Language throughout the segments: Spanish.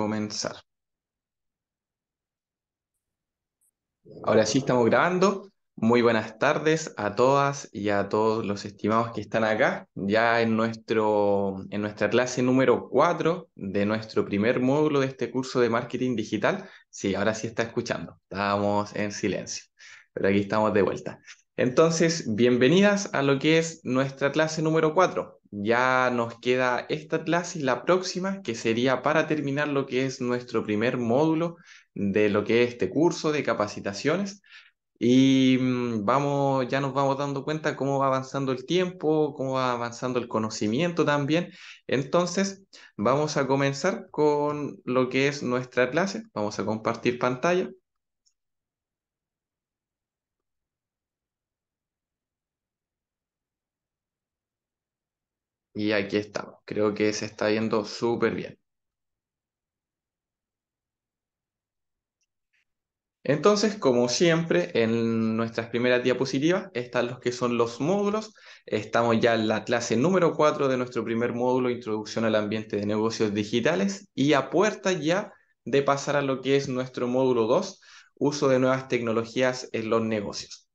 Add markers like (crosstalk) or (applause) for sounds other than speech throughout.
comenzar. Ahora sí estamos grabando. Muy buenas tardes a todas y a todos los estimados que están acá, ya en, nuestro, en nuestra clase número 4 de nuestro primer módulo de este curso de marketing digital. Sí, ahora sí está escuchando, estábamos en silencio, pero aquí estamos de vuelta. Entonces, bienvenidas a lo que es nuestra clase número 4. Ya nos queda esta clase y la próxima, que sería para terminar lo que es nuestro primer módulo de lo que es este curso de capacitaciones. Y mm, vamos, ya nos vamos dando cuenta cómo va avanzando el tiempo, cómo va avanzando el conocimiento también. Entonces, vamos a comenzar con lo que es nuestra clase. Vamos a compartir pantalla. Y aquí estamos. Creo que se está viendo súper bien. Entonces, como siempre, en nuestras primeras diapositivas están los que son los módulos. Estamos ya en la clase número 4 de nuestro primer módulo, Introducción al Ambiente de Negocios Digitales, y a puerta ya de pasar a lo que es nuestro módulo 2, Uso de Nuevas Tecnologías en los Negocios.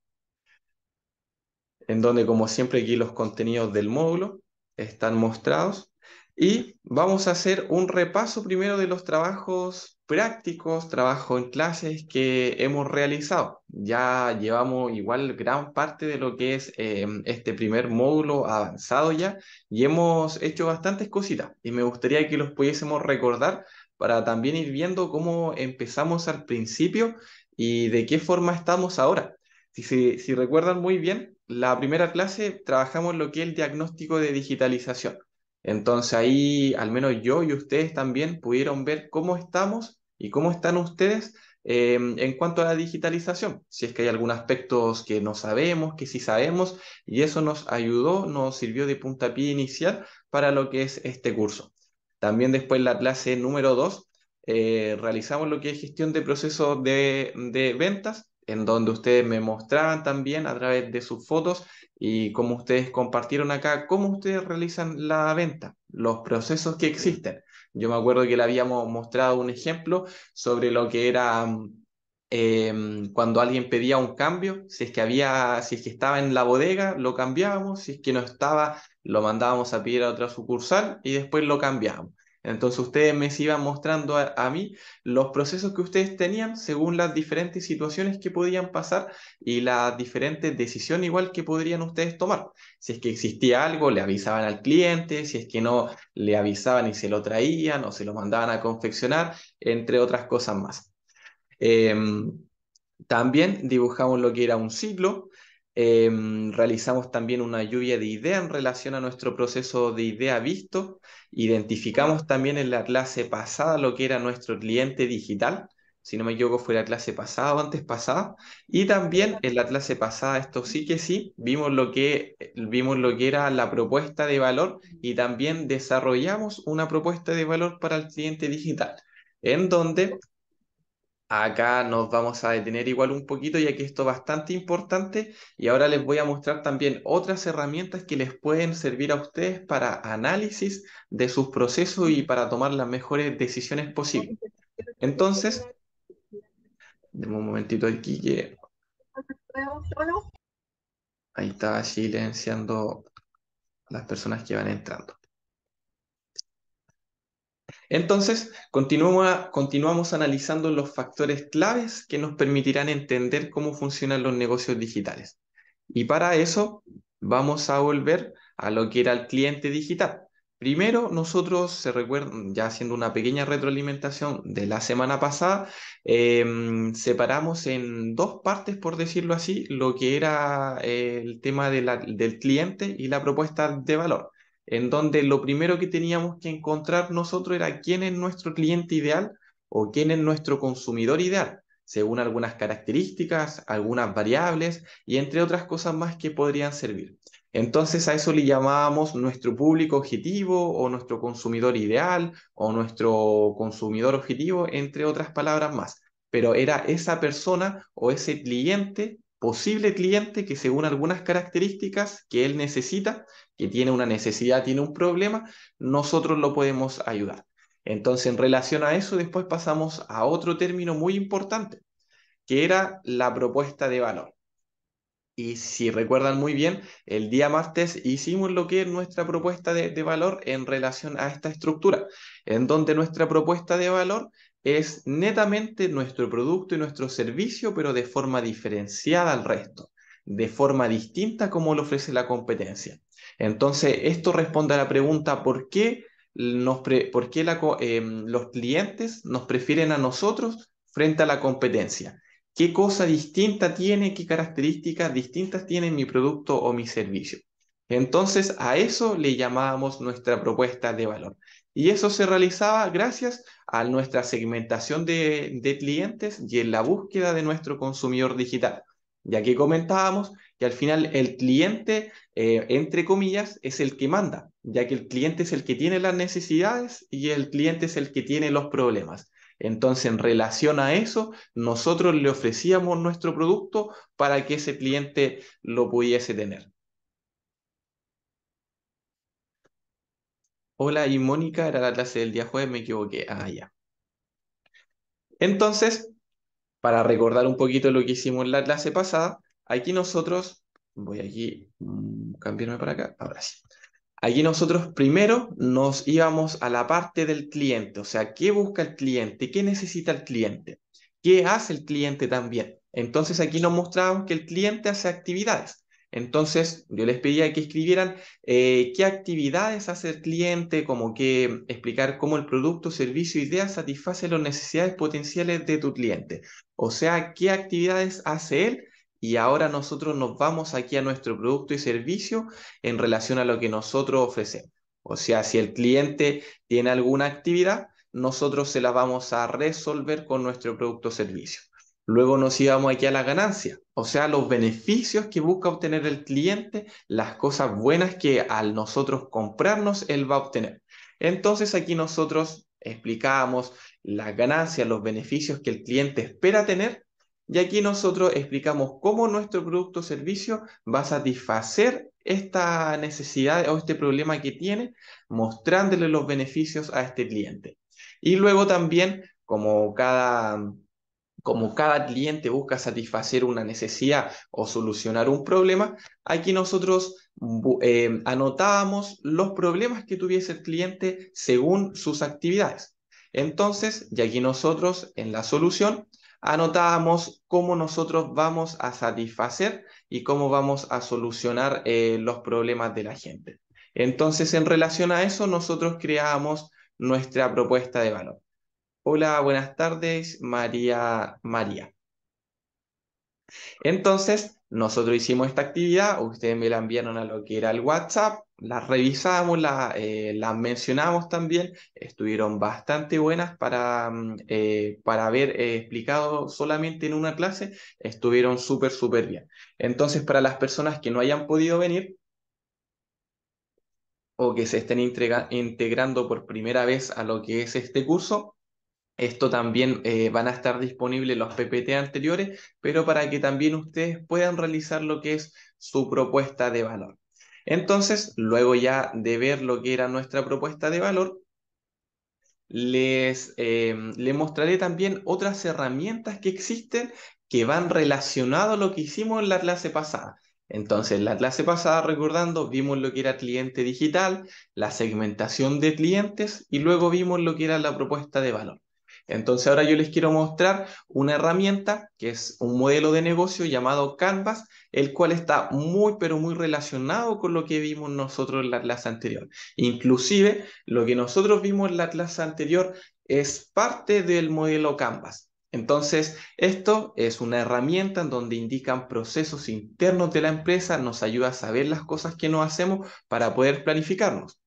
En donde, como siempre, aquí los contenidos del módulo están mostrados. Y vamos a hacer un repaso primero de los trabajos prácticos, trabajo en clases que hemos realizado. Ya llevamos igual gran parte de lo que es eh, este primer módulo avanzado ya y hemos hecho bastantes cositas y me gustaría que los pudiésemos recordar para también ir viendo cómo empezamos al principio y de qué forma estamos ahora. si, si recuerdan muy bien, la primera clase trabajamos lo que es el diagnóstico de digitalización. Entonces ahí al menos yo y ustedes también pudieron ver cómo estamos y cómo están ustedes em, en cuanto a la digitalización, si es que hay algunos aspectos que no sabemos, que sí sabemos, y eso nos ayudó, nos sirvió de puntapié inicial para lo que es este curso. También después la clase número 2 eh, realizamos lo que es gestión de procesos de ventas en donde ustedes me mostraban también a través de sus fotos y como ustedes compartieron acá, cómo ustedes realizan la venta, los procesos que existen. Yo me acuerdo que le habíamos mostrado un ejemplo sobre lo que era mm, em, cuando alguien pedía un cambio, si es que había, si es que estaba en la bodega, lo cambiábamos, si es que no estaba, lo mandábamos a pedir a otra sucursal y después lo cambiábamos. Entonces ustedes me iban mostrando a, mí los procesos que ustedes tenían según las diferentes situaciones que podían pasar y la diferente decisión igual que podrían ustedes tomar. Si es que existía algo, le avisaban al cliente, si es que no, le avisaban y se lo traían o se lo mandaban a confeccionar, entre otras cosas más. Em, también dibujamos lo que era un ciclo, Em, realizamos también una lluvia de ideas en relación a nuestro proceso de idea visto. Identificamos también en la clase pasada lo que era nuestro cliente digital. Si no me equivoco, fue la clase pasada o antes pasada. Y también en la clase pasada, esto sí que sí, vimos lo que, vimos lo que era la propuesta de valor y también desarrollamos una propuesta de valor para el cliente digital, en donde Acá nos vamos a detener igual un poquito ya que esto es bastante importante y ahora les voy a mostrar también otras herramientas que les pueden servir a ustedes para análisis de sus procesos y para tomar las mejores decisiones posibles. Entonces, denme un momentito aquí que... Ahí está silenciando las personas que van entrando. Entonces, continuamos analizando los factores claves que nos permitirán entender cómo funcionan los negocios digitales. Y para eso vamos a volver a lo que era el cliente digital. Primero, nosotros, se recuerdan, ya haciendo una pequeña retroalimentación de la semana pasada, em, separamos en dos partes, por decirlo así, lo que era eh, el tema del cliente y la propuesta de valor en donde lo primero que teníamos que encontrar nosotros era quién es nuestro cliente ideal o quién es nuestro consumidor ideal, según algunas características, algunas variables y entre otras cosas más que podrían servir. Entonces a eso le llamábamos nuestro público objetivo o nuestro consumidor ideal o nuestro consumidor objetivo, entre otras palabras más. Pero era esa persona o ese cliente, posible cliente, que según algunas características que él necesita, que tiene una necesidad, tiene un problema, nosotros lo podemos ayudar. Entonces, en relación a eso, después pasamos a otro término muy importante, que era la propuesta de valor. Y si recuerdan muy bien, el día martes hicimos lo que es nuestra propuesta de, de, valor en relación a esta estructura, en donde nuestra propuesta de valor es netamente nuestro producto y nuestro servicio, pero de forma diferenciada al resto de forma distinta como lo ofrece la competencia. Entonces, esto responde a la pregunta ¿por qué, por em, los clientes nos prefieren a nosotros frente a la competencia? ¿Qué cosa distinta tiene, qué características distintas tiene mi producto o mi servicio? Entonces, a eso le llamábamos nuestra propuesta de valor. Y eso se realizaba gracias a nuestra segmentación de clientes y en la búsqueda de nuestro consumidor digital. Ya que comentábamos que al final el cliente, eh, entre comillas, es el que manda, ya que el cliente es el que tiene las necesidades y el cliente es el que tiene los problemas. Entonces, en relación a eso, nosotros le ofrecíamos nuestro producto para que ese cliente lo pudiese tener. Hola, y Mónica, era la clase del día jueves, me equivoqué. Ah, ya. Entonces, para recordar un poquito lo que hicimos en la clase pasada, aquí nosotros, voy aquí, mm, cambiarme para acá, ahora sí. Aquí nosotros primero nos íbamos a la parte del cliente, o sea, qué busca el cliente, qué necesita el cliente, qué hace el cliente también. Entonces aquí nos mostramos que el cliente hace actividades. Entonces yo les pedía que escribieran eh, qué actividades hace el cliente, como que explicar cómo el producto, servicio, idea satisface las necesidades potenciales de tu cliente. O sea, qué actividades hace él y ahora nosotros nos vamos aquí a nuestro producto y servicio en relación a lo que nosotros ofrecemos. O sea, si el cliente tiene alguna actividad, nosotros se la vamos a resolver con nuestro producto o servicio. Luego nos íbamos aquí a la ganancia, o sea, los beneficios que busca obtener el cliente, las cosas buenas que al nosotros comprarnos él va a obtener. Entonces aquí nosotros explicamos las ganancias, los beneficios que el cliente espera tener. Y aquí nosotros explicamos cómo nuestro producto o servicio va a satisfacer esta necesidad o este problema que tiene, mostrándole los beneficios a este cliente. Y luego también, como cada, como cada cliente busca satisfacer una necesidad o solucionar un problema, aquí nosotros eh, anotábamos los problemas que tuviese el cliente según sus actividades. Entonces, y aquí nosotros en la solución anotábamos cómo nosotros vamos a satisfacer y cómo vamos a solucionar eh, los problemas de la gente. Entonces, en relación a eso, nosotros creábamos nuestra propuesta de valor. Hola, buenas tardes, María María. Entonces, nosotros hicimos esta actividad, ustedes me la enviaron a lo que era el WhatsApp, la revisamos, la, eh, mencionamos también, estuvieron bastante buenas para, mm, eh, para haber eh, explicado solamente en una clase, estuvieron súper, súper bien. Entonces, para las personas que no hayan podido venir o que se estén integrando por primera vez a lo que es este curso, esto también eh, van a estar disponibles los PPT anteriores, pero para que también ustedes puedan realizar lo que es su propuesta de valor. Entonces, luego ya de ver lo que era nuestra propuesta de valor, les, eh, mostraré también otras herramientas que existen que van relacionadas a lo que hicimos en la clase pasada. Entonces, la clase pasada, recordando, vimos lo que era cliente digital, la segmentación de clientes y luego vimos lo que era la propuesta de valor. Entonces ahora yo les quiero mostrar una herramienta que es un modelo de negocio llamado Canvas, el cual está muy pero muy relacionado con lo que vimos nosotros en la clase anterior. Inclusive lo que nosotros vimos en la clase anterior es parte del modelo Canvas. Entonces, esto es una herramienta en donde indican procesos internos de la empresa, nos ayuda a saber las cosas que no hacemos para poder planificarnos.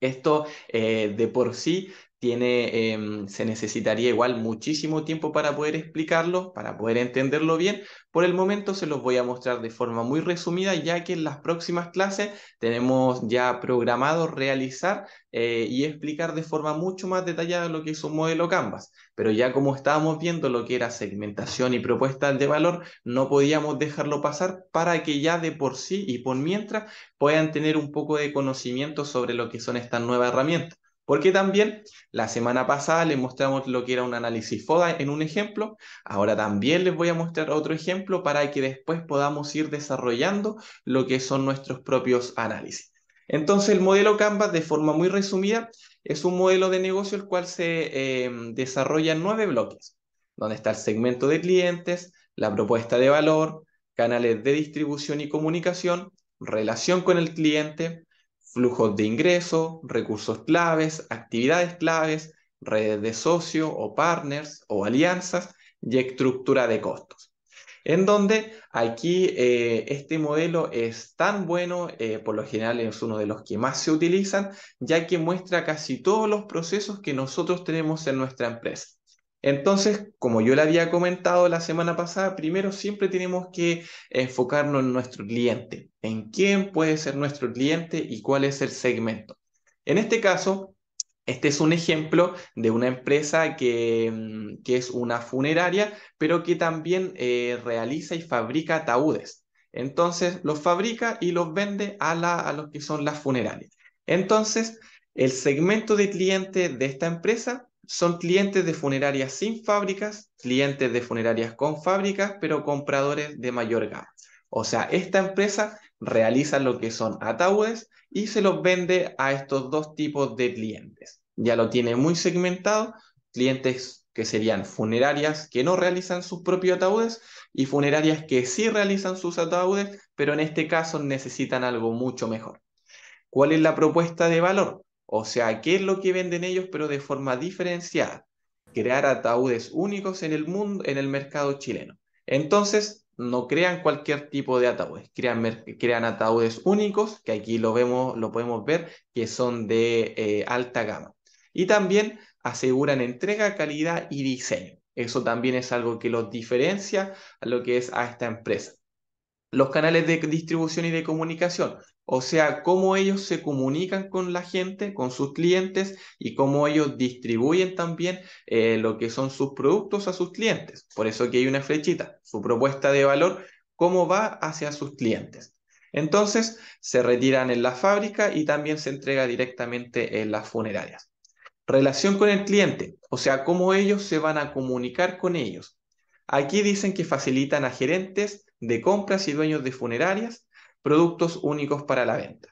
Esto eh, de por sí tiene, em, se necesitaría igual muchísimo tiempo para poder explicarlo, para poder entenderlo bien. Por el momento se los voy a mostrar de forma muy resumida, ya que en las próximas clases tenemos ya programado realizar eh, y explicar de forma mucho más detallada lo que es un modelo Canvas. Pero ya como estábamos viendo lo que era segmentación y propuestas de valor, no podíamos dejarlo pasar para que ya de por sí y por mientras puedan tener un poco de conocimiento sobre lo que son estas nuevas herramientas. Porque también la semana pasada les mostramos lo que era un análisis FODA en un ejemplo, ahora también les voy a mostrar otro ejemplo para que después podamos ir desarrollando lo que son nuestros propios análisis. Entonces el modelo Canvas, de forma muy resumida, es un modelo de negocio el cual se em, desarrolla en nueve bloques, donde está el segmento de clientes, la propuesta de valor, canales de distribución y comunicación, relación con el cliente, flujos de ingreso, recursos claves, actividades claves, redes de socio o partners o alianzas y estructura de costos. En donde aquí eh, este modelo es tan bueno, eh, por lo general es uno de los que más se utilizan, ya que muestra casi todos los procesos que nosotros tenemos en nuestra empresa. Entonces, como yo le había comentado la semana pasada, primero siempre tenemos que enfocarnos en nuestro cliente, en quién puede ser nuestro cliente y cuál es el segmento. En este caso, este es un ejemplo de una empresa que, mm, es una funeraria, pero que también eh, realiza y fabrica ataúdes. Entonces, los fabrica y los vende a, a los que son las funerarias. Entonces, el segmento de cliente de esta empresa son clientes de funerarias sin fábricas, clientes de funerarias con fábricas, pero compradores de mayor gama. O sea, esta empresa realiza lo que son ataúdes y se los vende a estos dos tipos de clientes. Ya lo tiene muy segmentado, clientes que serían funerarias que no realizan sus propios ataúdes y funerarias que sí realizan sus ataúdes, pero en este caso necesitan algo mucho mejor. ¿Cuál es la propuesta de valor? O sea, ¿qué es lo que venden ellos pero de forma diferenciada? Crear ataúdes únicos en el mundo, en el mercado chileno. Entonces, no crean cualquier tipo de ataúdes, crean, crean ataúdes únicos, que aquí lo, vemos, lo podemos ver, que son de eh, alta gama. Y también aseguran entrega, calidad y diseño. Eso también es algo que los diferencia a lo que es a esta empresa. Los canales de distribución y de comunicación o sea, cómo ellos se comunican con la gente, con sus clientes y cómo ellos distribuyen también eh, lo que son sus productos a sus clientes. Por eso aquí hay una flechita, su propuesta de valor, cómo va hacia sus clientes. Entonces, se retiran en la fábrica y también se entrega directamente en las funerarias. Relación con el cliente, o sea, cómo ellos se van a comunicar con ellos. Aquí dicen que facilitan a gerentes de compras y dueños de funerarias productos únicos para la venta.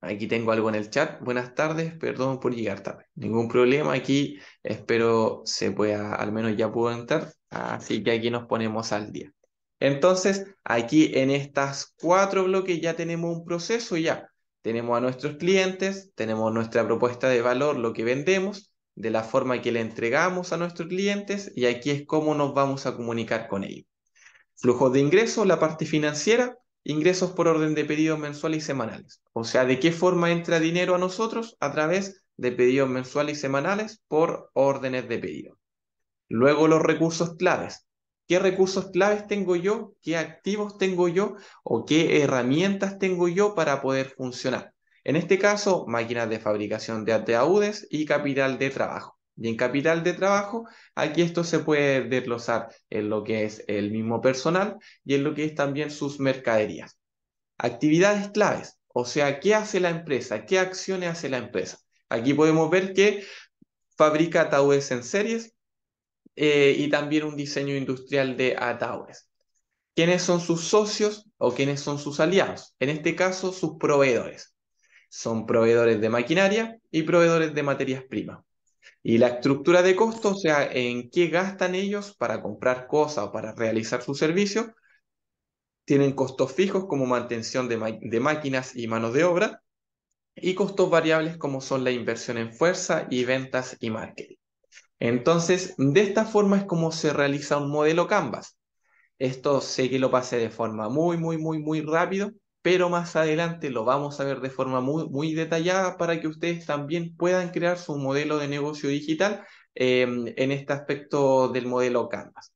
Aquí tengo algo en el chat. Buenas tardes, perdón por llegar tarde. Ningún problema, aquí espero se pueda, al menos ya puedo entrar. Así que aquí nos ponemos al día. Entonces, aquí en estas cuatro bloques ya tenemos un proceso ya. Tenemos a nuestros clientes, tenemos nuestra propuesta de valor, lo que vendemos, de la forma que le entregamos a nuestros clientes y aquí es cómo nos vamos a comunicar con ellos. Flujos de ingresos, la parte financiera, ingresos por orden de pedidos mensuales y semanales. O sea, ¿de qué forma entra dinero a nosotros? A través de pedidos mensuales y semanales por órdenes de pedido. Luego los recursos claves. ¿Qué recursos claves tengo yo? ¿Qué activos tengo yo? ¿O qué herramientas tengo yo para poder funcionar? En este caso, máquinas de fabricación de ataúdes y capital de trabajo. Y en capital de trabajo, aquí esto se puede desglosar en lo que es el mismo personal y en lo que es también sus mercaderías. Actividades claves, o sea, ¿qué hace la empresa? ¿Qué acciones hace la empresa? Aquí podemos ver que fabrica ataúdes en series eh, y también un diseño industrial de ataúdes. ¿Quiénes son sus socios o quiénes son sus aliados? En este caso, sus proveedores. Son proveedores de maquinaria y proveedores de materias primas. Y la estructura de costos, o sea, en qué gastan ellos para comprar cosas o para realizar su servicio. Tienen costos fijos como mantención de, máquinas y mano de obra y costos variables como son la inversión en fuerza y ventas y marketing. Entonces, de esta forma es como se realiza un modelo Canvas. Esto sé que lo pasé de forma muy, muy, muy, muy rápido, pero más adelante lo vamos a ver de forma muy, detallada para que ustedes también puedan crear su modelo de negocio digital em, en este aspecto del modelo Canvas.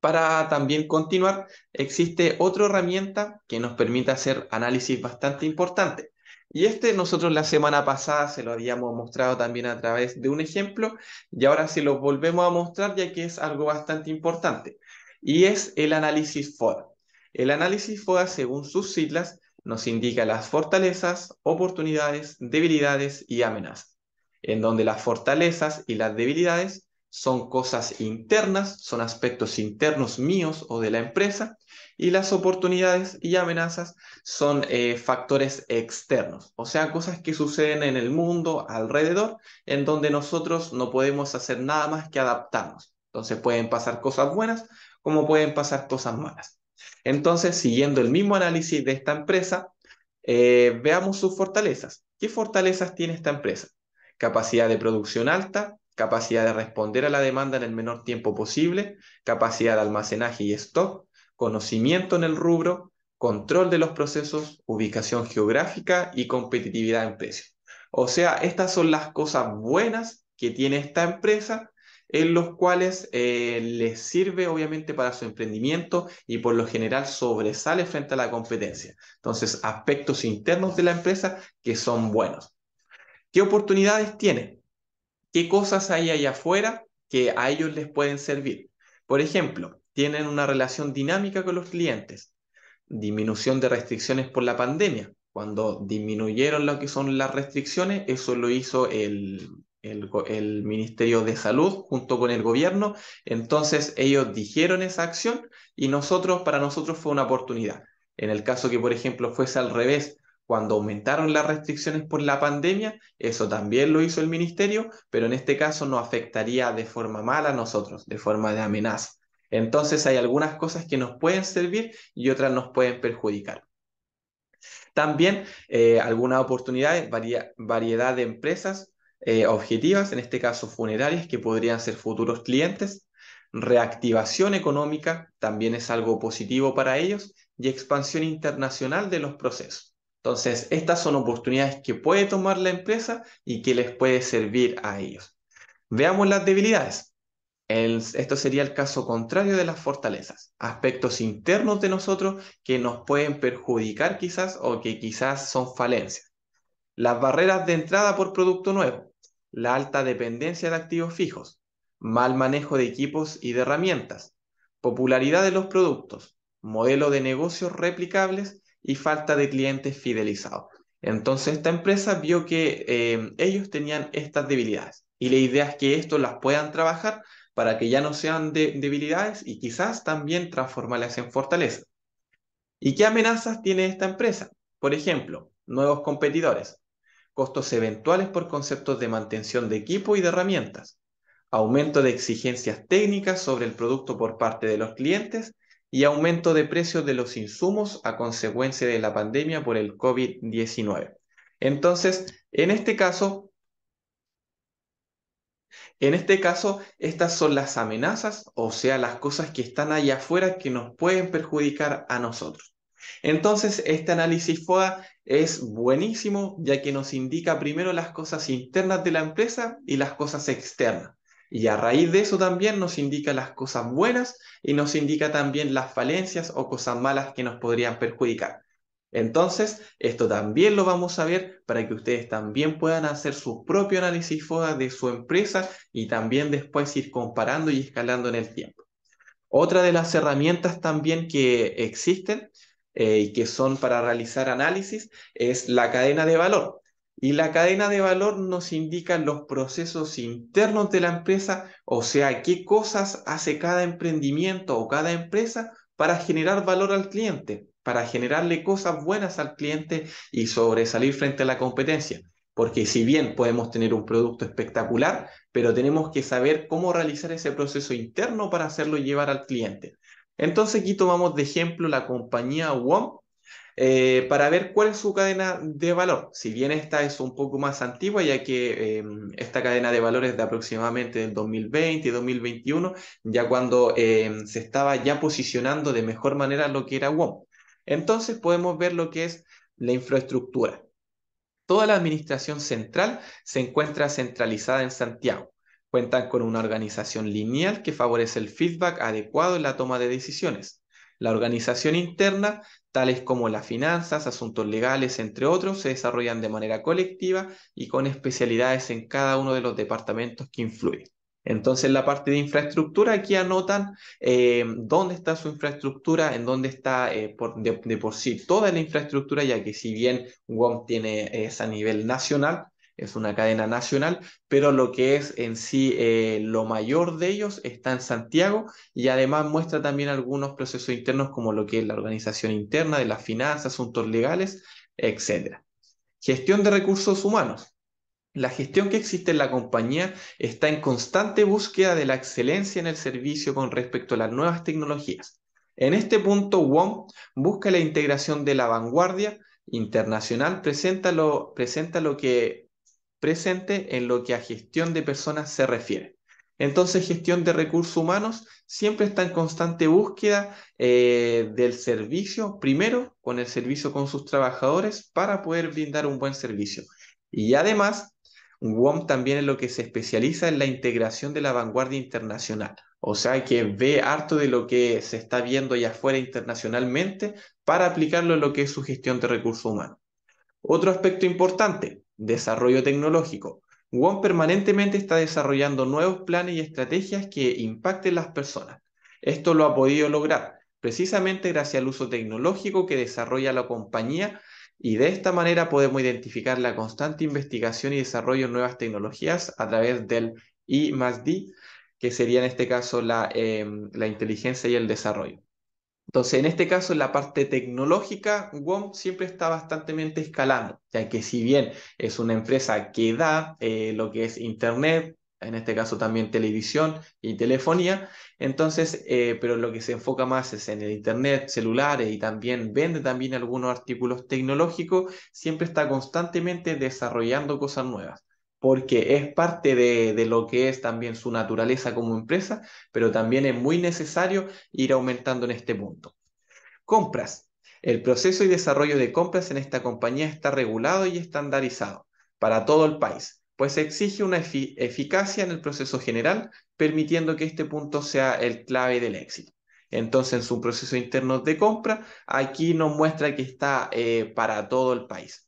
Para también continuar, existe otra herramienta que nos permite hacer análisis bastante importante. Y este nosotros la semana pasada se lo habíamos mostrado también a través de un ejemplo y ahora se lo volvemos a mostrar ya que es algo bastante importante. Y es el análisis for el análisis FOA, según sus siglas, nos indica las fortalezas, oportunidades, debilidades y amenazas, en donde las fortalezas y las debilidades son cosas internas, son aspectos internos míos o de la empresa, y las oportunidades y amenazas son eh, factores externos, o sea, cosas que suceden en el mundo alrededor, en donde nosotros no podemos hacer nada más que adaptarnos. Entonces pueden pasar cosas buenas como pueden pasar cosas malas. Entonces, siguiendo el mismo análisis de esta empresa, eh, veamos sus fortalezas. ¿Qué fortalezas tiene esta empresa? Capacidad de producción alta, capacidad de responder a la demanda en el menor tiempo posible, capacidad de almacenaje y stock, conocimiento en el rubro, control de los procesos, ubicación geográfica y competitividad en precio. O sea, estas son las cosas buenas que tiene esta empresa en los cuales eh, les sirve obviamente para su emprendimiento y por lo general sobresale frente a la competencia. Entonces, aspectos internos de la empresa que son buenos. ¿Qué oportunidades tienen? ¿Qué cosas hay allá afuera que a ellos les pueden servir? Por ejemplo, tienen una relación dinámica con los clientes, disminución de restricciones por la pandemia. Cuando disminuyeron lo que son las restricciones, eso lo hizo el, el, Ministerio de Salud junto con el gobierno. Entonces ellos dijeron esa acción y nosotros, para nosotros fue una oportunidad. En el caso que, por ejemplo, fuese al revés, cuando aumentaron las restricciones por la pandemia, eso también lo hizo el ministerio, pero en este caso no afectaría de forma mala a nosotros, de forma de amenaza. Entonces hay algunas cosas que nos pueden servir y otras nos pueden perjudicar. También eh, algunas oportunidades, variedad de empresas eh, objetivas, en este caso funerarias, que podrían ser futuros clientes. Reactivación económica también es algo positivo para ellos y expansión internacional de los procesos. Entonces, estas son oportunidades que puede tomar la empresa y que les puede servir a ellos. Veamos las debilidades. esto sería el caso contrario de las fortalezas, aspectos internos de nosotros que nos pueden perjudicar quizás o que quizás son falencias. Las barreras de entrada por producto nuevo, la alta dependencia de activos fijos, mal manejo de equipos y de herramientas, popularidad de los productos, modelo de negocios replicables y falta de clientes fidelizados. Entonces esta empresa vio que eh, ellos tenían estas debilidades y la idea es que esto las puedan trabajar para que ya no sean debilidades y quizás también transformarlas en fortaleza. ¿Y qué amenazas tiene esta empresa? Por ejemplo, nuevos competidores, costos eventuales por conceptos de mantención de equipo y de herramientas, aumento de exigencias técnicas sobre el producto por parte de los clientes y aumento de precios de los insumos a consecuencia de la pandemia por el COVID-19. Entonces, en este caso, en este caso, estas son las amenazas, o sea, las cosas que están allá afuera que nos pueden perjudicar a nosotros. Entonces, este análisis FOA es buenísimo ya que nos indica primero las cosas internas de la empresa y las cosas externas. Y a raíz de eso también nos indica las cosas buenas y nos indica también las falencias o cosas malas que nos podrían perjudicar. Entonces, esto también lo vamos a ver para que ustedes también puedan hacer su propio análisis FOA de su empresa y también después ir comparando y escalando en el tiempo. Otra de las herramientas también que existen eh, y que son para realizar análisis es la cadena de valor. Y la cadena de valor nos indica los procesos internos de la empresa, o sea, qué cosas hace cada emprendimiento o cada empresa para generar valor al cliente, para generarle cosas buenas al cliente y sobresalir frente a la competencia. Porque si bien podemos tener un producto espectacular, pero tenemos que saber cómo realizar ese proceso interno para hacerlo llevar al cliente. Entonces aquí tomamos de ejemplo la compañía WOM eh, para ver cuál es su cadena de valor. Si bien esta es un poco más antigua, ya que em, esta cadena de valor es de aproximadamente del 2020 y 2021, ya cuando em, se estaba ya posicionando de mejor manera lo que era WOM. Entonces podemos ver lo que es la infraestructura. Toda la administración central se encuentra centralizada en Santiago. Cuentan con una organización lineal que favorece el feedback adecuado en la toma de decisiones. La organización interna, tales como las finanzas, asuntos legales, entre otros, se desarrollan de manera colectiva y con especialidades en cada uno de los departamentos que influyen. Entonces, la parte de infraestructura, aquí anotan eh, dónde está su infraestructura, en dónde está eh, de, por sí toda la infraestructura, ya que si bien WOM tiene es a nivel nacional, es una cadena nacional, pero lo que es en sí eh, lo mayor de ellos está en Santiago y además muestra también algunos procesos internos como lo que es la organización interna de las finanzas, asuntos legales, etc. Gestión de recursos humanos. La gestión que existe en la compañía está en constante búsqueda de la excelencia en el servicio con respecto a las nuevas tecnologías. En este punto, WOM busca la integración de la vanguardia internacional, presenta lo, presenta lo que presente en lo que a gestión de personas se refiere. Entonces, gestión de recursos humanos siempre está en constante búsqueda eh, del servicio, primero con el servicio con sus trabajadores para poder brindar un buen servicio. Y además, WOM también es lo que se especializa en la integración de la vanguardia internacional. O sea que ve harto de lo que se está viendo allá afuera internacionalmente para aplicarlo en lo que es su gestión de recursos humanos. Otro aspecto importante, desarrollo tecnológico. WOM permanentemente está desarrollando nuevos planes y estrategias que impacten las personas. Esto lo ha podido lograr precisamente gracias al uso tecnológico que desarrolla la compañía y de esta manera podemos identificar la constante investigación y desarrollo de nuevas tecnologías a través del I más D, que sería en este caso la em, inteligencia y el desarrollo. Entonces, en este caso, en la parte tecnológica, WOM siempre está bastante escalando, ya que si bien es una empresa que da eh, lo que es Internet, en este caso también televisión y telefonía, entonces, eh, pero lo que se enfoca más es en el Internet, celulares y también vende también algunos artículos tecnológicos, siempre está constantemente desarrollando cosas nuevas porque es parte de, lo que es también su naturaleza como empresa, pero también es muy necesario ir aumentando en este punto. Compras. El proceso y desarrollo de compras en esta compañía está regulado y estandarizado para todo el país, pues exige una eficacia en el proceso general, permitiendo que este punto sea el clave del éxito. Entonces, en su proceso interno de compra, aquí nos muestra que está eh, para todo el país.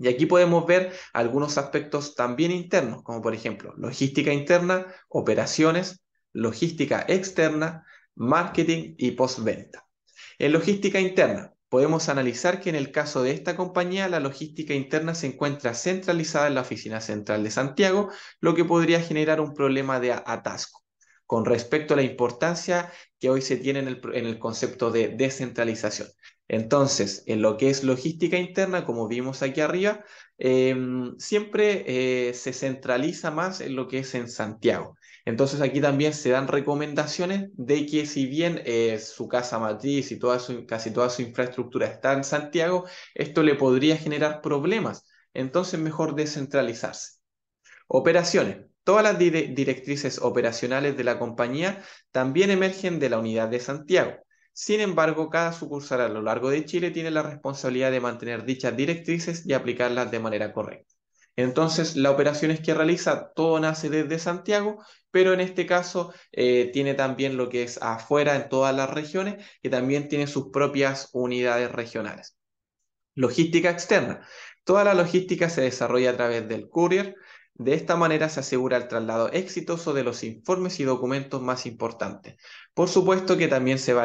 Y aquí podemos ver algunos aspectos también internos, como por ejemplo logística interna, operaciones, logística externa, marketing y postventa. En logística interna, podemos analizar que en el caso de esta compañía, la logística interna se encuentra centralizada en la oficina central de Santiago, lo que podría generar un problema de atasco. Con respecto a la importancia que hoy se tiene en el, concepto de descentralización, entonces, en lo que es logística interna, como vimos aquí arriba, eh, siempre eh, se centraliza más en lo que es en Santiago. Entonces, aquí también se dan recomendaciones de que si bien eh, su casa matriz y toda su, casi toda su infraestructura está en Santiago, esto le podría generar problemas. Entonces, mejor descentralizarse. Operaciones. Todas las directrices operacionales de la compañía también emergen de la unidad de Santiago. Sin embargo, cada sucursal a lo largo de Chile tiene la responsabilidad de mantener dichas directrices y aplicarlas de manera correcta. Entonces, las operaciones que realiza, todo nace desde Santiago, pero en este caso eh, tiene también lo que es afuera en todas las regiones que también tiene sus propias unidades regionales. Logística externa. Toda la logística se desarrolla a través del courier, de esta manera se asegura el traslado exitoso de los informes y documentos más importantes. Por supuesto que también se,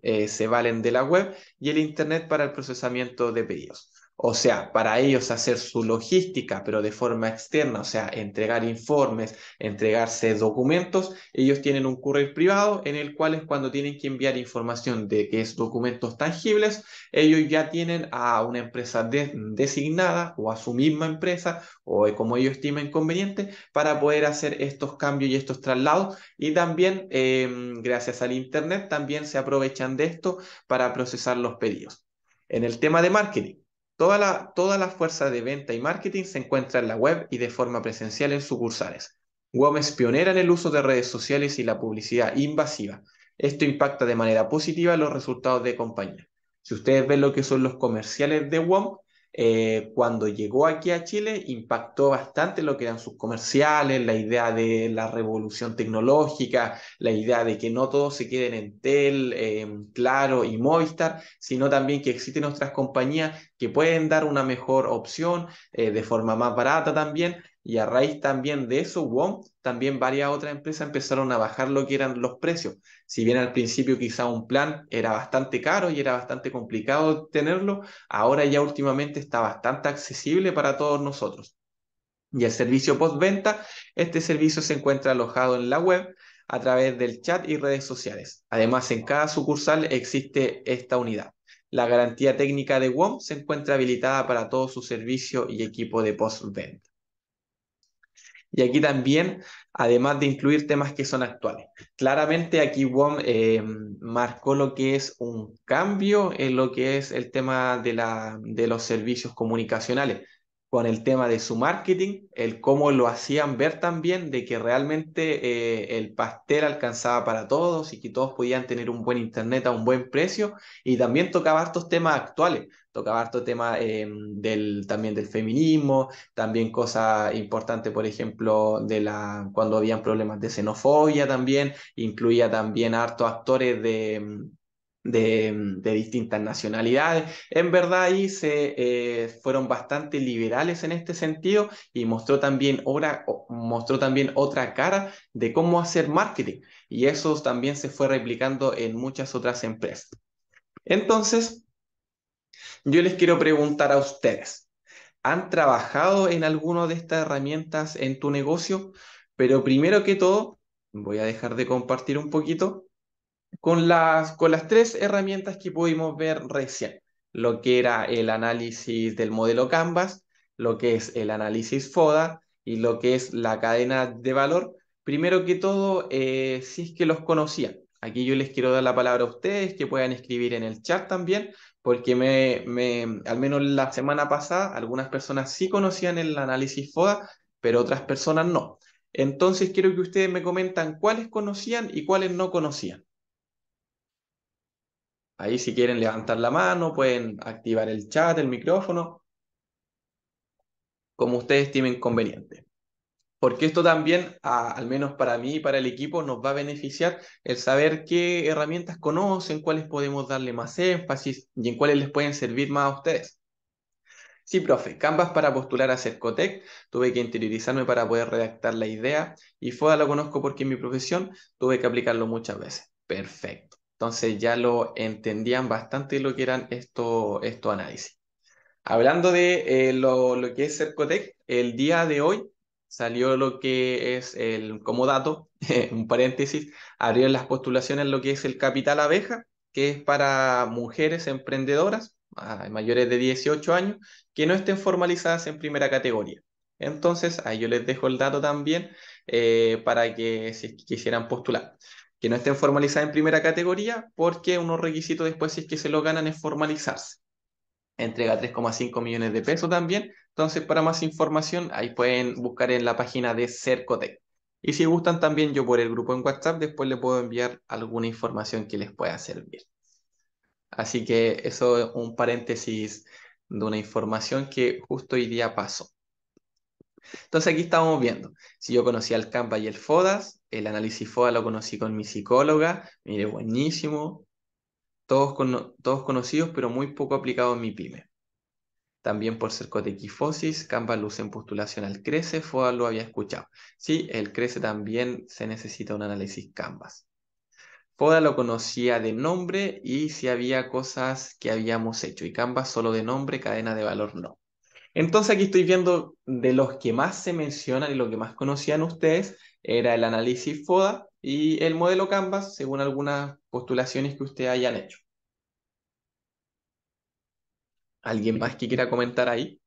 eh, se valen de la web y el Internet para el procesamiento de pedidos. O sea, para ellos hacer su logística, pero de forma externa, o sea, entregar informes, entregarse documentos, ellos tienen un courier privado en el cual es cuando tienen que enviar información de que es documentos tangibles, ellos ya tienen a una empresa designada o a su misma empresa o eh, como ellos estimen conveniente para poder hacer estos cambios y estos traslados. Y también, em, gracias al Internet, también se aprovechan de esto para procesar los pedidos. En el tema de marketing. Toda la, fuerza de venta y marketing se encuentra en la web y de forma presencial en sucursales. WOM es pionera en el uso de redes sociales y la publicidad invasiva. Esto impacta de manera positiva los resultados de compañía. Si ustedes ven lo que son los comerciales de WOM, eh, cuando llegó aquí a Chile impactó bastante lo que eran sus comerciales, la idea de la revolución tecnológica, la idea de que no todos se queden en Tel, Claro y Movistar, sino también que existen otras compañías que pueden dar una mejor opción eh, de forma más barata también y a raíz también de eso, WOM, también varias otras empresas empezaron a bajar lo que eran los precios. Si bien al principio quizá un plan era bastante caro y era bastante complicado tenerlo, ahora ya últimamente está bastante accesible para todos nosotros. Y el servicio postventa, este servicio se encuentra alojado en la web a través del chat y redes sociales. Además, en cada sucursal existe esta unidad. La garantía técnica de WOM se encuentra habilitada para todo su servicio y equipo de postventa. Y aquí también, además de incluir temas que son actuales. Claramente aquí WOM eh, marcó lo que es un cambio en lo que es el tema de, la, de los servicios comunicacionales con el tema de su marketing, el cómo lo hacían ver también de que realmente eh, el pastel alcanzaba para todos y que todos podían tener un buen internet a un buen precio. Y también tocaba hartos temas actuales, tocaba harto tema em, del, también del feminismo, también cosas importantes, por ejemplo, de la, cuando habían problemas de xenofobia también, incluía también hartos actores de em, Mm, de, distintas nacionalidades. En verdad ahí se eh, fueron bastante liberales en este sentido y mostró también, obra, mostró también otra cara de cómo hacer marketing y eso también se fue replicando en muchas otras empresas. Entonces, yo les quiero preguntar a ustedes, ¿han trabajado en alguna de estas herramientas en tu negocio? Pero primero que todo, voy a dejar de compartir un poquito con las, con las tres herramientas que pudimos ver recién, lo que era el análisis del modelo Canvas, lo que es el análisis FODA y lo que es la cadena de valor. Primero que todo, eh, si es que los conocían. Aquí yo les quiero dar la palabra a ustedes, que puedan escribir en el chat también, porque me, al menos la semana pasada algunas personas sí conocían el análisis FODA, pero otras personas no. Entonces quiero que ustedes me comentan cuáles conocían y cuáles no conocían. Ahí si quieren levantar la mano, pueden activar el chat, el micrófono, como ustedes estimen conveniente. Porque esto también, al menos para mí y para el equipo, nos va a beneficiar el saber qué herramientas conocen, cuáles podemos darle más énfasis y en cuáles les pueden servir más a ustedes. Sí, profe, Canvas para postular a Cercotec, tuve que interiorizarme para poder redactar la idea y FODA lo conozco porque en mi profesión tuve que aplicarlo muchas veces. Perfecto. Entonces ya lo entendían bastante lo que eran estos análisis. Hablando de eh, lo, que es Cercotec, el día de hoy salió lo que es el, como dato, (laughs) un paréntesis, abrieron las postulaciones lo que es el capital abeja, que es para mujeres emprendedoras ah, mayores de 18 años que no estén formalizadas en primera categoría. Entonces, ahí yo les dejo el dato también eh, para que si quisieran postular que no estén formalizadas en primera categoría, porque unos requisitos después, es que se lo ganan, es formalizarse. Entrega 3,5 millones de pesos también. Entonces, para más información, ahí pueden buscar en la página de Cercotec. Y si gustan también yo por el grupo en WhatsApp, después les puedo enviar alguna información que les pueda servir. Así que eso es un paréntesis de una información que justo hoy día pasó. Entonces aquí estábamos viendo, si yo conocía el Canvas y el FODAS, el análisis FODA lo conocí con mi psicóloga, mire, buenísimo, todos, todos conocidos pero muy poco aplicado en mi pyme. También por ser cotequifosis, Canvas luce en postulación al CRECE, FODA lo había escuchado. Sí, el CRECE también se necesita un análisis Canvas. FODA lo conocía de nombre y si había cosas que habíamos hecho, y Canvas solo de nombre, cadena de valor no. Entonces aquí estoy viendo de los que más se mencionan y lo que más conocían ustedes, era el análisis FODA y el modelo Canvas, según algunas postulaciones que ustedes hayan hecho. ¿Alguien más que quiera comentar ahí?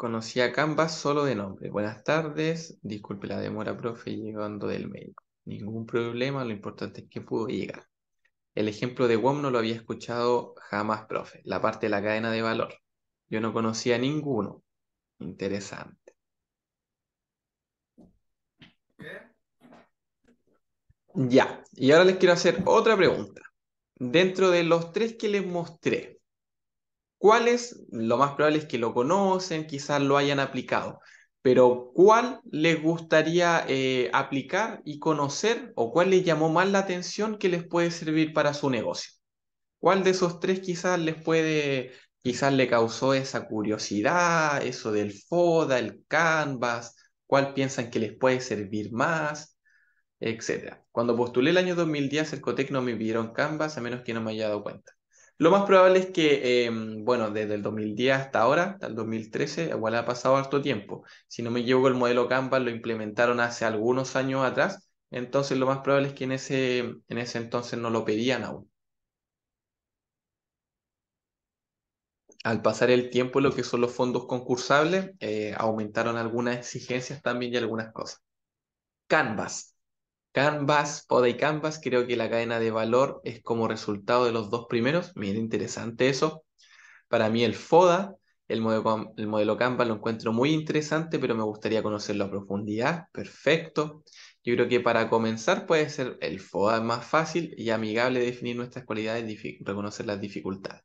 Conocía Canvas solo de nombre. Buenas tardes, disculpe la demora, profe, llegando del médico. Ningún problema, lo importante es que pudo llegar. El ejemplo de WOM no lo había escuchado jamás, profe, la parte de la cadena de valor. Yo no conocía ninguno. Interesante. Ya, y ahora les quiero hacer otra pregunta. Dentro de los tres que les mostré, ¿Cuáles? Lo más probable es que lo conocen, quizás lo hayan aplicado, pero ¿cuál les gustaría eh, aplicar y conocer o cuál les llamó más la atención que les puede servir para su negocio? ¿Cuál de esos tres quizás les puede, quizás le causó esa curiosidad, eso del FODA, el Canvas? ¿Cuál piensan que les puede servir más? Etcétera. Cuando postulé el año 2010, el COTEC no me pidieron Canvas a menos que no me haya dado cuenta. Lo más probable es que, em, bueno, desde el 2010 hasta ahora, hasta el 2013, igual ha pasado harto tiempo. Si no me equivoco, el modelo Canvas lo implementaron hace algunos años atrás, entonces lo más probable es que en ese, en ese entonces no lo pedían aún. Al pasar el tiempo, lo que son los fondos concursables, eh, aumentaron algunas exigencias también y algunas cosas. Canvas. Canvas, Poda y Canvas, creo que la cadena de valor es como resultado de los dos primeros. Mira, interesante eso. Para mí el FODA, el modelo, Canvas, lo encuentro muy interesante, pero me gustaría conocerlo a profundidad. Perfecto. Yo creo que para comenzar puede ser el FODA más fácil y amigable de definir nuestras cualidades y reconocer las dificultades.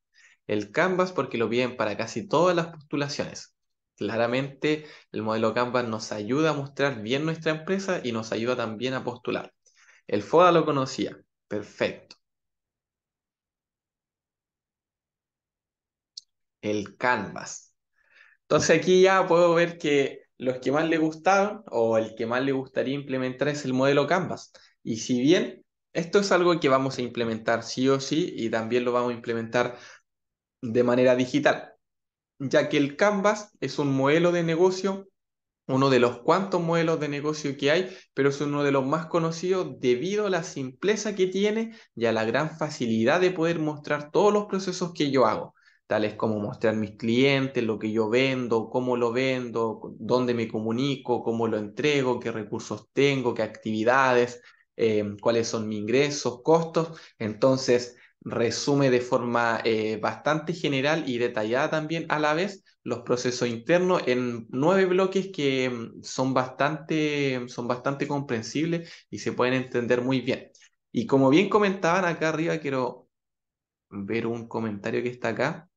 El Canvas porque lo piden para casi todas las postulaciones. Claramente el modelo Canvas nos ayuda a mostrar bien nuestra empresa y nos ayuda también a postular. El FODA lo conocía, perfecto. El Canvas. Entonces aquí ya puedo ver que los que más le gustaron o el que más le gustaría implementar es el modelo Canvas. Y si bien esto es algo que vamos a implementar sí o sí y también lo vamos a implementar de manera digital ya que el Canvas es un modelo de negocio, uno de los cuantos modelos de negocio que hay, pero es uno de los más conocidos debido a la simpleza que tiene y a la gran facilidad de poder mostrar todos los procesos que yo hago, tales como mostrar mis clientes, lo que yo vendo, cómo lo vendo, dónde me comunico, cómo lo entrego, qué recursos tengo, qué actividades, eh, cuáles son mis ingresos, costos. Entonces, resume de forma eh, bastante general y detallada también a la vez los procesos internos en nueve bloques que mm, son bastante, mm, son bastante comprensibles y se pueden entender muy bien. Y como bien comentaban acá arriba, quiero ver un comentario que está acá.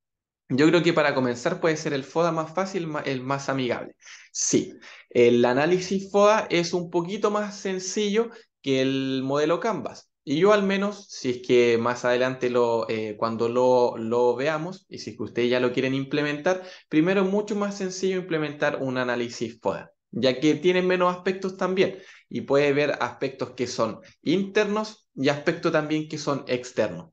Yo creo que para comenzar puede ser el FODA más fácil, el más amigable. Sí, el análisis FODA es un poquito más sencillo que el modelo Canvas. Y yo al menos, si es que más adelante lo, eh, cuando lo, veamos, y si es que ustedes ya lo quieren implementar, primero es mucho más sencillo implementar un análisis FODA, ya que tiene menos aspectos también, y puede ver aspectos que son internos y aspectos también que son externos.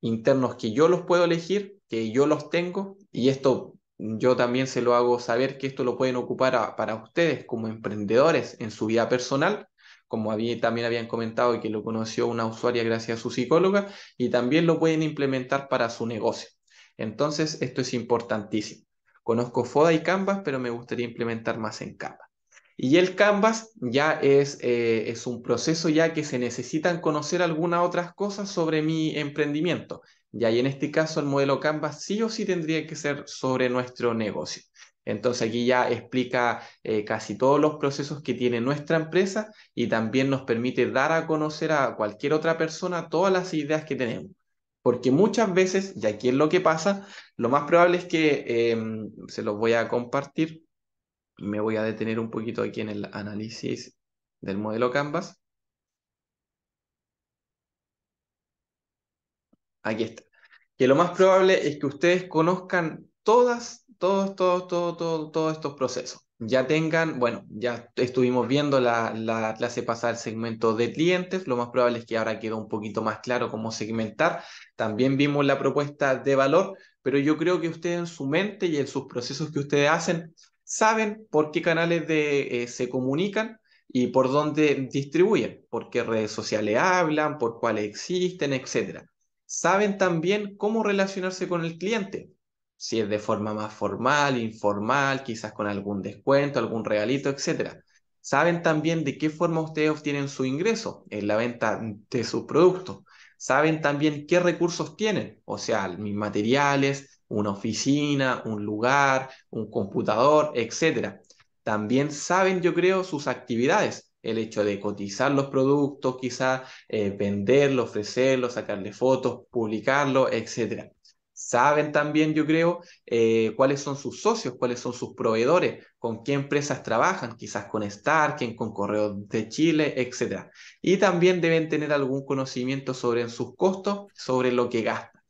Internos que yo los puedo elegir, que yo los tengo, y esto yo también se lo hago saber que esto lo pueden ocupar para ustedes como emprendedores en su vida personal como también habían comentado, y que lo conoció una usuaria gracias a su psicóloga, y también lo pueden implementar para su negocio. Entonces, esto es importantísimo. Conozco FODA y Canvas, pero me gustaría implementar más en Canvas. Y el Canvas ya es, eh, es un proceso ya que se necesitan conocer algunas otras cosas sobre mi emprendimiento. Ya, y en este caso el modelo Canvas sí o sí tendría que ser sobre nuestro negocio. Entonces aquí ya explica eh, casi todos los procesos que tiene nuestra empresa y también nos permite dar a conocer a cualquier otra persona todas las ideas que tenemos. Porque muchas veces, y aquí es lo que pasa, lo más probable es que em, se los voy a compartir. Me voy a detener un poquito aquí en el análisis del modelo Canvas. Aquí está. Que lo más probable es que ustedes conozcan todas todos, todos, todos, todos, todos estos procesos. Ya tengan, bueno, ya estuvimos viendo la, clase pasada el segmento de clientes, lo más probable es que ahora quedó un poquito más claro cómo segmentar. También vimos la propuesta de valor, pero yo creo que ustedes en su mente y en sus procesos que ustedes hacen saben por qué canales de, eh, se comunican y por dónde distribuyen, por qué redes sociales hablan, por cuáles existen, etc. Saben también cómo relacionarse con el cliente si es de forma más formal, informal, quizás con algún descuento, algún regalito, etc. Saben también de qué forma ustedes obtienen su ingreso en la venta de sus productos. Saben también qué recursos tienen, o sea, mis materiales, una oficina, un lugar, un computador, etc. También saben, yo creo, sus actividades, el hecho de cotizar los productos, quizás eh, venderlos, ofrecerlos, sacarle fotos, publicarlo, etc saben también, yo creo, eh, cuáles son sus socios, cuáles son sus proveedores, con qué empresas trabajan, quizás con Starken, con Correo de Chile, etc. Y también deben tener algún conocimiento sobre sus costos, sobre lo que gastan.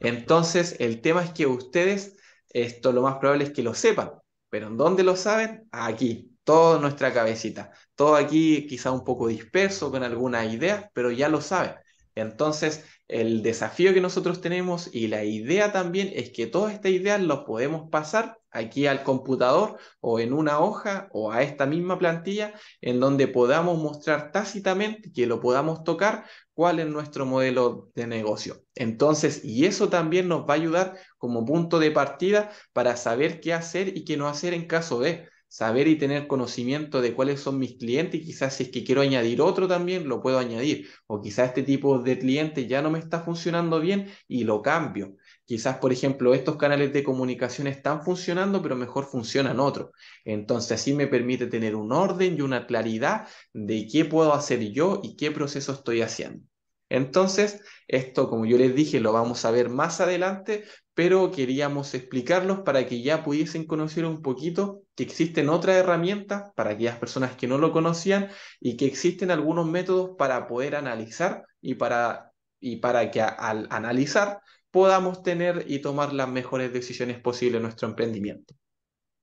Entonces, el tema es que ustedes, esto lo más probable es que lo sepan, pero ¿en dónde lo saben? Aquí, toda nuestra cabecita, todo aquí quizá un poco disperso con alguna idea, pero ya lo saben. Entonces, el desafío que nosotros tenemos y la idea también es que toda esta idea las podemos pasar aquí al computador o en una hoja o a esta misma plantilla en donde podamos mostrar tácitamente que lo podamos tocar cuál es nuestro modelo de negocio. Entonces, y eso también nos va a ayudar como punto de partida para saber qué hacer y qué no hacer en caso de saber y tener conocimiento de cuáles son mis clientes y quizás si es que quiero añadir otro también, lo puedo añadir. O quizás este tipo de cliente ya no me está funcionando bien y lo cambio. Quizás, por ejemplo, estos canales de comunicación están funcionando, pero mejor funcionan otros. Entonces, así me permite tener un orden y una claridad de qué puedo hacer yo y qué proceso estoy haciendo. Entonces, esto, como yo les dije, lo vamos a ver más adelante, pero queríamos explicarlos para que ya pudiesen conocer un poquito que existen otras herramientas para aquellas personas que no lo conocían y que existen algunos métodos para poder analizar y para, y para que al analizar podamos tener y tomar las mejores decisiones posibles en nuestro emprendimiento.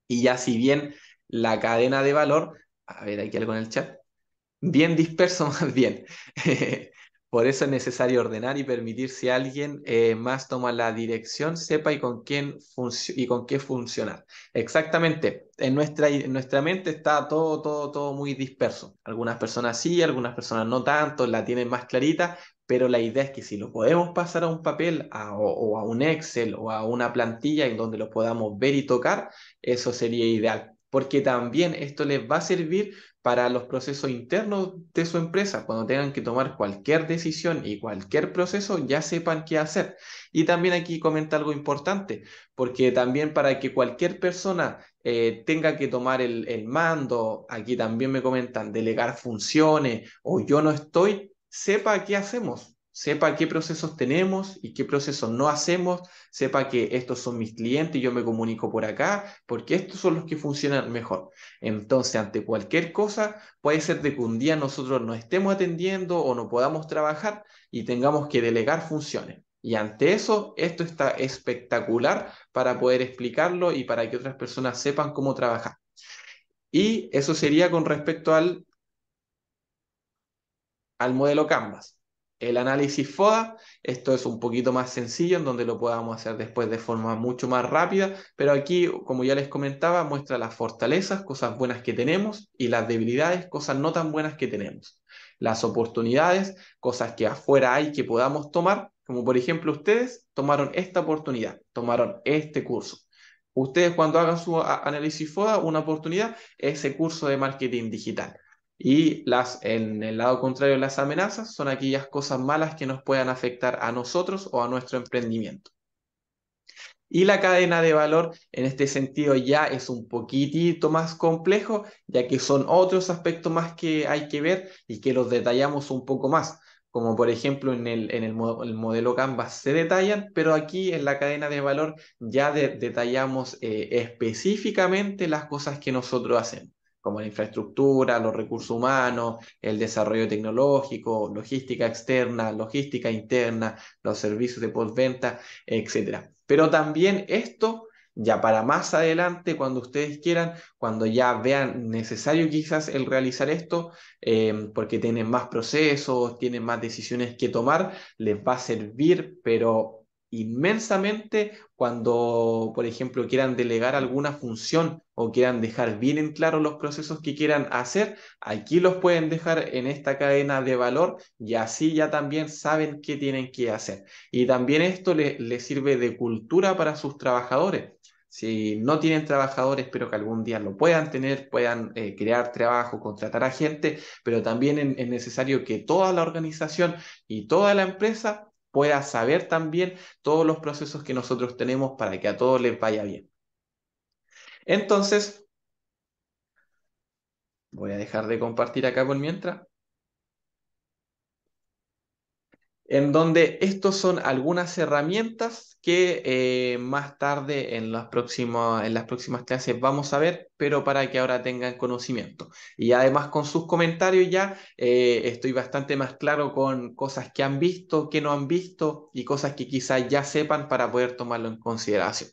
Y ya si bien la cadena de valor, a ver, que algo en el chat, bien disperso (laughs) más bien. (laughs) Eh, por eso es necesario ordenar y permitir si alguien eh, más toma la dirección, sepa y con quién y con qué funcionar. Exactamente. En nuestra, nuestra mente está todo, todo, todo muy disperso. Algunas personas sí, algunas personas no tanto, la tienen más clarita, pero la idea es que si lo podemos pasar a un papel o, a un Excel o a una plantilla en donde lo podamos ver y tocar, eso sería ideal porque también esto les va a servir para los procesos internos de su empresa. Cuando tengan que tomar cualquier decisión y cualquier proceso, ya sepan qué hacer. Y también aquí comenta algo importante, porque también para que cualquier persona eh, tenga que tomar el, el mando, aquí también me comentan delegar funciones o yo no estoy, sepa qué hacemos, sepa qué procesos tenemos y qué procesos no hacemos, sepa que estos son mis clientes y yo me comunico por acá, porque estos son los que funcionan mejor. Entonces, ante cualquier cosa, puede ser de que un día nosotros no estemos atendiendo o no podamos trabajar y tengamos que delegar funciones. Y ante eso, esto está espectacular para poder explicarlo y para que otras personas sepan cómo trabajar. Y eso sería con respecto al, al modelo Canvas el análisis FODA. Esto es un poquito más sencillo, en donde lo podamos hacer después de forma mucho más rápida, pero aquí, como ya les comentaba, muestra las fortalezas, cosas buenas que tenemos, y las debilidades, cosas no tan buenas que tenemos. Las oportunidades, cosas que afuera hay que podamos tomar, como por ejemplo ustedes tomaron esta oportunidad, tomaron este curso. Ustedes cuando hagan su análisis FODA, una oportunidad, ese curso de marketing digital y las, en el lado contrario, las amenazas son aquellas cosas malas que nos puedan afectar a nosotros o a nuestro emprendimiento. Y la cadena de valor en este sentido ya es un poquitito más complejo, ya que son otros aspectos más que hay que ver y que los detallamos un poco más, como por ejemplo en el, en el, modelo Canvas se detallan, pero aquí en la cadena de valor ya detallamos eh, específicamente las cosas que nosotros hacemos como la infraestructura, los recursos humanos, el desarrollo tecnológico, logística externa, logística interna, los servicios de postventa, etc. Pero también esto, ya para más adelante, cuando ustedes quieran, cuando ya vean necesario quizás el realizar esto, eh, porque tienen más procesos, tienen más decisiones que tomar, les va a servir, pero inmensamente cuando, por ejemplo, quieran delegar alguna función o quieran dejar bien en claro los procesos que quieran hacer, aquí los pueden dejar en esta cadena de valor y así ya también saben qué tienen que hacer. Y también esto les le sirve de cultura para sus trabajadores. Si no tienen trabajadores, pero que algún día lo puedan tener, puedan eh, crear trabajo, contratar a gente, pero también es necesario que toda la organización y toda la empresa pueda saber también todos los procesos que nosotros tenemos para que a todos les vaya bien. Entonces, voy a dejar de compartir acá por mientras. en donde estos son algunas herramientas que eh, más tarde en, en las próximas clases vamos a ver, pero para que ahora tengan conocimiento. Y además con sus comentarios ya eh, estoy bastante más claro con cosas que han visto, que no han visto y cosas que quizás ya sepan para poder tomarlo en consideración.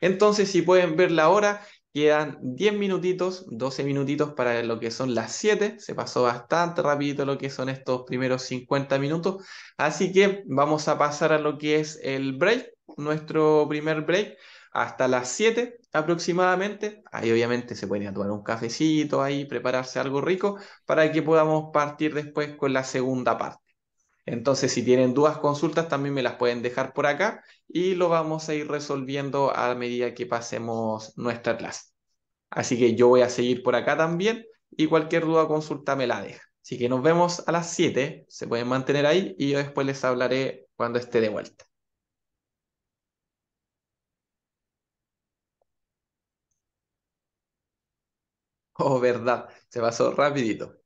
Entonces, si pueden verla ahora... Quedan 10 minutitos, 12 minutitos para lo que son las 7. Se pasó bastante rapidito lo que son estos primeros 50 minutos. Así que vamos a pasar a lo que es el break, nuestro primer break, hasta las 7 aproximadamente. Ahí obviamente se pueden tomar un cafecito, ahí prepararse algo rico para que podamos partir después con la segunda parte. Entonces, si tienen dudas, consultas, también me las pueden dejar por acá y lo vamos a ir resolviendo a medida que pasemos nuestra clase. Así que yo voy a seguir por acá también y cualquier duda o consulta me la deja. Así que nos vemos a las 7, se pueden mantener ahí y yo después les hablaré cuando esté de vuelta. Oh, verdad, se pasó rapidito.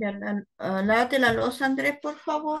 Ya la, uh, la losa, Andrés, por favor.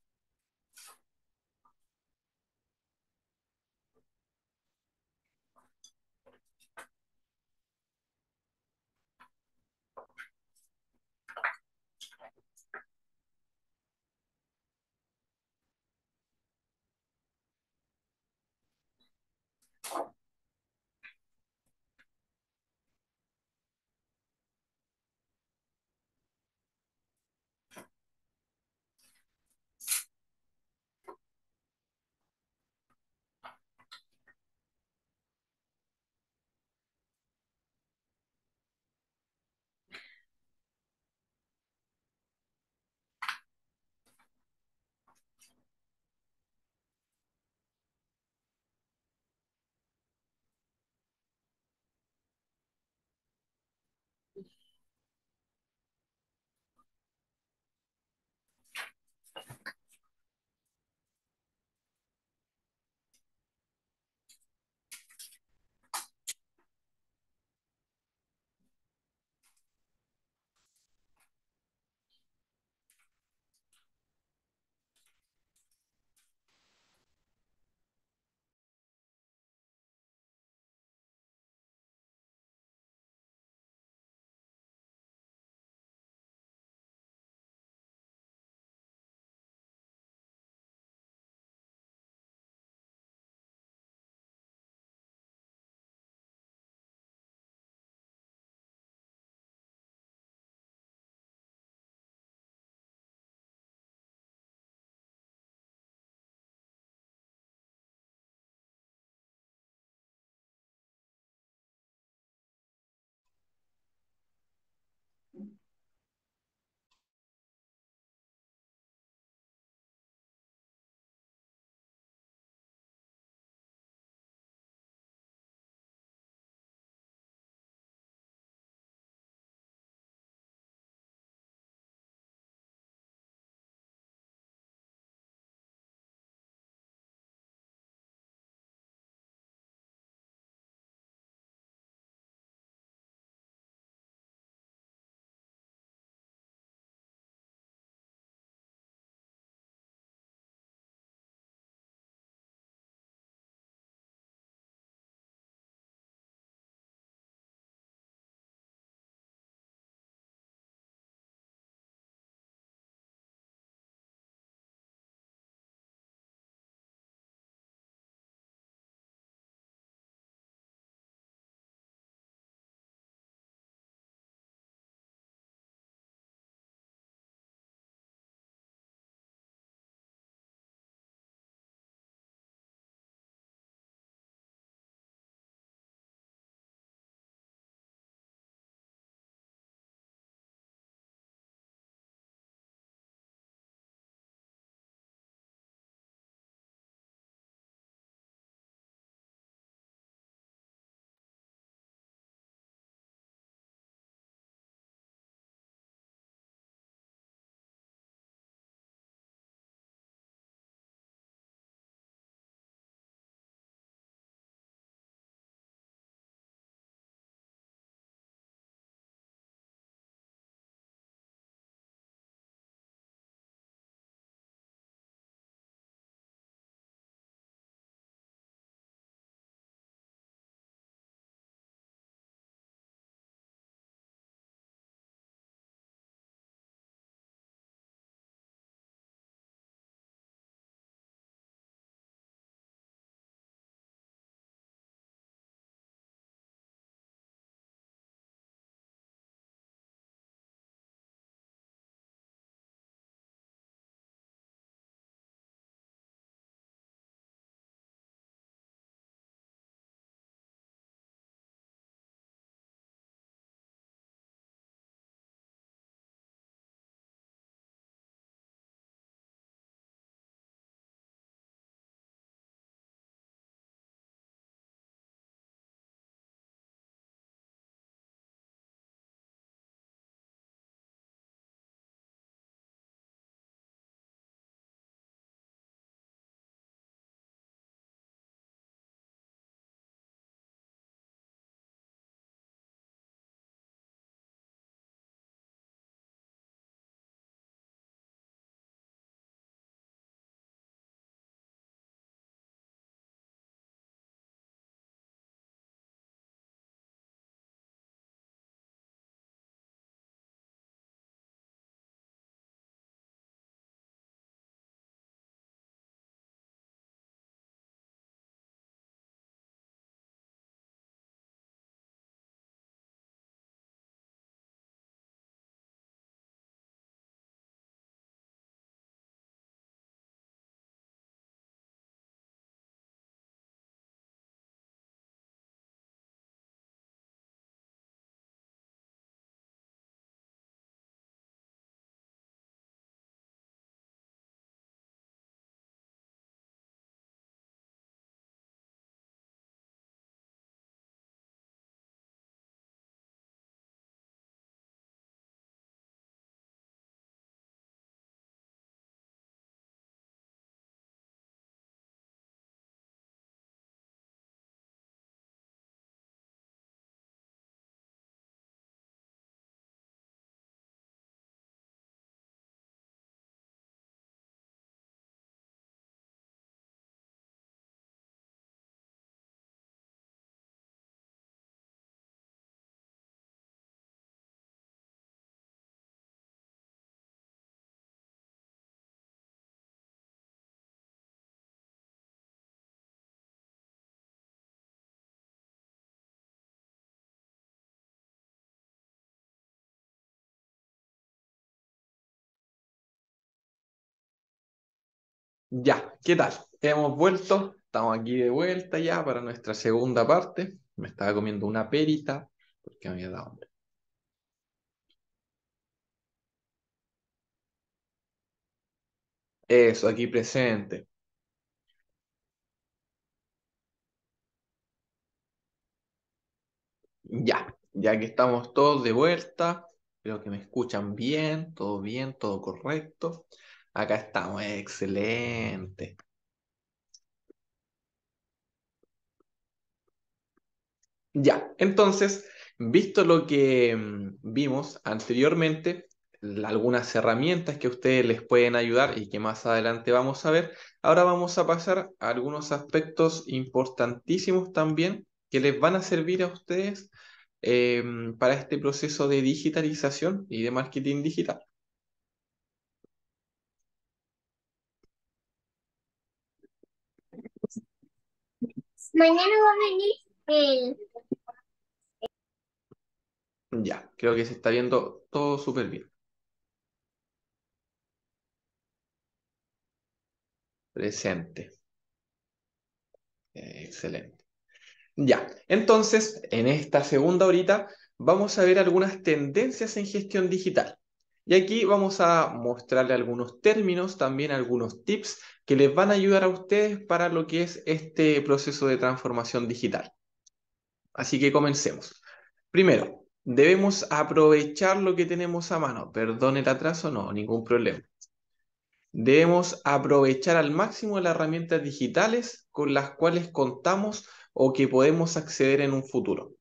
Ya, ¿qué tal? Hemos vuelto, estamos aquí de vuelta ya para nuestra segunda parte. Me estaba comiendo una perita porque me había dado hambre. Eso, aquí presente. Ya, ya que estamos todos de vuelta, creo que me escuchan bien, todo bien, todo correcto. Acá estamos, excelente. Ya, entonces, visto lo que mm, vimos anteriormente, algunas herramientas que ustedes les pueden ayudar y que más adelante vamos a ver, ahora vamos a pasar a algunos aspectos importantísimos también que les van a servir a ustedes em, para este proceso de digitalización y de marketing digital. mañana va a venir el... Ya, creo que se está viendo todo súper bien. Presente. Excelente. Ya, entonces, en esta segunda horita vamos a ver algunas tendencias en gestión digital. Y aquí vamos a mostrarle algunos términos, también algunos tips que les van a ayudar a ustedes para lo que es este proceso de transformación digital. Así que comencemos. Primero, debemos aprovechar lo que tenemos a mano. Perdón el atraso, no, ningún problema. Debemos aprovechar al máximo las herramientas digitales con las cuales contamos o que podemos acceder en un futuro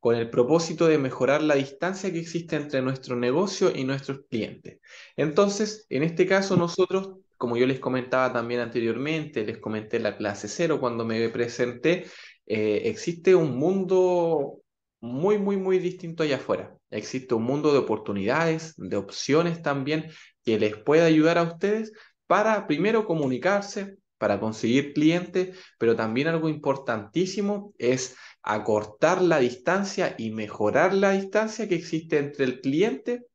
con el propósito de mejorar la distancia que existe entre nuestro negocio y nuestros clientes. Entonces, en este caso, nosotros, como yo les comentaba también anteriormente, les comenté la clase cero cuando me presenté, eh, existe un mundo muy, muy, muy distinto allá afuera. Existe un mundo de oportunidades, de opciones también que les puede ayudar a ustedes para primero comunicarse, para conseguir clientes, pero también algo importantísimo es acortar la distancia y mejorar la distancia que existe entre el cliente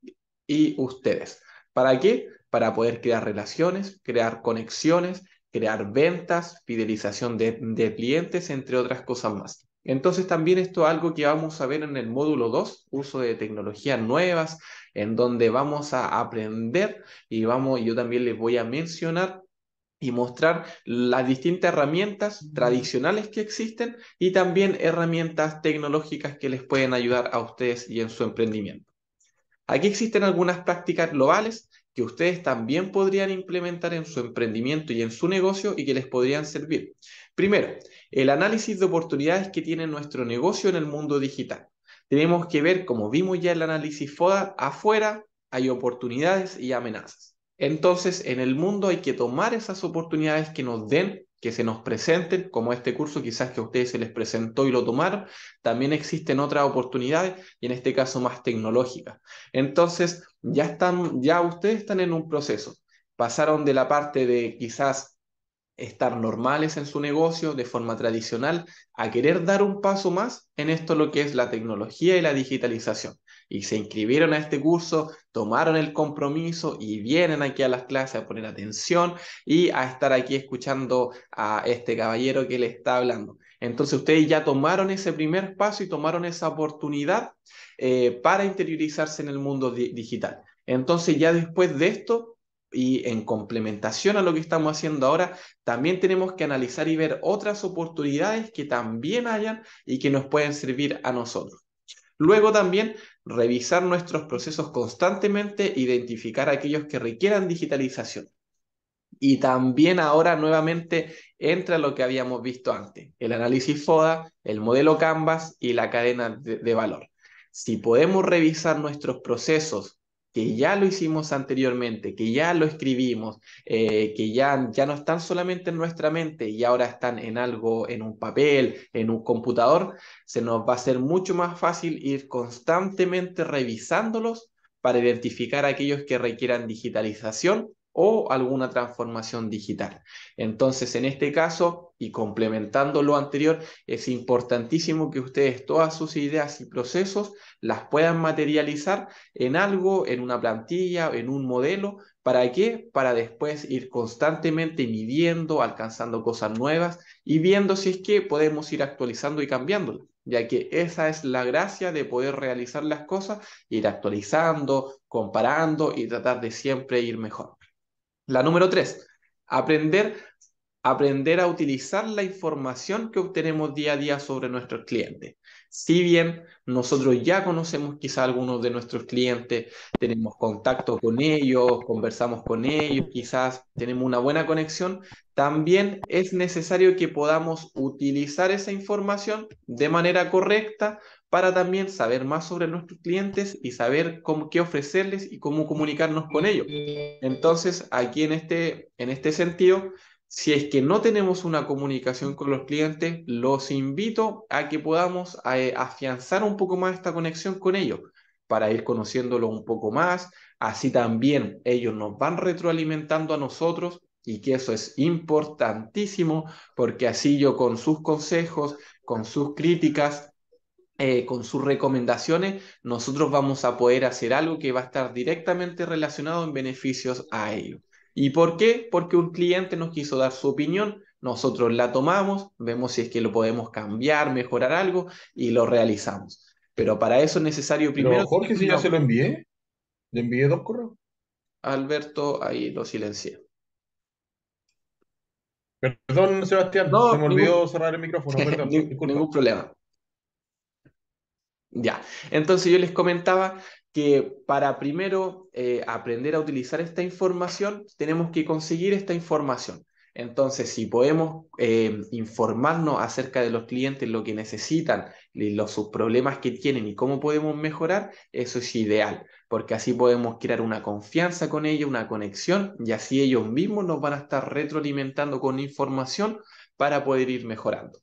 y ustedes. ¿Para qué? Para poder crear relaciones, crear conexiones, crear ventas, fidelización de, clientes, entre otras cosas más. Entonces también esto es algo que vamos a ver en el módulo 2, uso de tecnologías nuevas, en donde vamos a aprender y vamos, yo también les voy a mencionar y mostrar las distintas herramientas tradicionales que existen y también herramientas tecnológicas que les pueden ayudar a ustedes y en su emprendimiento. Aquí existen algunas prácticas globales que ustedes también podrían implementar en su emprendimiento y en su negocio y que les podrían servir. Primero, el análisis de oportunidades que tiene nuestro negocio en el mundo digital. Tenemos que ver, como vimos ya el análisis FODA, afuera hay oportunidades y amenazas. Entonces, en el mundo hay que tomar esas oportunidades que nos den, que se nos presenten, como este curso quizás que a ustedes se les presentó y lo tomaron. También existen otras oportunidades y en este caso más tecnológicas. Entonces, ya están, ya ustedes están en un proceso. Pasaron de la parte de quizás estar normales en su negocio de forma tradicional a querer dar un paso más en esto lo que es la tecnología y la digitalización y se inscribieron a este curso, tomaron el compromiso y vienen aquí a las clases a poner atención y a estar aquí escuchando a este caballero que le está hablando. Entonces ustedes ya tomaron ese primer paso y tomaron esa oportunidad eh, para interiorizarse en el mundo digital. Entonces ya después de esto, y en complementación a lo que estamos haciendo ahora, también tenemos que analizar y ver otras oportunidades que también hayan y que nos pueden servir a nosotros. Luego también revisar nuestros procesos constantemente, identificar aquellos que requieran digitalización. Y también ahora nuevamente entra lo que habíamos visto antes, el análisis FODA, el modelo Canvas y la cadena de, valor. Si podemos revisar nuestros procesos que ya lo hicimos anteriormente, que ya lo escribimos, eh, que ya, ya no están solamente en nuestra mente y ahora están en algo, en un papel, en un computador, se nos va a ser mucho más fácil ir constantemente revisándolos para identificar aquellos que requieran digitalización o alguna transformación digital. Entonces, en este caso, y complementando lo anterior, es importantísimo que ustedes todas sus ideas y procesos las puedan materializar en algo, en una plantilla, en un modelo. ¿Para qué? Para después ir constantemente midiendo, alcanzando cosas nuevas y viendo si es que podemos ir actualizando y cambiando ya que esa es la gracia de poder realizar las cosas, ir actualizando, comparando y tratar de siempre ir mejor. La número tres, aprender aprender a utilizar la información que obtenemos día a día sobre nuestros clientes. Si bien nosotros ya conocemos quizá algunos de nuestros clientes, tenemos contacto con ellos, conversamos con ellos, quizás tenemos una buena conexión, también es necesario que podamos utilizar esa información de manera correcta para también saber más sobre nuestros clientes y saber cómo, qué ofrecerles y cómo comunicarnos con ellos. Entonces, aquí en este, en este sentido, si es que no tenemos una comunicación con los clientes, los invito a que podamos eh, afianzar un poco más esta conexión con ellos para ir conociéndolo un poco más. Así también ellos nos van retroalimentando a nosotros y que eso es importantísimo porque así yo con sus consejos, con sus críticas, eh, con sus recomendaciones, nosotros vamos a poder hacer algo que va a estar directamente relacionado en beneficios a ellos. ¿Y por qué? Porque un cliente nos quiso dar su opinión, nosotros la tomamos, vemos si es que lo podemos cambiar, mejorar algo y lo realizamos. Pero para eso es necesario primero... Pero Jorge, si ya se lo envié, le envié dos correos. Alberto, ahí lo silencié. Perdón, Sebastián, se me olvidó cerrar el micrófono. (laughs) ningún problema. Ya, entonces yo les comentaba que para primero eh, aprender a utilizar esta información, tenemos que conseguir esta información. Entonces, si podemos eh, informarnos acerca de los clientes, lo que necesitan, los, sus problemas que tienen y cómo podemos mejorar, eso es ideal, porque así podemos crear una confianza con ellos, una conexión, y así ellos mismos nos van a estar retroalimentando con información para poder ir mejorando.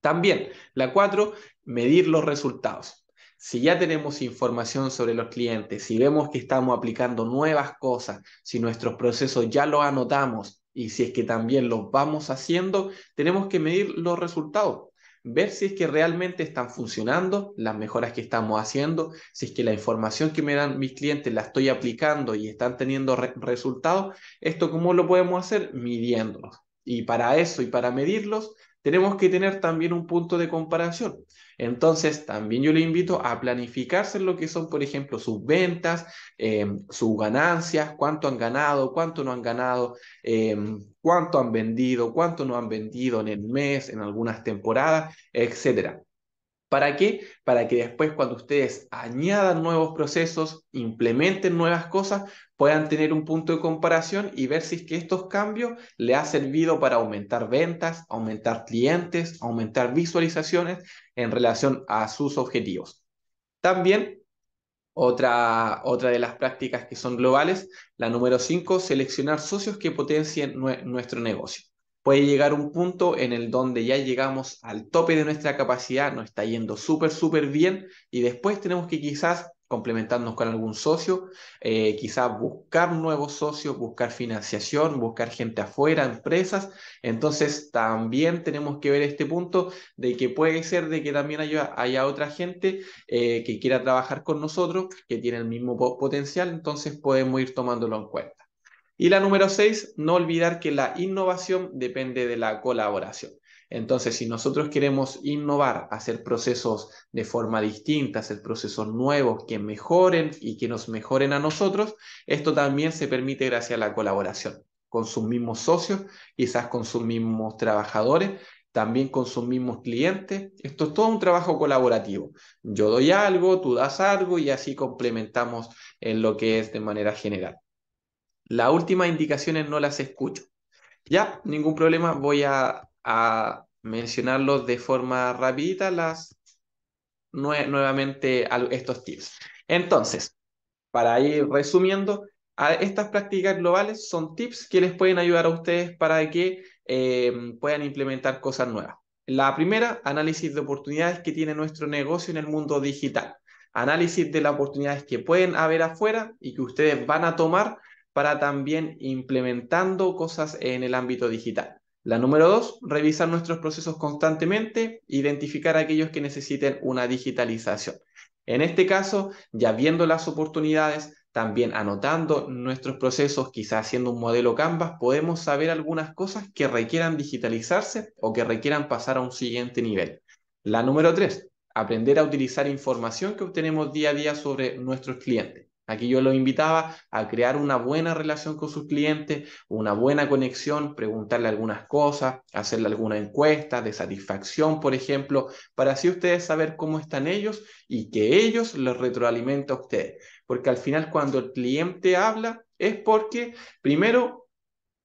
También, la cuatro, medir los resultados si ya tenemos información sobre los clientes, si vemos que estamos aplicando nuevas cosas, si nuestros procesos ya los anotamos y si es que también los vamos haciendo, tenemos que medir los resultados, ver si es que realmente están funcionando las mejoras que estamos haciendo, si es que la información que me dan mis clientes la estoy aplicando y están teniendo resultados. Esto cómo lo podemos hacer midiéndolos. Y para eso y para medirlos, tenemos que tener también un punto de comparación. Entonces, también yo le invito a planificarse lo que son, por ejemplo, sus ventas, em, sus ganancias, cuánto han ganado, cuánto no han ganado, em, cuánto han vendido, cuánto no han vendido en el mes, en algunas temporadas, etc. ¿Para qué? Para que después cuando ustedes añadan nuevos procesos, implementen nuevas cosas, puedan tener un punto de comparación y ver si es que estos cambios le han servido para aumentar ventas, aumentar clientes, aumentar visualizaciones en relación a sus objetivos. También, otra, otra de las prácticas que son globales, la número 5, seleccionar socios que potencien nuestro negocio. Puede llegar un punto en el donde ya llegamos al tope de nuestra capacidad, nos está yendo súper, súper bien y después tenemos que quizás complementarnos con algún socio, eh, quizás buscar nuevos socios, buscar financiación, buscar gente afuera, empresas. Entonces también tenemos que ver este punto de que puede ser de que también haya, otra gente eh, que quiera trabajar con nosotros, que tiene el mismo potencial, entonces podemos ir tomándolo en cuenta. Y la número seis, no olvidar que la innovación depende de la colaboración. Entonces, si nosotros queremos innovar, hacer procesos de forma distinta, hacer procesos nuevos que mejoren y que nos mejoren a nosotros, esto también se permite gracias a la colaboración con sus mismos socios, quizás con sus mismos trabajadores, también con sus mismos clientes. Esto es todo un trabajo colaborativo. Yo doy algo, tú das algo y así complementamos en lo que es de manera general. última indicación indicaciones no las escucho. Ya, ningún problema, voy a a mencionarlos de forma rapidita las nuevamente estos tips. Entonces, para ir resumiendo, estas prácticas globales son tips que les pueden ayudar a ustedes para que em, puedan implementar cosas nuevas. La primera, análisis de oportunidades que tiene nuestro negocio en el mundo digital. Análisis de las oportunidades que pueden haber afuera y que ustedes van a tomar para también implementando cosas en el ámbito digital. La número dos, revisar nuestros procesos constantemente, identificar aquellos que necesiten una digitalización. En este caso, ya viendo las oportunidades, también anotando nuestros procesos, quizás haciendo un modelo Canvas, podemos saber algunas cosas que requieran digitalizarse o que requieran pasar a un siguiente nivel. La número tres, aprender a utilizar información que obtenemos día a día sobre nuestros clientes. Aquí yo lo invitaba a crear una buena relación con sus clientes, una buena conexión, preguntarle algunas cosas, hacerle alguna encuesta de satisfacción, por ejemplo, para así ustedes saber cómo están ellos y que ellos los retroalimenta a ustedes. Porque al final cuando el cliente habla es porque primero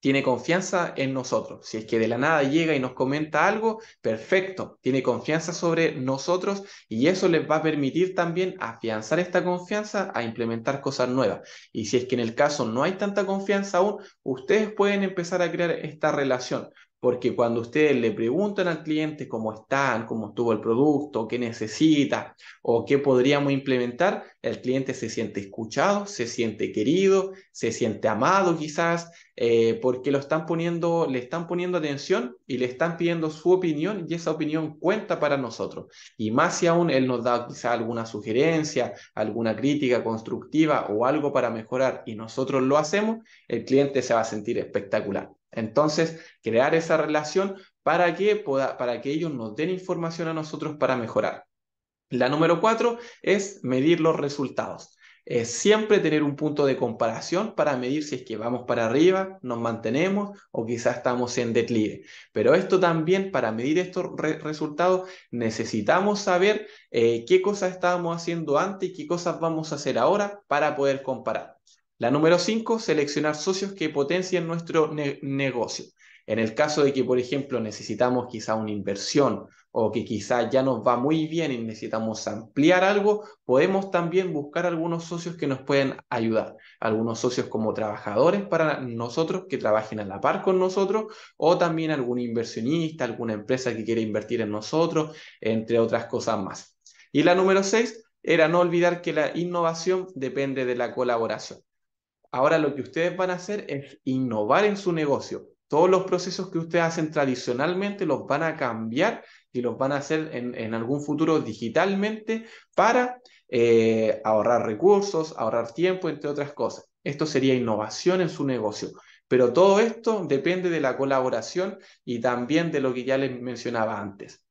tiene confianza en nosotros. Si es que de la nada llega y nos comenta algo, perfecto, tiene confianza sobre nosotros y eso les va a permitir también afianzar esta confianza a implementar cosas nuevas. Y si es que en el caso no hay tanta confianza aún, ustedes pueden empezar a crear esta relación porque cuando ustedes le preguntan al cliente cómo están, cómo estuvo el producto, qué necesita o qué podríamos implementar, el cliente se siente escuchado, se siente querido, se siente amado quizás, eh, porque lo están poniendo, le están poniendo atención y le están pidiendo su opinión y esa opinión cuenta para nosotros. Y más si aún él nos da quizás alguna sugerencia, alguna crítica constructiva o algo para mejorar y nosotros lo hacemos, el cliente se va a sentir espectacular. Entonces, crear esa relación para que, para que ellos nos den información a nosotros para mejorar. La número cuatro es medir los resultados. siempre tener un punto de comparación para medir si es que vamos para arriba, nos mantenemos o quizás estamos en declive. Pero esto también, para medir estos resultados, necesitamos saber eh, qué cosas estábamos haciendo antes y qué cosas vamos a hacer ahora para poder comparar. La número 5, seleccionar socios que potencien nuestro negocio. En el caso de que, por ejemplo, necesitamos quizá una inversión o que quizá ya nos va muy bien y necesitamos ampliar algo, podemos también buscar algunos socios que nos pueden ayudar, algunos socios como trabajadores para nosotros que trabajen a la par con nosotros o también algún inversionista, alguna empresa que quiera invertir en nosotros, entre otras cosas más. Y la número 6 era no olvidar que la innovación depende de la colaboración. Ahora lo que ustedes van a hacer es innovar en su negocio. Todos los procesos que ustedes hacen tradicionalmente los van a cambiar y los van a hacer en, algún futuro digitalmente para eh, ahorrar recursos, ahorrar tiempo, entre otras cosas. Esto sería innovación en su negocio. Pero todo esto depende de la colaboración y también de lo que ya les mencionaba antes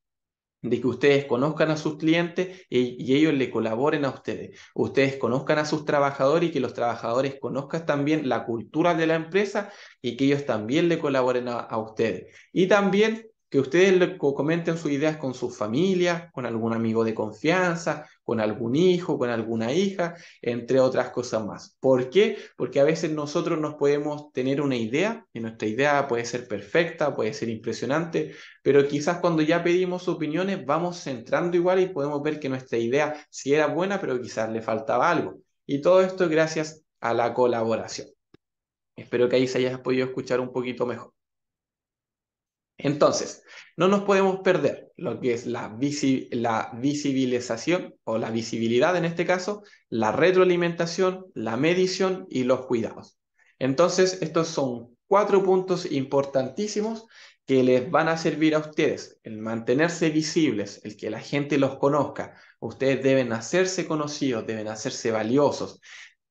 de que ustedes conozcan a sus clientes y, ellos le colaboren a ustedes. Ustedes conozcan a sus trabajadores y que los trabajadores conozcan también la cultura de la empresa y que ellos también le colaboren a ustedes. Y también que ustedes comenten sus ideas con su familia, con algún amigo de confianza, con algún hijo, con alguna hija, entre otras cosas más. ¿Por qué? Porque a veces nosotros nos podemos tener una idea, y nuestra idea puede ser perfecta, puede ser impresionante, pero quizás cuando ya pedimos opiniones vamos centrando igual y podemos ver que nuestra idea sí era buena, pero quizás le faltaba algo. Y todo esto gracias a la colaboración. Espero que ahí se haya podido escuchar un poquito mejor. Entonces, no nos podemos perder lo que es la, visibilización o la visibilidad en este caso, la retroalimentación, la medición y los cuidados. Entonces, estos son cuatro puntos importantísimos que les van a servir a ustedes. El mantenerse visibles, el que la gente los conozca. Ustedes deben hacerse conocidos, deben hacerse valiosos.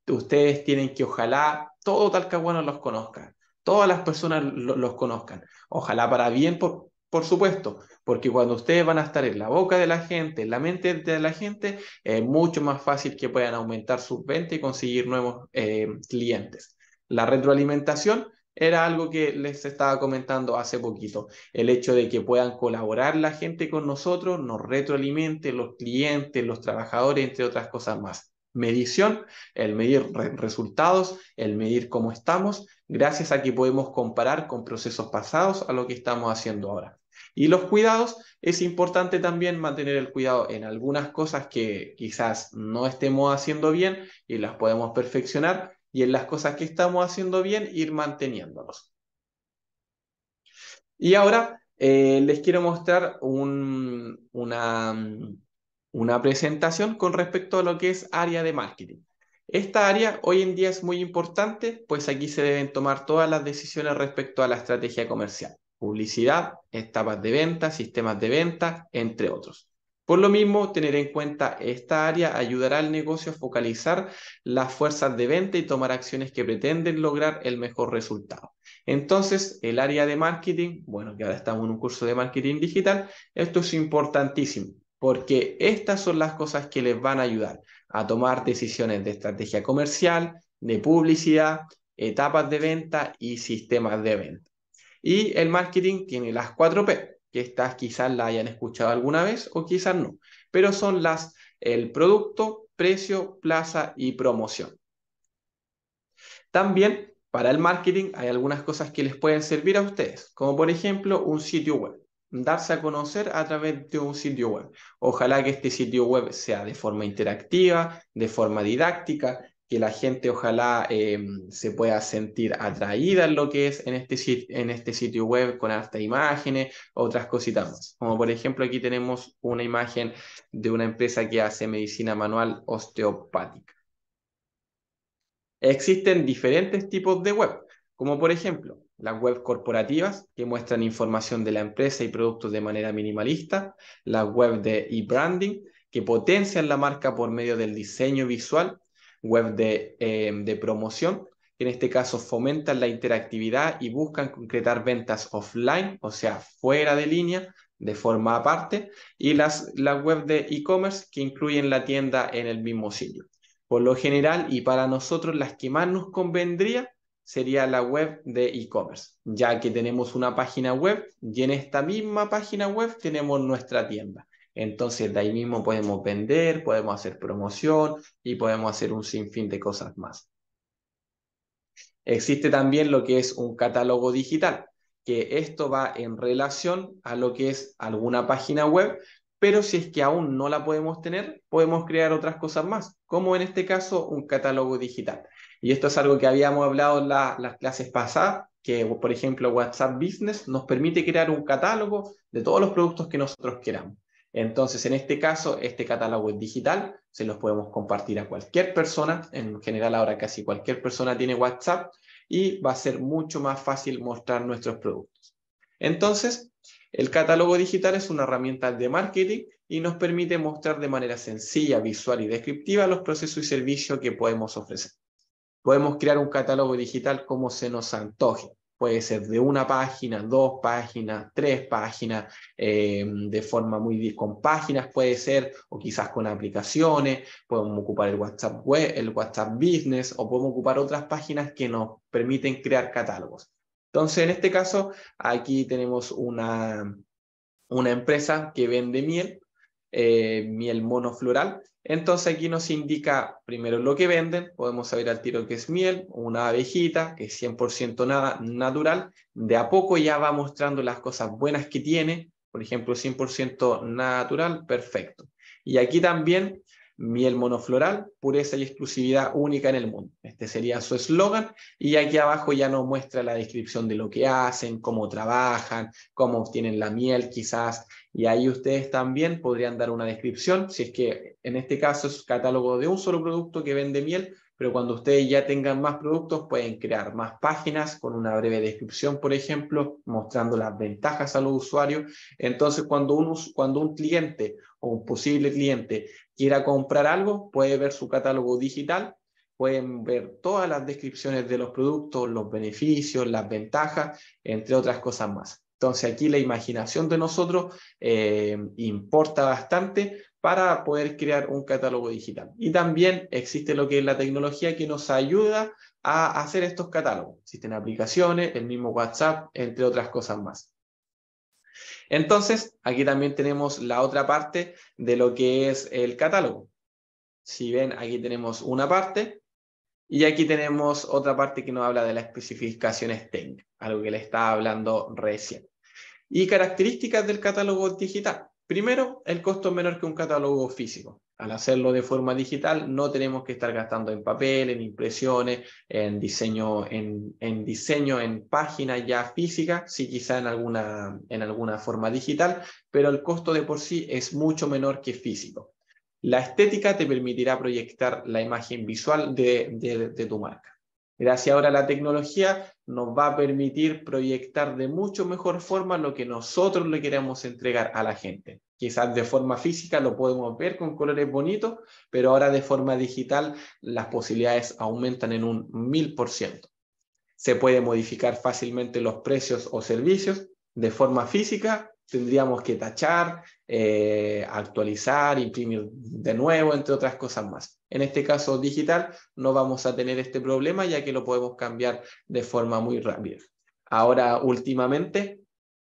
Ustedes tienen que ojalá todo que bueno los conozca todas las personas los conozcan. Ojalá para bien, por, supuesto, porque cuando ustedes van a estar en la boca de la gente, en la mente de la gente, es mucho más fácil que puedan aumentar sus ventas y conseguir nuevos eh, clientes. La retroalimentación era algo que les estaba comentando hace poquito. El hecho de que puedan colaborar la gente con nosotros, nos retroalimente, los clientes, los trabajadores, entre otras cosas más medición, el medir resultados, el medir cómo estamos, gracias a que podemos comparar con procesos pasados a lo que estamos haciendo ahora. Y los cuidados, es importante también mantener el cuidado en algunas cosas que quizás no estemos haciendo bien y las podemos perfeccionar, y en las cosas que estamos haciendo bien ir manteniéndolos. Y ahora eh, les quiero mostrar un, una, una presentación con respecto a lo que es área de marketing. Esta área hoy en día es muy importante, pues aquí se deben tomar todas las decisiones respecto a la estrategia comercial, publicidad, etapas de venta, sistemas de venta, entre otros. Por lo mismo, tener en cuenta esta área ayudará al negocio a focalizar las fuerzas de venta y tomar acciones que pretenden lograr el mejor resultado. Entonces, el área de marketing, bueno, que ahora estamos en un curso de marketing digital, esto es importantísimo porque estas son las cosas que les van a ayudar a tomar decisiones de estrategia comercial, de publicidad, etapas de venta y sistemas de venta. Y el marketing tiene las 4 P, que estas quizás la hayan escuchado alguna vez o quizás no, pero son las el producto, precio, plaza y promoción. También para el marketing hay algunas cosas que les pueden servir a ustedes, como por ejemplo un sitio web darse a conocer a través de un sitio web. Ojalá que este sitio web sea de forma interactiva, de forma didáctica, que la gente ojalá eh, se pueda sentir atraída en lo que es en este, en este sitio web con hasta imágenes, otras cositas más. Como por ejemplo aquí tenemos una imagen de una empresa que hace medicina manual osteopática. Existen diferentes tipos de web, como por ejemplo las webs corporativas que muestran información de la empresa y productos de manera minimalista, las web de e-branding que potencian la marca por medio del diseño visual, web de, em, promoción, que en este caso fomentan la interactividad y buscan concretar ventas offline, o sea, fuera de línea, de forma aparte, y las, las web de e-commerce que incluyen la tienda en el mismo sitio. Por lo general, y para nosotros las que más nos convendría sería la web de e-commerce, ya que tenemos una página web y en esta misma página web tenemos nuestra tienda. Entonces de ahí mismo podemos vender, podemos hacer promoción y podemos hacer un sinfín de cosas más. Existe también lo que es un catálogo digital, que esto va en relación a lo que es alguna página web, pero si es que aún no la podemos tener, podemos crear otras cosas más, como en este caso un catálogo digital y esto es algo que habíamos hablado en las clases pasadas, que por ejemplo WhatsApp Business nos permite crear un catálogo de todos los productos que nosotros queramos. Entonces, en este caso, este catálogo es digital, se los podemos compartir a cualquier persona, en general ahora casi cualquier persona tiene WhatsApp y va a ser mucho más fácil mostrar nuestros productos. Entonces, el catálogo digital es una herramienta de marketing y nos permite mostrar de manera sencilla, visual y descriptiva los procesos y servicios que podemos ofrecer podemos crear un catálogo digital como se nos antoje. Puede ser de una página, dos páginas, tres páginas, eh, de forma muy con páginas puede ser, o quizás con aplicaciones, podemos ocupar el WhatsApp web, el WhatsApp Business, o podemos ocupar otras páginas que nos permiten crear catálogos. Entonces, en este caso, aquí tenemos una, una empresa que vende miel eh, miel monofloral. Entonces aquí nos indica primero lo que venden, podemos saber al tiro que es miel, una abejita que es 100% nada, natural, de a poco ya va mostrando las cosas buenas que tiene, por ejemplo 100% natural, perfecto. Y aquí también miel monofloral, pureza y exclusividad única en el mundo. Este sería su eslogan y aquí abajo ya nos muestra la descripción de lo que hacen, cómo trabajan, cómo obtienen la miel quizás, y ahí ustedes también podrían dar una descripción, si es que en este caso es catálogo de un solo producto que vende miel, pero cuando ustedes ya tengan más productos pueden crear más páginas con una breve descripción, por ejemplo, mostrando las ventajas a los usuarios. Entonces, cuando un, cuando un cliente o un posible cliente quiera comprar algo, puede ver su catálogo digital, pueden ver todas las descripciones de los productos, los beneficios, las ventajas, entre otras cosas más. Entonces aquí la imaginación de nosotros eh, importa bastante para poder crear un catálogo digital. Y también existe lo que es la tecnología que nos ayuda a hacer estos catálogos. Existen aplicaciones, el mismo WhatsApp, entre otras cosas más. Entonces, aquí también tenemos la otra parte de lo que es el catálogo. Si ven, aquí tenemos una parte y aquí tenemos otra parte que nos habla de las especificaciones técnicas, algo que le estaba hablando recién. Y características del catálogo digital. Primero, el costo es menor que un catálogo físico. Al hacerlo de forma digital, no tenemos que estar gastando en papel, en impresiones, en diseño, en, en diseño, en páginas ya física, sí quizá en alguna, en alguna forma digital, pero el costo de por sí es mucho menor que físico. La estética te permitirá proyectar la imagen visual de tu marca. Gracias ahora la tecnología nos va a permitir proyectar de mucho mejor forma lo que nosotros le queremos entregar a la gente. Quizás de forma física lo podemos ver con colores bonitos, pero ahora de forma digital las posibilidades aumentan en un mil ciento. Se puede modificar fácilmente los precios o servicios de forma física tendríamos que tachar, eh, actualizar, imprimir de nuevo, entre otras cosas más. En este caso digital no vamos a tener este problema ya que lo podemos cambiar de forma muy rápida. Ahora, últimamente,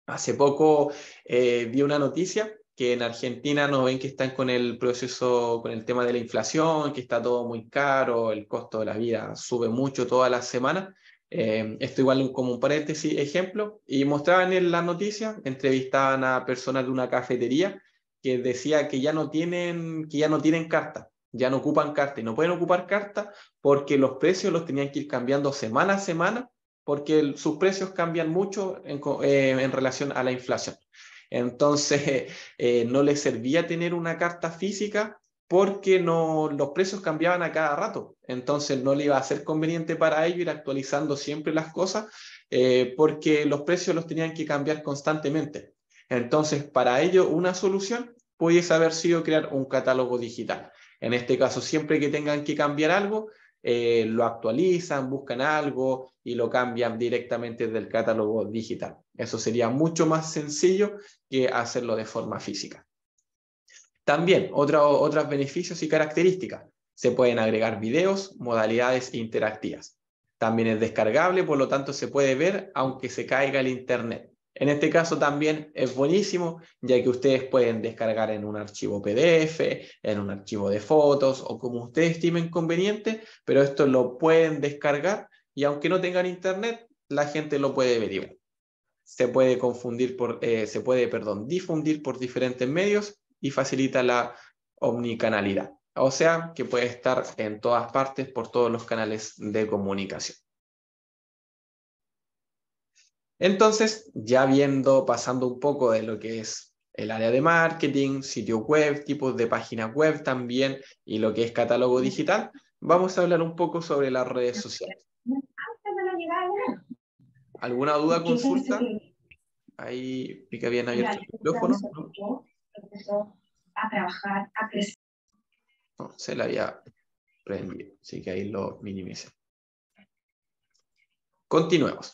hace poco eh, vi una noticia que en Argentina nos ven que están con el proceso, con el tema de la inflación, que está todo muy caro, el costo de la vida sube mucho todas las semanas eh, esto igual como un paréntesis, ejemplo, y mostraban en la noticia, entrevistaban a personas de una cafetería que decía que ya no tienen, que ya no tienen carta, ya no ocupan carta y no pueden ocupar carta porque los precios los tenían que ir cambiando semana a semana porque sus precios cambian mucho eh, en, relación a la inflación. Entonces, (laughs) eh, no les servía tener una carta física porque no, los precios cambiaban a cada rato, entonces no le iba a ser conveniente para ellos ir actualizando siempre las cosas, eh, porque los precios los tenían que cambiar constantemente. Entonces, para ello, una solución puede haber sido crear un catálogo digital. En este caso, siempre que tengan que cambiar algo, eh, lo actualizan, buscan algo y lo cambian directamente del catálogo digital. Eso sería mucho más sencillo que hacerlo de forma física. También otras otros beneficios y características. Se pueden agregar videos, modalidades e interactivas. También es descargable, por lo tanto se puede ver aunque se caiga el Internet. En este caso también es buenísimo, ya que ustedes pueden descargar en un archivo PDF, en un archivo de fotos o como ustedes estimen conveniente, pero esto lo pueden descargar y aunque no tengan internet, la gente lo puede ver Se puede confundir eh, se puede, perdón, difundir por diferentes medios y facilita la omnicanalidad. O sea, que puede estar en todas partes por todos los canales de comunicación. Entonces, ya viendo, pasando un poco de lo que es el área de marketing, sitio web, tipos de página web también y lo que es catálogo digital, vamos a hablar un poco sobre las redes sociales. ¿Alguna duda, consulta? Ahí pica bien abierto el micrófono empezó a trabajar, a crecer. se la había prendido, así que ahí lo minimice. Continuemos.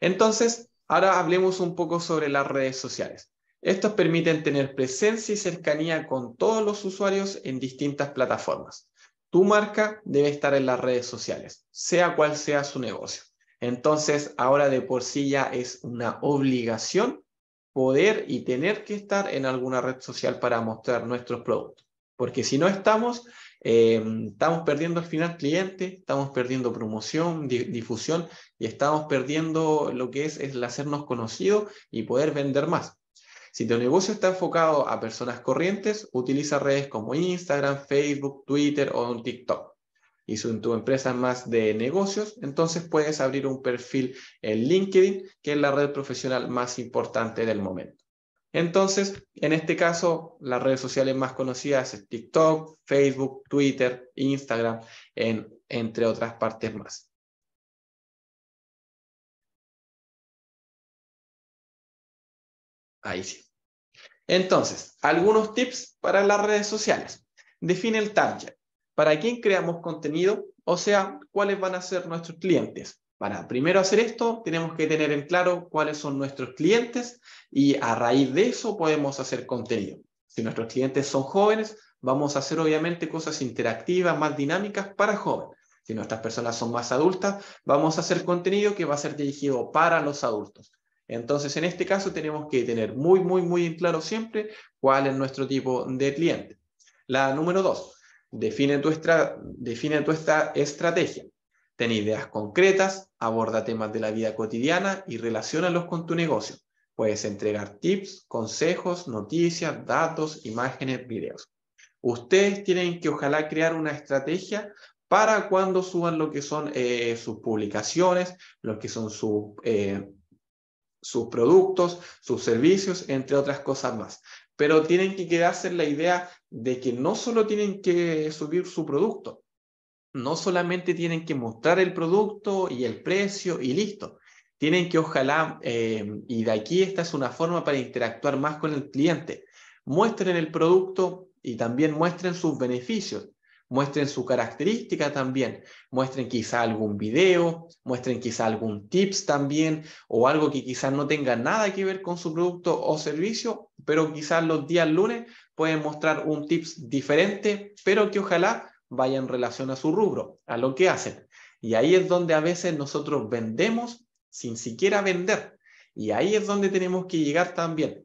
Entonces, ahora hablemos un poco sobre las redes sociales. Estos permiten tener presencia y cercanía con todos los usuarios en distintas plataformas. Tu marca debe estar en las redes sociales, sea cual sea su negocio. Entonces, ahora de por sí ya es una obligación poder y tener que estar en alguna red social para mostrar nuestros productos. Porque si no estamos, em, estamos perdiendo al final cliente, estamos perdiendo promoción, difusión y estamos perdiendo lo que es, el hacernos conocido y poder vender más. Si tu negocio está enfocado a personas corrientes, utiliza redes como Instagram, Facebook, Twitter o TikTok y son tu empresa más de negocios, entonces puedes abrir un perfil en LinkedIn, que es la red profesional más importante del momento. Entonces, en este caso, las redes sociales más conocidas es TikTok, Facebook, Twitter, Instagram, entre otras partes más. Ahí sí. Entonces, algunos tips para las redes sociales. Define el target para quién creamos contenido, o sea, cuáles van a ser nuestros clientes. Para primero hacer esto, tenemos que tener en claro cuáles son nuestros clientes y a raíz de eso podemos hacer contenido. Si nuestros clientes son jóvenes, vamos a hacer obviamente cosas interactivas, más dinámicas para jóvenes. Si nuestras personas son más adultas, vamos a hacer contenido que va a ser dirigido para los adultos. Entonces, en este caso tenemos que tener muy, muy, muy en claro siempre cuál es nuestro tipo de cliente. La número dos, Define tu, estrategia. Ten ideas concretas, aborda temas de la vida cotidiana y relacionalos con tu negocio. Puedes entregar tips, consejos, noticias, datos, imágenes, videos. Ustedes tienen que ojalá crear una estrategia para cuando suban lo que son eh, sus publicaciones, lo que son eh, sus productos, sus servicios, entre otras cosas más pero tienen que quedarse en la idea de que no solo tienen que subir su producto, no solamente tienen que mostrar el producto y el precio y listo. Tienen que ojalá, em, y de aquí esta es una forma para interactuar más con el cliente, muestren el producto y también muestren sus beneficios muestren su característica también, muestren quizá algún video, muestren quizá algún tips también o algo que quizás no tenga nada que ver con su producto o servicio, pero quizás los días lunes pueden mostrar un tips diferente, pero que ojalá vaya en relación a su rubro, a lo que hacen. Y ahí es donde a veces nosotros vendemos sin siquiera vender. Y ahí es donde tenemos que llegar también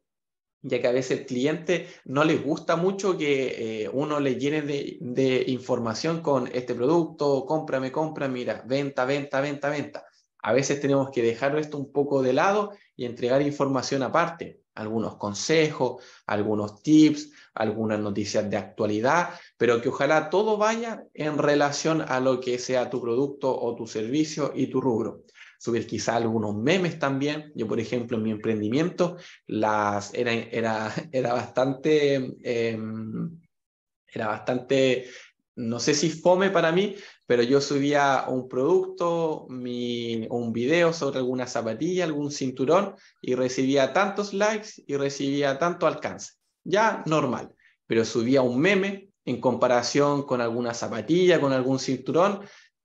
ya que a veces el cliente no les gusta mucho que eh, uno le llene de, información con este producto, cómprame, compra mira, venta, venta, venta, venta. A veces tenemos que dejar esto un poco de lado y entregar información aparte, algunos consejos, algunos tips, algunas noticias de actualidad, pero que ojalá todo vaya en relación a lo que sea tu producto o tu servicio y tu rubro subir quizá algunos memes también. Yo, por ejemplo, en mi emprendimiento las, era, (laughs) bastante... Em, era bastante no sé si fome para mí, pero yo subía un producto, mi, un video sobre alguna zapatilla, algún cinturón, y recibía tantos likes y recibía tanto alcance. Ya normal, pero subía un meme en comparación con alguna zapatilla, con algún cinturón,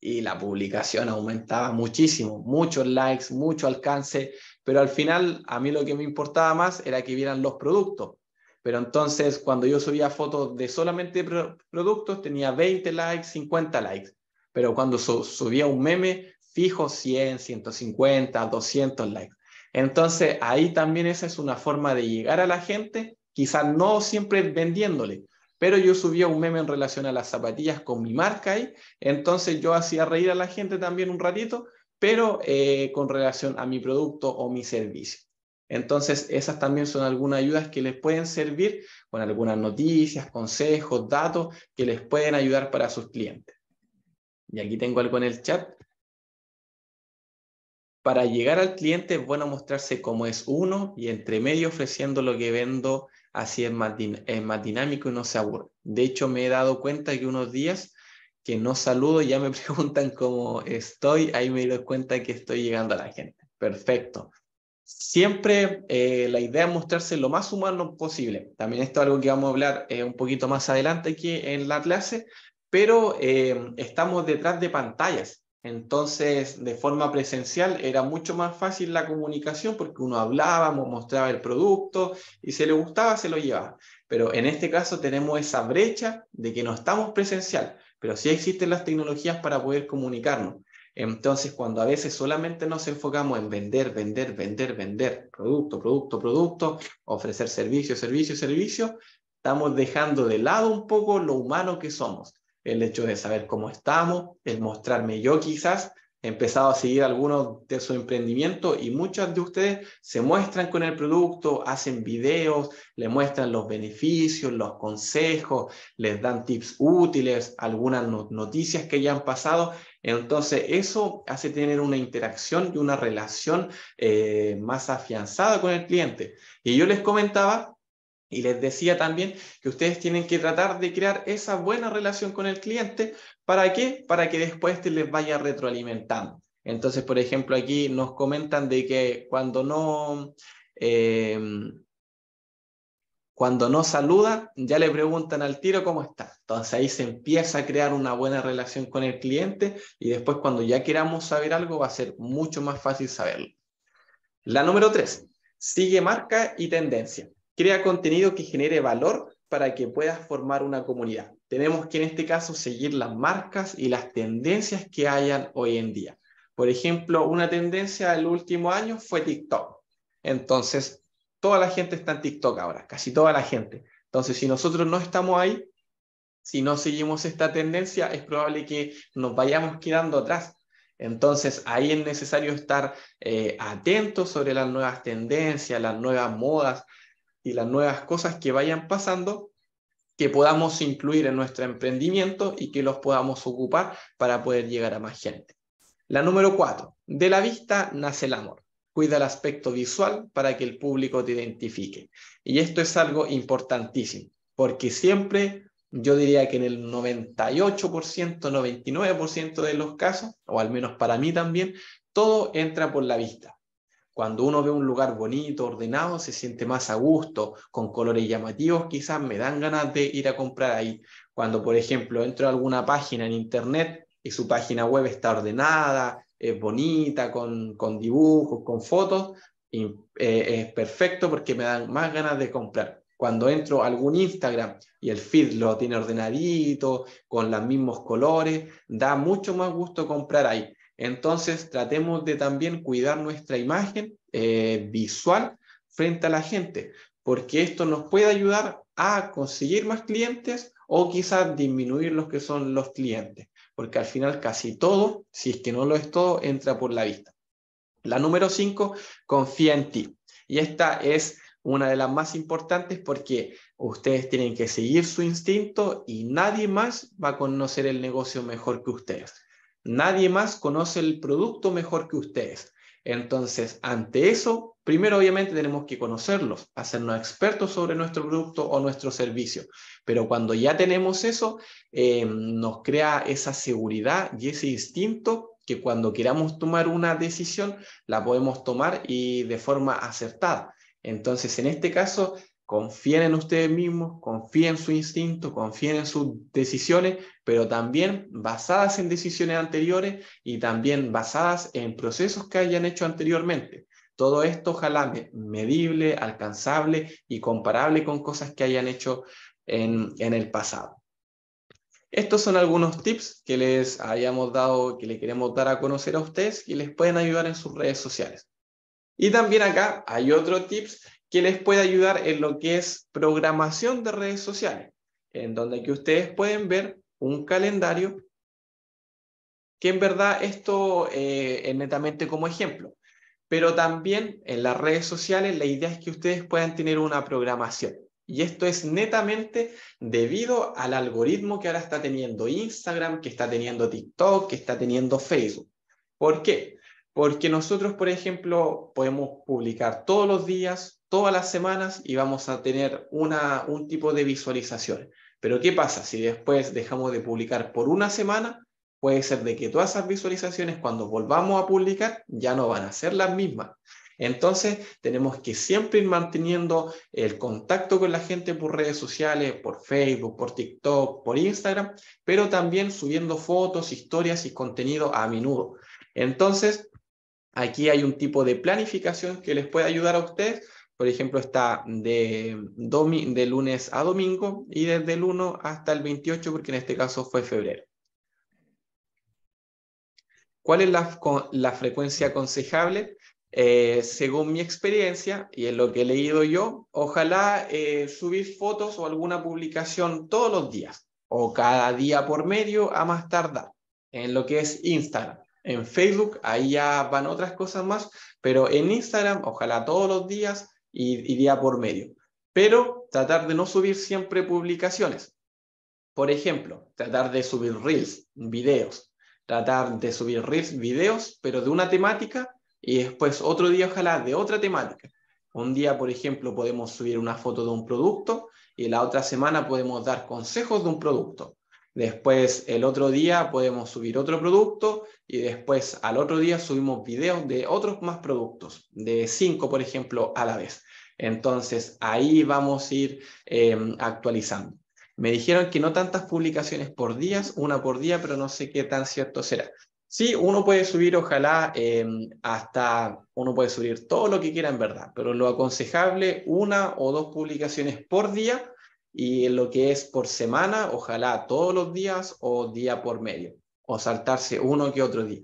y la publicación aumentaba muchísimo, muchos likes, mucho alcance, pero al final a mí lo que me importaba más era que vieran los productos. Pero entonces cuando yo subía fotos de solamente productos tenía 20 likes, 50 likes, pero cuando subía un meme fijo 100, 150, 200 likes. Entonces ahí también esa es una forma de llegar a la gente, quizás no siempre vendiéndole, pero yo subía un meme en relación a las zapatillas con mi marca ahí, entonces yo hacía reír a la gente también un ratito, pero eh, con relación a mi producto o mi servicio. Entonces, esas también son algunas ayudas que les pueden servir con algunas noticias, consejos, datos que les pueden ayudar para sus clientes. Y aquí tengo algo en el chat. Para llegar al cliente es bueno mostrarse como es uno y entre medio ofreciendo lo que vendo así es más, dinámico y no se aburre. De hecho, me he dado cuenta que unos días que no saludo ya me (laughs) preguntan cómo estoy, ahí me doy cuenta que estoy llegando a la gente. Perfecto. Siempre eh, la idea es mostrarse lo más humano posible. También esto es algo que vamos a hablar eh, un poquito más adelante aquí en la clase, pero eh, estamos detrás de pantallas. Entonces, de forma presencial era mucho más fácil la comunicación porque uno hablaba, mostraba el producto y si le gustaba se lo llevaba. Pero en este caso tenemos esa brecha de que no estamos presencial, pero sí existen las tecnologías para poder comunicarnos. Entonces, cuando a veces solamente nos enfocamos en vender, vender, vender, vender, producto, producto, producto, ofrecer servicio, servicio, servicio, estamos dejando de lado un poco lo humano que somos el hecho de saber cómo estamos, el mostrarme yo quizás. He empezado a seguir algunos de sus emprendimientos y muchas de ustedes se muestran con el producto, hacen videos, le muestran los beneficios, los consejos, les dan tips útiles, algunas noticias que ya han pasado. Entonces, eso hace tener una interacción y una relación eh, más afianzada con el cliente. Y yo les comentaba y les decía también que ustedes tienen que tratar de crear esa buena relación con el cliente. ¿Para qué? Para que después te les vaya retroalimentando. Entonces, por ejemplo, aquí nos comentan de que cuando no, em, cuando no saluda, ya le preguntan al tiro cómo está. Entonces ahí se empieza a crear una buena relación con el cliente y después cuando ya queramos saber algo va a ser mucho más fácil saberlo. La número tres, sigue marca y tendencia. Crea contenido que genere valor para que puedas formar una comunidad. Tenemos que en este caso seguir las marcas y las tendencias que hayan hoy en día. Por ejemplo, una tendencia del último año fue TikTok. Entonces, toda la gente está en TikTok ahora, casi toda la gente. Entonces, si nosotros no estamos ahí, si no seguimos esta tendencia, es probable que nos vayamos quedando atrás. Entonces, ahí es necesario estar eh, atentos sobre las nuevas tendencias, las nuevas modas, y las nuevas cosas que vayan pasando que podamos incluir en nuestro emprendimiento y que los podamos ocupar para poder llegar a más gente. La número cuatro, de la vista nace el amor. Cuida el aspecto visual para que el público te identifique. Y esto es algo importantísimo, porque siempre yo diría que en el 98%, 99% de los casos, o al menos para mí también, todo entra por la vista. Cuando uno ve un lugar bonito, ordenado, se siente más a gusto, con colores llamativos, quizás me dan ganas de ir a comprar ahí. Cuando, por ejemplo, entro a alguna página en Internet y su página web está ordenada, es bonita, con, con dibujos, con fotos, eh, es perfecto porque me dan más ganas de comprar. Cuando entro a algún Instagram y el feed lo tiene ordenadito, con los mismos colores, da mucho más gusto comprar ahí. Entonces, tratemos de también cuidar nuestra imagen eh, visual frente a la gente, porque esto nos puede ayudar a conseguir más clientes o quizás disminuir los que son los clientes, porque al final casi todo, si es que no lo es todo, entra por la vista. La número cinco, confía en ti. Y esta es una de las más importantes porque ustedes tienen que seguir su instinto y nadie más va a conocer el negocio mejor que ustedes. Nadie más conoce el producto mejor que ustedes. Entonces, ante eso, primero obviamente tenemos que conocerlos, hacernos expertos sobre nuestro producto o nuestro servicio. Pero cuando ya tenemos eso, eh, nos crea esa seguridad y ese instinto que cuando queramos tomar una decisión, la podemos tomar y de forma acertada. Entonces, en este caso, confíen en ustedes mismos, confíen en su instinto, confíen en sus decisiones, pero también basadas en decisiones anteriores y también basadas en procesos que hayan hecho anteriormente. Todo esto ojalá medible, alcanzable y comparable con cosas que hayan hecho en, el pasado. Estos son algunos tips que les hayamos dado, que le queremos dar a conocer a ustedes y les pueden ayudar en sus redes sociales. Y también acá hay otro tips que les puede ayudar en lo que es programación de redes sociales, en donde que ustedes pueden ver un calendario que en verdad esto eh, es netamente como ejemplo, pero también en las redes sociales la idea es que ustedes puedan tener una programación. Y esto es netamente debido al algoritmo que ahora está teniendo Instagram, que está teniendo TikTok, que está teniendo Facebook. ¿Por qué? Porque nosotros, por ejemplo, podemos publicar todos los días todas las semanas y vamos a tener una, un tipo de visualización. Pero ¿qué pasa? Si después dejamos de publicar por una semana, puede ser de que todas esas visualizaciones cuando volvamos a publicar ya no van a ser las mismas. Entonces, tenemos que siempre ir manteniendo el contacto con la gente por redes sociales, por Facebook, por TikTok, por Instagram, pero también subiendo fotos, historias y contenido a menudo. Entonces, aquí hay un tipo de planificación que les puede ayudar a ustedes por ejemplo, está de, de lunes a domingo y desde el 1 hasta el 28, porque en este caso fue febrero. ¿Cuál es la, frecuencia aconsejable? Eh, según mi experiencia y en lo que he leído yo, ojalá eh, subir fotos o alguna publicación todos los días o cada día por medio a más tardar en lo que es Instagram. En Facebook, ahí ya van otras cosas más, pero en Instagram, ojalá todos los días, y, día por medio. Pero tratar de no subir siempre publicaciones. Por ejemplo, tratar de subir reels, videos. Tratar de subir reels, videos, pero de una temática y después otro día ojalá de otra temática. Un día, por ejemplo, podemos subir una foto de un producto y la otra semana podemos dar consejos de un producto. Después el otro día podemos subir otro producto y después al otro día subimos videos de otros más productos, de cinco por ejemplo a la vez. Entonces ahí vamos a ir em, actualizando. Me dijeron que no tantas publicaciones por días, una por día, pero no sé qué tan cierto será. Sí, uno puede subir, ojalá, em, hasta, uno puede subir todo lo que quiera en verdad, pero lo aconsejable, una o dos publicaciones por día y lo que es por semana, ojalá todos los días o día por medio, o saltarse uno que otro día.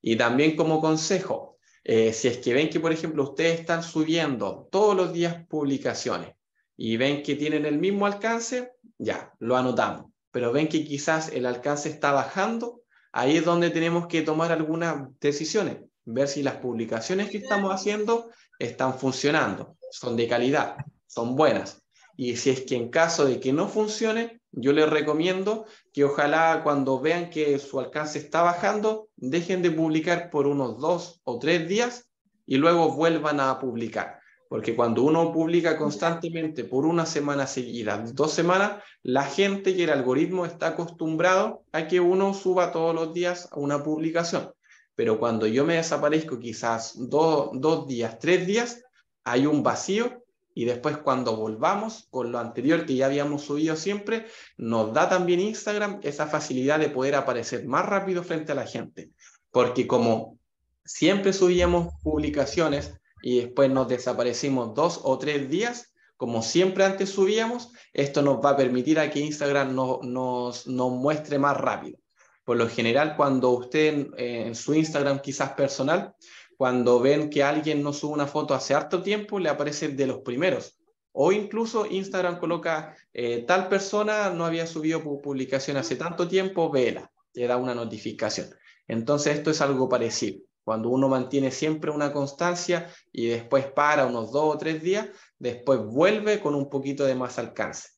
Y también como consejo, eh, si es que ven que, por ejemplo, ustedes están subiendo todos los días publicaciones y ven que tienen el mismo alcance, ya, lo anotamos. Pero ven que quizás el alcance está bajando, ahí es donde tenemos que tomar algunas decisiones, ver si las publicaciones que estamos haciendo están funcionando, son de calidad, son buenas. Y si es que en caso de que no funcione, yo les recomiendo que ojalá cuando vean que su alcance está bajando, dejen de publicar por unos dos o tres días y luego vuelvan a publicar. Porque cuando uno publica constantemente por una semana seguida, dos semanas, la gente y el algoritmo está acostumbrado a que uno suba todos los días a una publicación. Pero cuando yo me desaparezco quizás dos, dos días, tres días, hay un vacío y después cuando volvamos con lo anterior que ya habíamos subido siempre, nos da también Instagram esa facilidad de poder aparecer más rápido frente a la gente. Porque como siempre subíamos publicaciones y después nos desaparecimos dos o tres días, como siempre antes subíamos, esto nos va a permitir a que Instagram no, nos, nos muestre más rápido. Por lo general, cuando usted en su Instagram quizás personal cuando ven que alguien no sube una foto hace harto tiempo, le aparece de los primeros. O incluso Instagram coloca, eh, tal persona no había subido publicación hace tanto tiempo, vela, le da una notificación. Entonces esto es algo parecido. Cuando uno mantiene siempre una constancia y después para unos dos o tres días, después vuelve con un poquito de más alcance.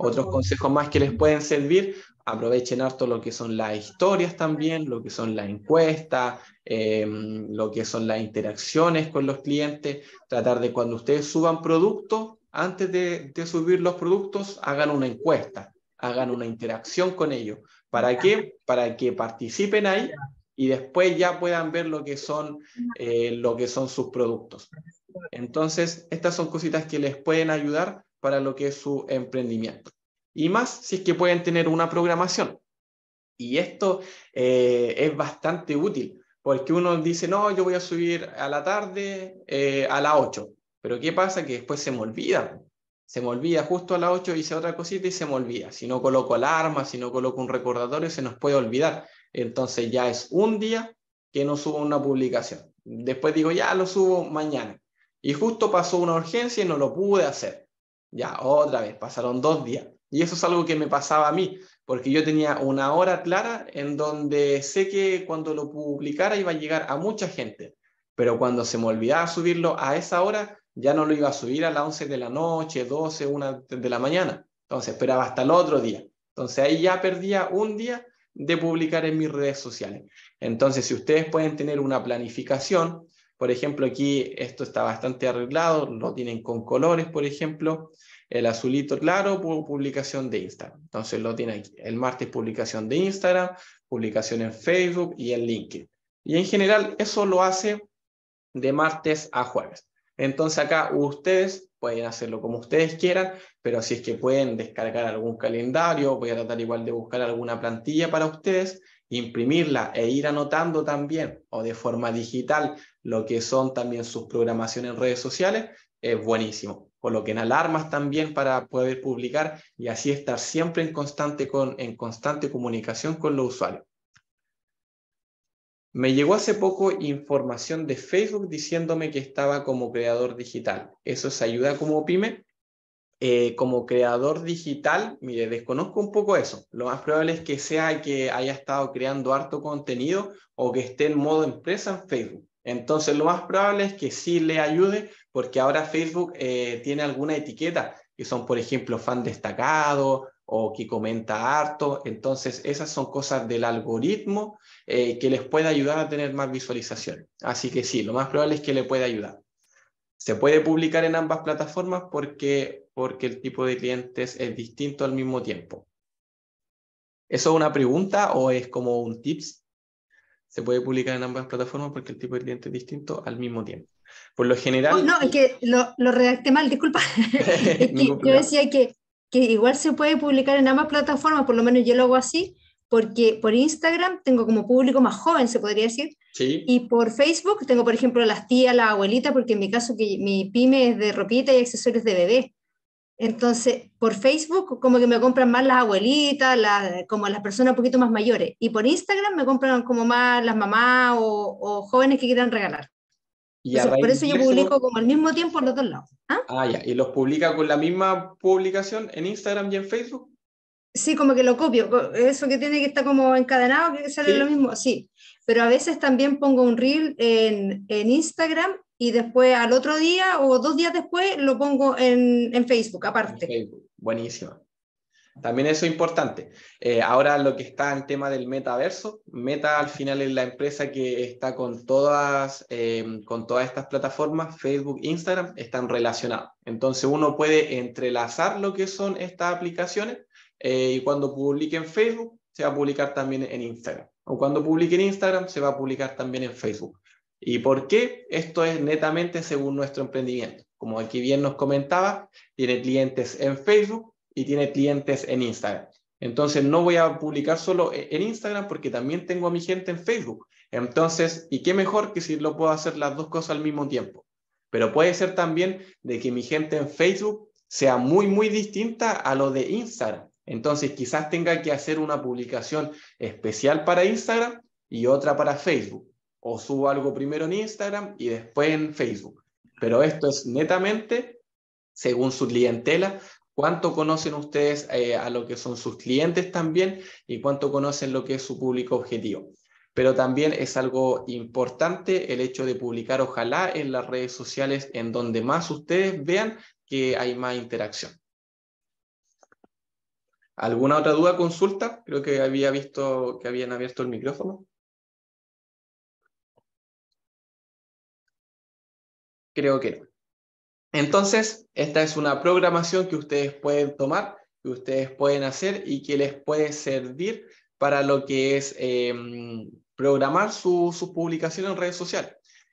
Otros consejos más que les pueden servir aprovechen harto lo que son las historias también, lo que son las encuestas, em, lo que son las interacciones con los clientes, tratar de cuando ustedes suban productos, antes de, subir los productos, hagan una encuesta, hagan una interacción con ellos. ¿Para qué? Para que participen ahí y después ya puedan ver lo que son, eh, lo que son sus productos. Entonces, estas son cositas que les pueden ayudar para lo que es su emprendimiento y más si es que pueden tener una programación. Y esto eh, es bastante útil, porque uno dice, no, yo voy a subir a la tarde, eh, a la 8, pero ¿qué pasa? Que después se me olvida. Se me olvida justo a las 8, hice otra cosita y se me olvida. Si no coloco alarma, si no coloco un recordatorio, se nos puede olvidar. Entonces ya es un día que no subo una publicación. Después digo, ya lo subo mañana. Y justo pasó una urgencia y no lo pude hacer. Ya, otra vez, pasaron dos días. Y eso es algo que me pasaba a mí, porque yo tenía una hora clara en donde sé que cuando lo publicara iba a llegar a mucha gente, pero cuando se me olvidaba subirlo a esa hora, ya no lo iba a subir a las 11 de la noche, 12, 1 de la mañana. Entonces esperaba hasta el otro día. Entonces ahí ya perdía un día de publicar en mis redes sociales. Entonces, si ustedes pueden tener una planificación, por ejemplo, aquí esto está bastante arreglado, lo tienen con colores, por ejemplo, el azulito claro, publicación de Instagram. Entonces lo tiene aquí. El martes publicación de Instagram, publicación en Facebook y en LinkedIn. Y en general eso lo hace de martes a jueves. Entonces acá ustedes pueden hacerlo como ustedes quieran, pero si es que pueden descargar algún calendario, voy a tratar igual de buscar alguna plantilla para ustedes, imprimirla e ir anotando también o de forma digital lo que son también sus programaciones en redes sociales, es buenísimo coloquen alarmas también para poder publicar y así estar siempre en constante, en constante comunicación con los usuarios. Me llegó hace poco información de Facebook diciéndome que estaba como creador digital. ¿Eso se ayuda como pyme? Eh, como creador digital, mire, desconozco un poco eso. Lo más probable es que sea que haya estado creando harto contenido o que esté en modo empresa en Facebook. Entonces, lo más probable es que sí le ayude porque ahora Facebook eh, tiene alguna etiqueta, que son, por ejemplo, fan destacado o que comenta harto. Entonces, esas son cosas del algoritmo eh, que les puede ayudar a tener más visualización. Así que sí, lo más probable es que le pueda ayudar. Se puede publicar en ambas plataformas porque, porque el tipo de clientes es distinto al mismo tiempo. ¿Eso es una pregunta o es como un tips? Se puede publicar en ambas plataformas porque el tipo de cliente es distinto al mismo tiempo. Por lo general... Oh, no, es que lo, lo redacté mal, disculpa. (laughs) yo decía que, que igual se puede publicar en ambas plataformas, por lo menos yo lo hago así, porque por Instagram tengo como público más joven, se podría decir. Y por Facebook tengo, por ejemplo, las tías, la abuelita, porque en mi caso que mi pyme es de ropita y accesorios de bebé. Entonces, por Facebook como que me compran más las abuelitas, como las personas un poquito más mayores. Y por Instagram me compran como más las mamás o jóvenes que quieran regalar por eso yo publico como al mismo tiempo en los dos lados. ¿ah? ¿Ah? ya. ¿Y los publica con la misma publicación en Instagram y en Facebook? Sí, como que lo copio. Eso que tiene que estar como encadenado, que sale lo mismo. Sí. Pero a veces también pongo un reel en, Instagram y después al otro día o dos días después lo pongo en, Facebook, aparte. Buenísimo. También eso es importante. Eh, ahora lo que está en tema del metaverso, Meta al final es la empresa que está con todas, eh, con todas estas plataformas, Facebook, Instagram, están relacionados Entonces uno puede entrelazar lo que son estas aplicaciones eh, y cuando publique en Facebook se va a publicar también en Instagram. O cuando publique en Instagram se va a publicar también en Facebook. ¿Y por qué? Esto es netamente según nuestro emprendimiento. Como aquí bien nos comentaba, tiene clientes en Facebook, y tiene clientes en Instagram. Entonces no voy a publicar solo e-, en Instagram porque también tengo a mi gente en Facebook. Entonces, ¿y qué mejor que si lo puedo hacer las dos cosas al mismo tiempo? Pero puede ser también de que mi gente en Facebook sea muy, muy distinta a lo de Instagram. Entonces, quizás tenga que hacer una publicación especial para Instagram y otra para Facebook. O subo algo primero en Instagram y después en Facebook. Pero esto es netamente según su clientela, cuánto conocen ustedes eh, a lo que son sus clientes también y cuánto conocen lo que es su público objetivo. Pero también es algo importante el hecho de publicar, ojalá, en las redes sociales en donde más ustedes vean que hay más interacción. ¿Alguna otra duda, consulta? Creo que había visto que habían abierto el micrófono. Creo que no. Entonces, esta es una programación que ustedes pueden tomar, que ustedes pueden hacer y que les puede servir para lo que es em, programar su, su publicación en redes sociales.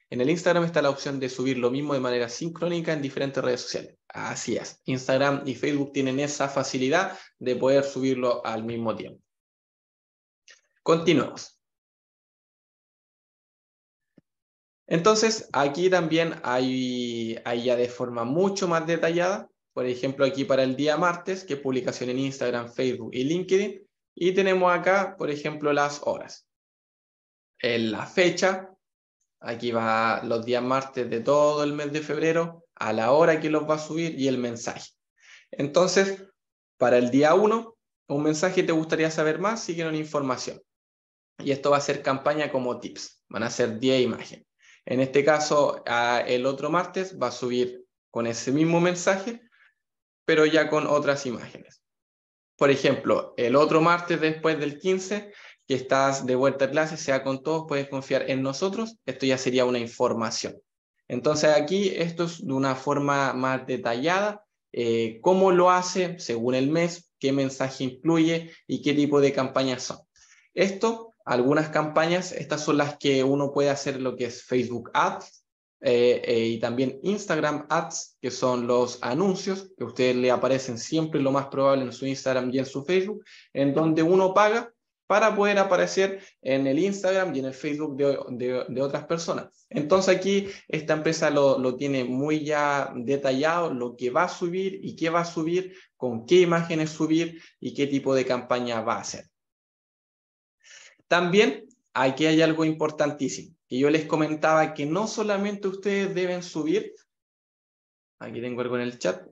En el Instagram está la opción de subir lo mismo de manera sincrónica en diferentes redes sociales. Así es. Instagram y Facebook tienen esa facilidad de poder subirlo al mismo tiempo. Continuamos. Entonces, aquí también hay, ya de forma mucho más detallada, por ejemplo, aquí para el día martes, que publicación en Instagram, Facebook y LinkedIn, y tenemos acá, por ejemplo, las horas. la fecha, aquí va los días martes de todo el mes de febrero, a la hora que los va a subir y el mensaje. Entonces, para el día 1, un mensaje te gustaría saber más, si una información. Y esto va a ser campaña como tips, van a ser 10 imágenes. En este caso, el otro martes va a subir con ese mismo mensaje, pero ya con otras imágenes. Por ejemplo, el otro martes después del 15, que estás de vuelta a clase, sea con todos, puedes confiar en nosotros, esto ya sería una información. Entonces aquí esto es de una forma más detallada, eh, cómo lo hace según el mes, qué mensaje incluye y qué tipo de campañas son. Esto algunas campañas, estas son las que uno puede hacer lo que es Facebook Ads eh, eh, y también Instagram Ads, que son los anuncios que a ustedes le aparecen siempre lo más probable en su Instagram y en su Facebook, en donde uno paga para poder aparecer en el Instagram y en el Facebook de, de, de otras personas. Entonces aquí esta empresa lo, lo, tiene muy ya detallado, lo que va a subir y qué va a subir, con qué imágenes subir y qué tipo de campaña va a hacer. También aquí hay algo importantísimo, que yo les comentaba que no solamente ustedes deben subir, aquí tengo algo en el chat,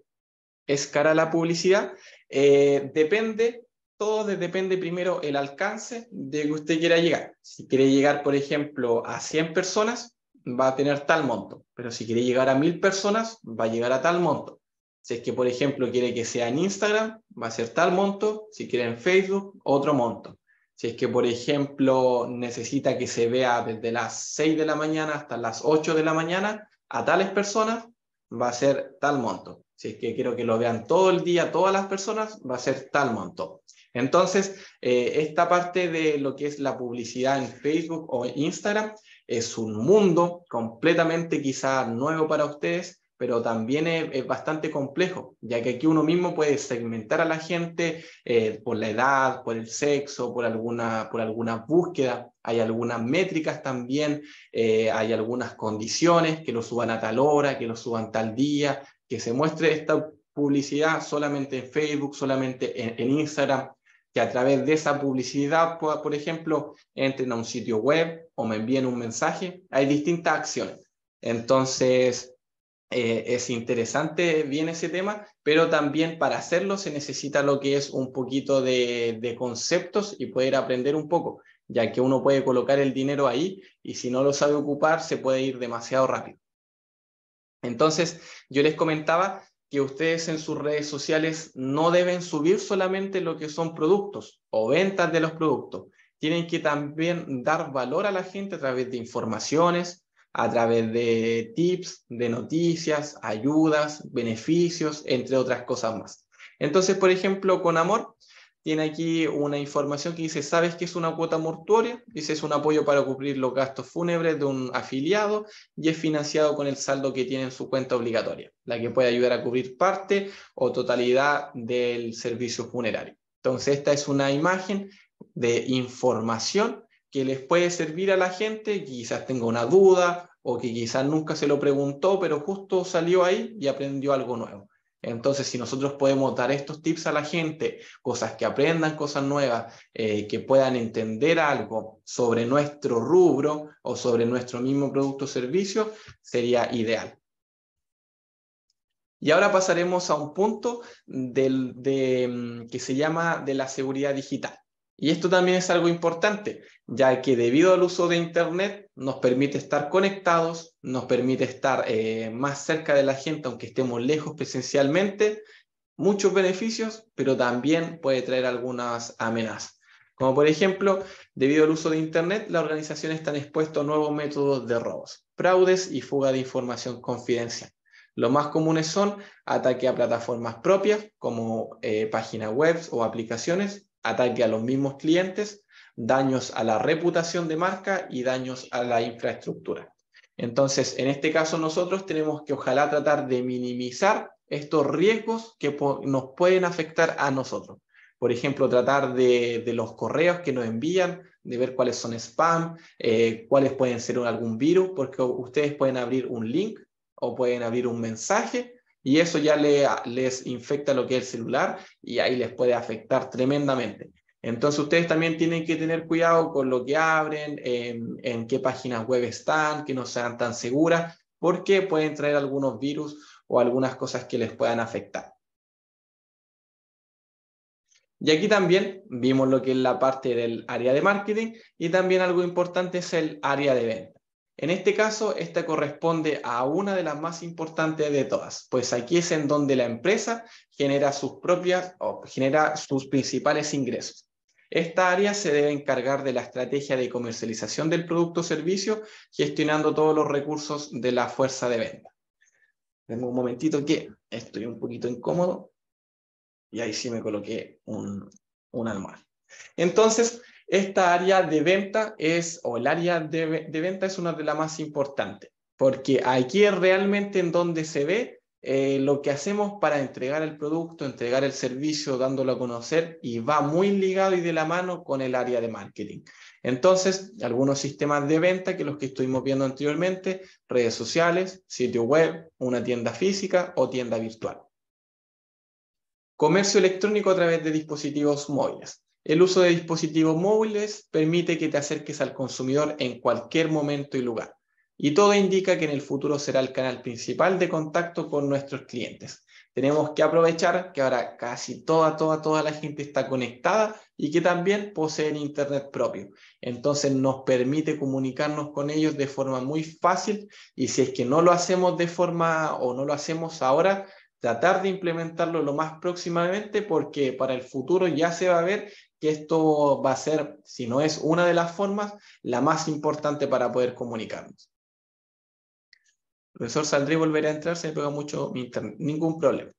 es cara a la publicidad, eh, depende, todo depende primero el alcance de que usted quiera llegar. Si quiere llegar, por ejemplo, a 100 personas, va a tener tal monto, pero si quiere llegar a 1000 personas, va a llegar a tal monto. Si es que, por ejemplo, quiere que sea en Instagram, va a ser tal monto, si quiere en Facebook, otro monto. Si es que, por ejemplo, necesita que se vea desde las 6 de la mañana hasta las 8 de la mañana a tales personas, va a ser tal monto. Si es que quiero que lo vean todo el día todas las personas, va a ser tal monto. Entonces, eh, esta parte de lo que es la publicidad en Facebook o Instagram es un mundo completamente quizá nuevo para ustedes pero también es, bastante complejo, ya que aquí uno mismo puede segmentar a la gente eh, por la edad, por el sexo, por alguna, por alguna búsqueda. Hay algunas métricas también, eh, hay algunas condiciones que lo suban a tal hora, que lo suban tal día, que se muestre esta publicidad solamente en Facebook, solamente en, Instagram, que a través de esa publicidad, pueda por ejemplo, entren a un sitio web o me envíen un mensaje. Hay distintas acciones. Entonces, eh, es interesante bien ese tema, pero también para hacerlo se necesita lo que es un poquito de, de conceptos y poder aprender un poco, ya que uno puede colocar el dinero ahí y si no lo sabe ocupar se puede ir demasiado rápido. Entonces, yo les comentaba que ustedes en sus redes sociales no deben subir solamente lo que son productos o ventas de los productos. Tienen que también dar valor a la gente a través de informaciones, a través de tips, de noticias, ayudas, beneficios, entre otras cosas más. Entonces, por ejemplo, con Amor, tiene aquí una información que dice, ¿sabes qué es una cuota mortuoria? Dice, es un apoyo para cubrir los gastos fúnebres de un afiliado y es financiado con el saldo que tiene en su cuenta obligatoria, la que puede ayudar a cubrir parte o totalidad del servicio funerario. Entonces, esta es una imagen de información que les puede servir a la gente, quizás tenga una duda o que quizás nunca se lo preguntó, pero justo salió ahí y aprendió algo nuevo. Entonces, si nosotros podemos dar estos tips a la gente, cosas que aprendan, cosas nuevas, eh, que puedan entender algo sobre nuestro rubro o sobre nuestro mismo producto o servicio, sería ideal. Y ahora pasaremos a un punto de, mm, que se llama de la seguridad digital. Y esto también es algo importante, ya que debido al uso de Internet nos permite estar conectados, nos permite estar eh, más cerca de la gente, aunque estemos lejos presencialmente, muchos beneficios, pero también puede traer algunas amenazas. Como por ejemplo, debido al uso de Internet, las organizaciones están expuestas a nuevos métodos de robos, fraudes y fuga de información confidencial. Los más comunes son ataque a plataformas propias como eh, páginas web o aplicaciones, ataque a los mismos clientes, daños a la reputación de marca y daños a la infraestructura. Entonces, en este caso nosotros tenemos que ojalá tratar de minimizar estos riesgos que nos pueden afectar a nosotros. Por ejemplo, tratar de, los correos que nos envían, de ver cuáles son spam, eh, cuáles pueden ser algún virus, porque ustedes pueden abrir un link o pueden abrir un mensaje y eso ya les infecta lo que es el celular y ahí les puede afectar tremendamente. Entonces ustedes también tienen que tener cuidado con lo que abren, en, en qué páginas web están, que no sean tan seguras, porque pueden traer algunos virus o algunas cosas que les puedan afectar. Y aquí también vimos lo que es la parte del área de marketing y también algo importante es el área de venta. En este caso, esta corresponde a una de las más importantes de todas, pues aquí es en donde la empresa genera sus propias o genera sus principales ingresos. Esta área se debe encargar de la estrategia de comercialización del producto o servicio, gestionando todos los recursos de la fuerza de venta. Tengo un momentito que estoy un poquito incómodo y ahí sí me coloqué un, un Entonces, esta área de venta es, o el área de, venta es una de las más importantes, porque aquí es realmente en donde se ve eh, lo que hacemos para entregar el producto, entregar el servicio, dándolo a conocer y va muy ligado y de la mano con el área de marketing. Entonces, algunos sistemas de venta que los que estuvimos viendo anteriormente, redes sociales, sitio web, una tienda física o tienda virtual. Comercio electrónico a través de dispositivos móviles. El uso de dispositivos móviles permite que te acerques al consumidor en cualquier momento y lugar. Y todo indica que en el futuro será el canal principal de contacto con nuestros clientes. Tenemos que aprovechar que ahora casi toda, toda, toda la gente está conectada y que también poseen Internet propio. Entonces nos permite comunicarnos con ellos de forma muy fácil y si es que no lo hacemos de forma o no lo hacemos ahora, tratar de implementarlo lo más próximamente porque para el futuro ya se va a ver que esto va a ser, si no es una de las formas, la más importante para poder comunicarnos. Profesor, saldré y volveré a entrar, se me pega mucho internet. Ningún problema.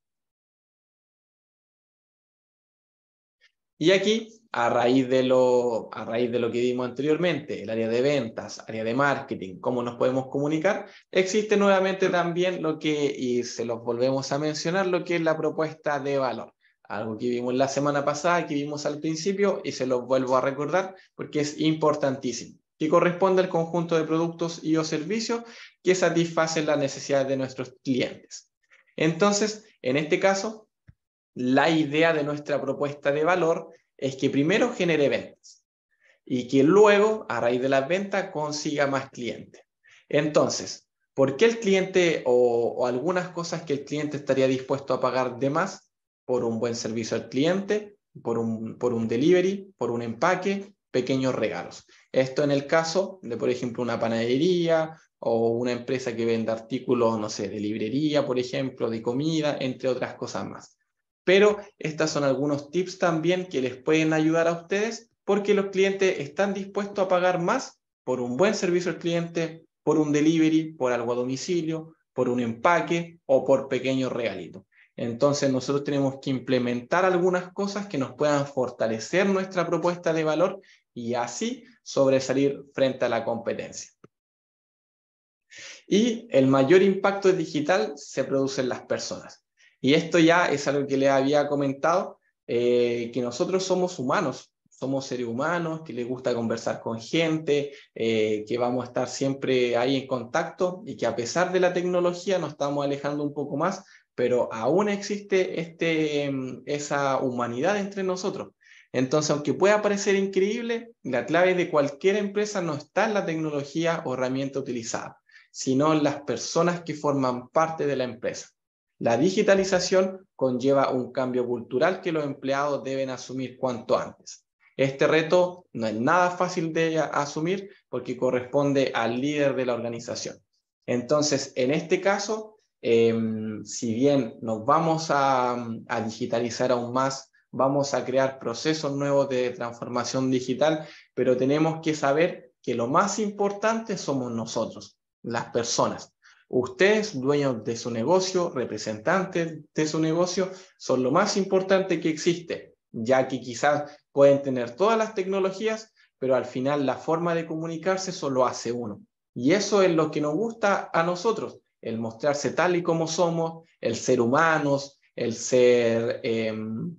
Y aquí, a raíz, de lo, a raíz de lo que vimos anteriormente, el área de ventas, área de marketing, cómo nos podemos comunicar, existe nuevamente también lo que, y se los volvemos a mencionar, lo que es la propuesta de valor algo que vimos la semana pasada, que vimos al principio, y se lo vuelvo a recordar porque es importantísimo, que corresponde al conjunto de productos y o servicios que satisfacen las necesidades de nuestros clientes. Entonces, en este caso, la idea de nuestra propuesta de valor es que primero genere ventas y que luego, a raíz de las ventas, consiga más clientes. Entonces, ¿por qué el cliente o, o algunas cosas que el cliente estaría dispuesto a pagar de más? por un buen servicio al cliente, por un, por un delivery, por un empaque, pequeños regalos. Esto en el caso de, por ejemplo, una panadería o una empresa que vende artículos, no sé, de librería, por ejemplo, de comida, entre otras cosas más. Pero estas son algunos tips también que les pueden ayudar a ustedes porque los clientes están dispuestos a pagar más por un buen servicio al cliente, por un delivery, por algo a domicilio, por un empaque o por pequeños regalitos. Entonces nosotros tenemos que implementar algunas cosas que nos puedan fortalecer nuestra propuesta de valor y así sobresalir frente a la competencia. Y el mayor impacto digital se produce en las personas. Y esto ya es algo que le había comentado, eh, que nosotros somos humanos, somos seres humanos, que les gusta conversar con gente, eh, que vamos a estar siempre ahí en contacto y que a pesar de la tecnología nos estamos alejando un poco más pero aún existe este, mm, esa humanidad entre nosotros. Entonces, aunque pueda parecer increíble, la clave de cualquier empresa no está en la tecnología o herramienta utilizada, sino en las personas que forman parte de la empresa. La digitalización conlleva un cambio cultural que los empleados deben asumir cuanto antes. Este reto no es nada fácil de asumir porque corresponde al líder de la organización. Entonces, en este caso, Em, si bien nos vamos a, a, digitalizar aún más, vamos a crear procesos nuevos de transformación digital, pero tenemos que saber que lo más importante somos nosotros, las personas. Ustedes, dueños de su negocio, representantes de su negocio, son lo más importante que existe, ya que quizás pueden tener todas las tecnologías, pero al final la forma de comunicarse solo hace uno. Y eso es lo que nos gusta a nosotros, el mostrarse tal y como somos, el ser humanos, el ser, em,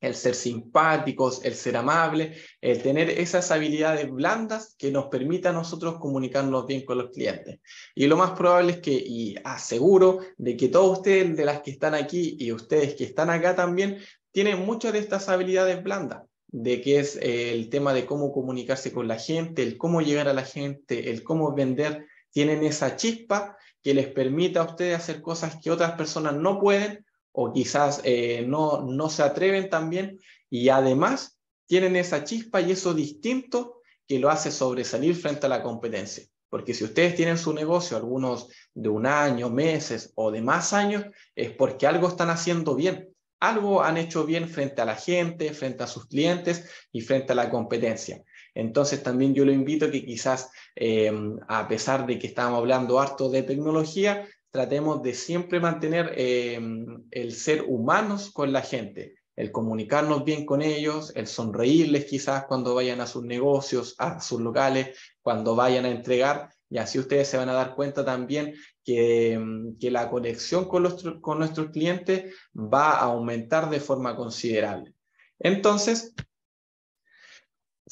el ser simpáticos, el ser amable, el tener esas habilidades blandas que nos permita a nosotros comunicarnos bien con los clientes. Y lo más probable es que, y aseguro de que todos ustedes de las que están aquí y ustedes que están acá también, tienen muchas de estas habilidades blandas de que es eh, el tema de cómo comunicarse con la gente, el cómo llegar a la gente, el cómo vender, tienen esa chispa que les permita a ustedes hacer cosas que otras personas no pueden o quizás eh, no, no se atreven también y además tienen esa chispa y eso distinto que lo hace sobresalir frente a la competencia. Porque si ustedes tienen su negocio, algunos de un año, meses o de más años, es porque algo están haciendo bien. Algo han hecho bien frente a la gente, frente a sus clientes y frente a la competencia. Entonces también yo lo invito a que quizás, eh, a pesar de que estábamos hablando harto de tecnología, tratemos de siempre mantener eh, el ser humanos con la gente, el comunicarnos bien con ellos, el sonreírles quizás cuando vayan a sus negocios, a sus locales, cuando vayan a entregar. Y así ustedes se van a dar cuenta también que, la conexión con, con nuestros clientes va a aumentar de forma considerable. Entonces,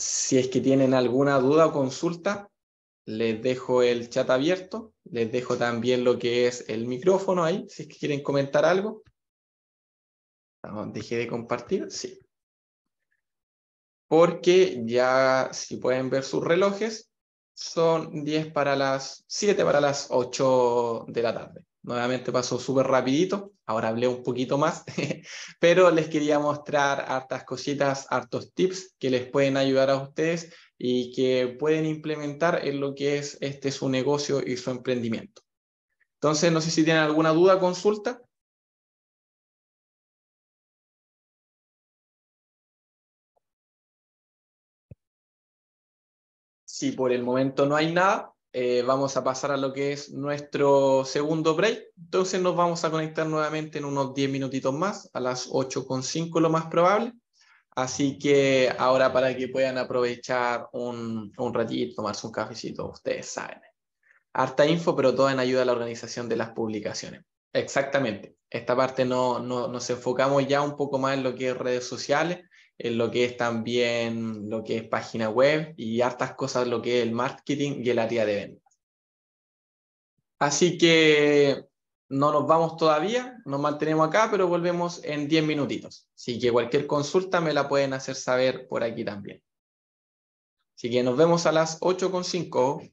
si es que tienen alguna duda o consulta, les dejo el chat abierto, les dejo también lo que es el micrófono ahí, si es que quieren comentar algo. Dejé de compartir, sí. Porque ya, si pueden ver sus relojes, son 10 para las 7 para las 8 de la tarde. Nuevamente pasó súper rapidito, ahora hablé un poquito más, (laughs) pero les quería mostrar hartas cositas, hartos tips que les pueden ayudar a ustedes y que pueden implementar en lo que es este su negocio y su emprendimiento. Entonces, no sé si tienen alguna duda, consulta. Si por el momento no hay nada, eh, vamos a pasar a lo que es nuestro segundo break. Entonces nos vamos a conectar nuevamente en unos 10 minutitos más, a las 8.5 lo más probable. Así que ahora para que puedan aprovechar un, un ratito, tomarse un cafecito, ustedes saben. Harta info, pero toda en ayuda a la organización de las publicaciones. Exactamente. Esta parte no, no, nos enfocamos ya un poco más en lo que es redes sociales en lo que es también lo que es página web y hartas cosas, lo que es el marketing y el área de ventas. Así que no nos vamos todavía, nos mantenemos acá, pero volvemos en 10 minutitos. Así que cualquier consulta me la pueden hacer saber por aquí también. Así que nos vemos a las 8.5.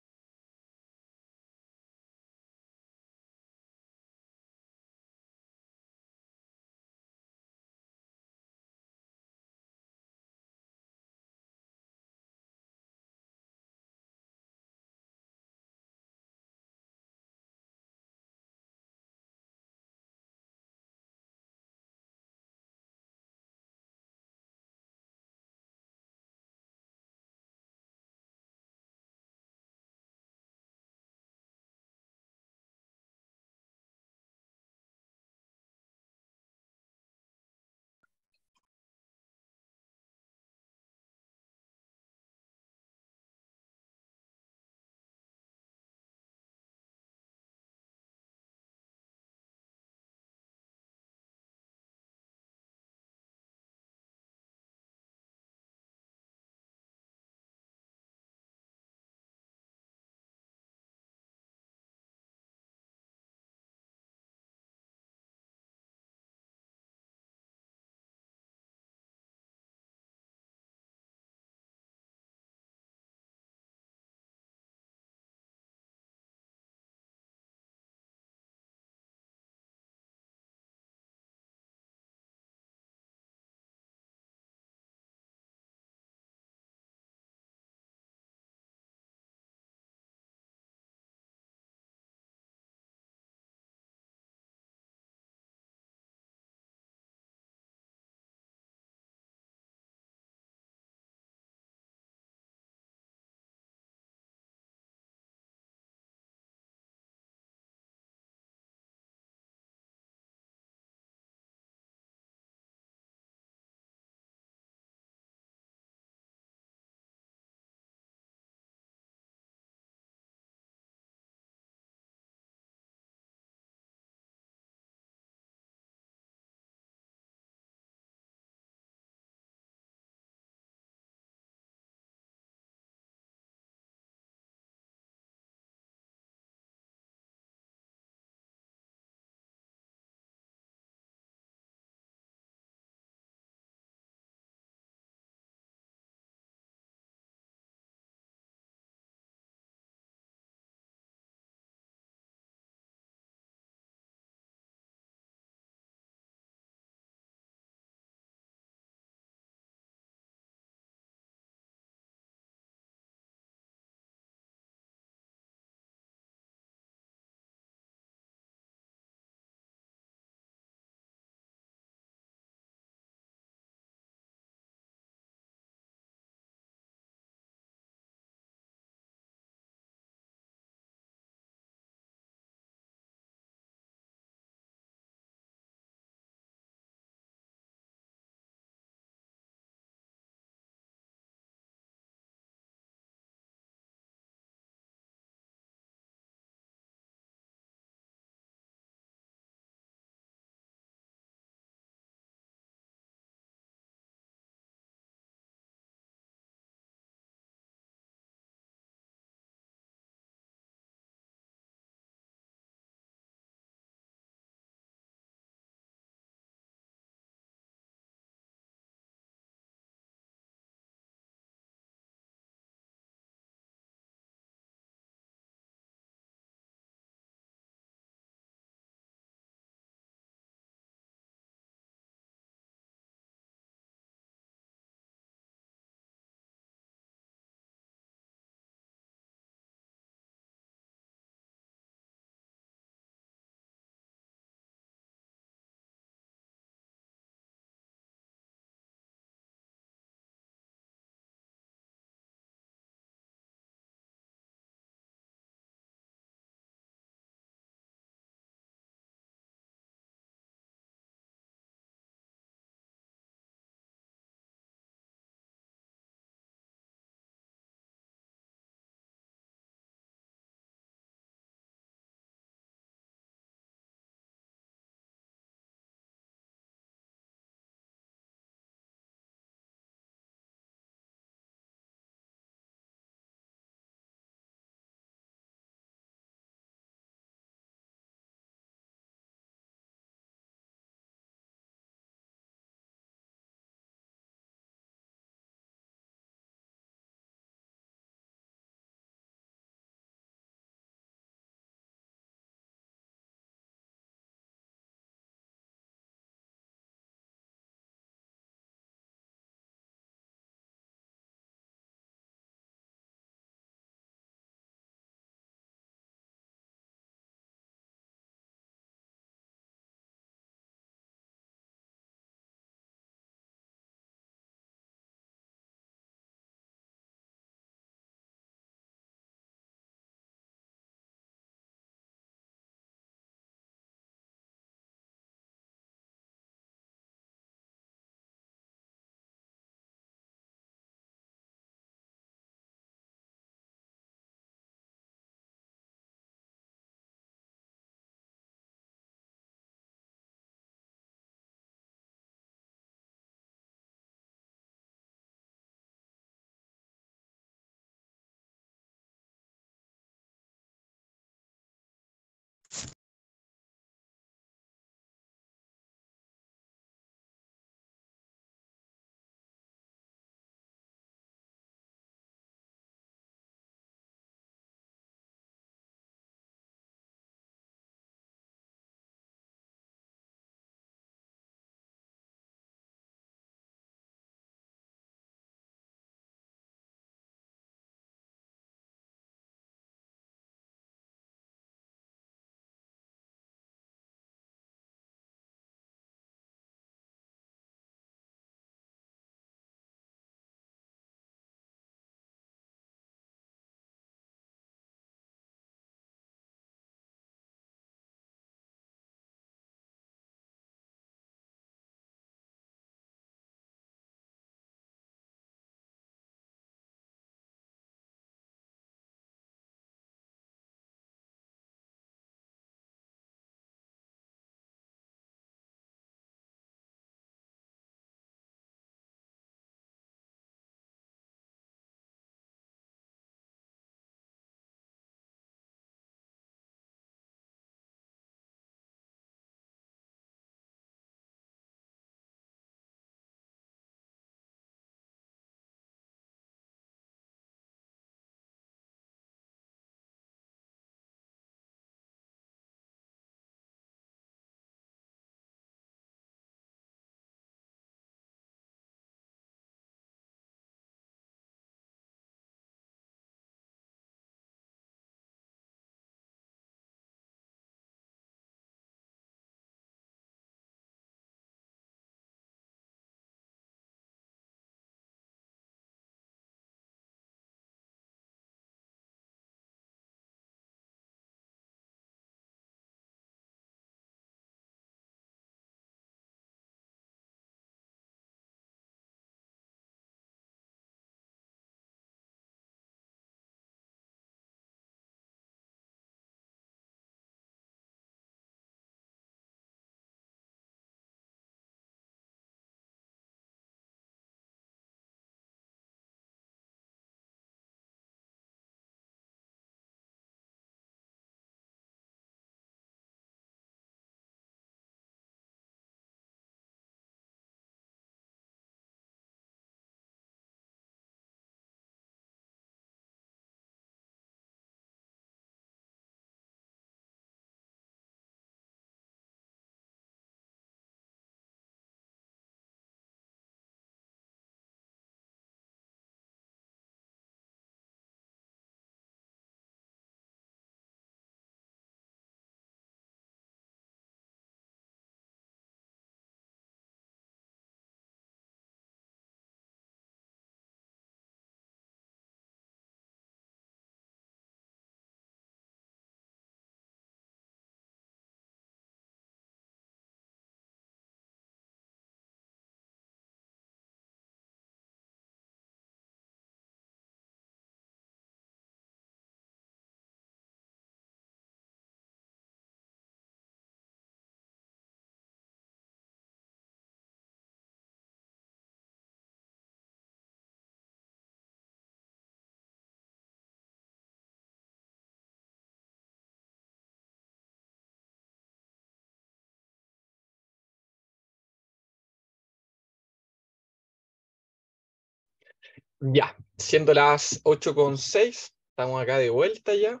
Ya, siendo las con 8.6, estamos acá de vuelta ya.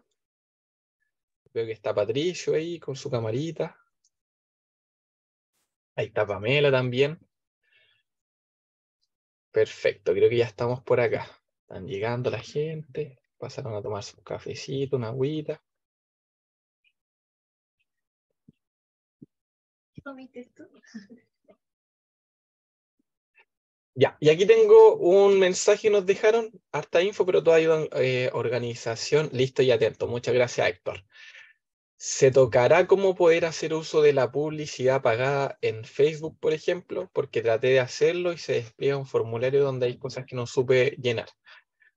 Veo que está Patricio ahí con su camarita. Ahí está Pamela también. Perfecto, creo que ya estamos por acá. Están llegando la gente, pasaron a tomarse un cafecito, una agüita. ¿Comiste tú? (laughs) Ya, y aquí tengo un mensaje, que nos dejaron harta info, pero toda ayuda eh, organización, listo y atento. Muchas gracias, Héctor. ¿Se tocará cómo poder hacer uso de la publicidad pagada en Facebook, por ejemplo? Porque traté de hacerlo y se despliega un formulario donde hay cosas que no supe llenar.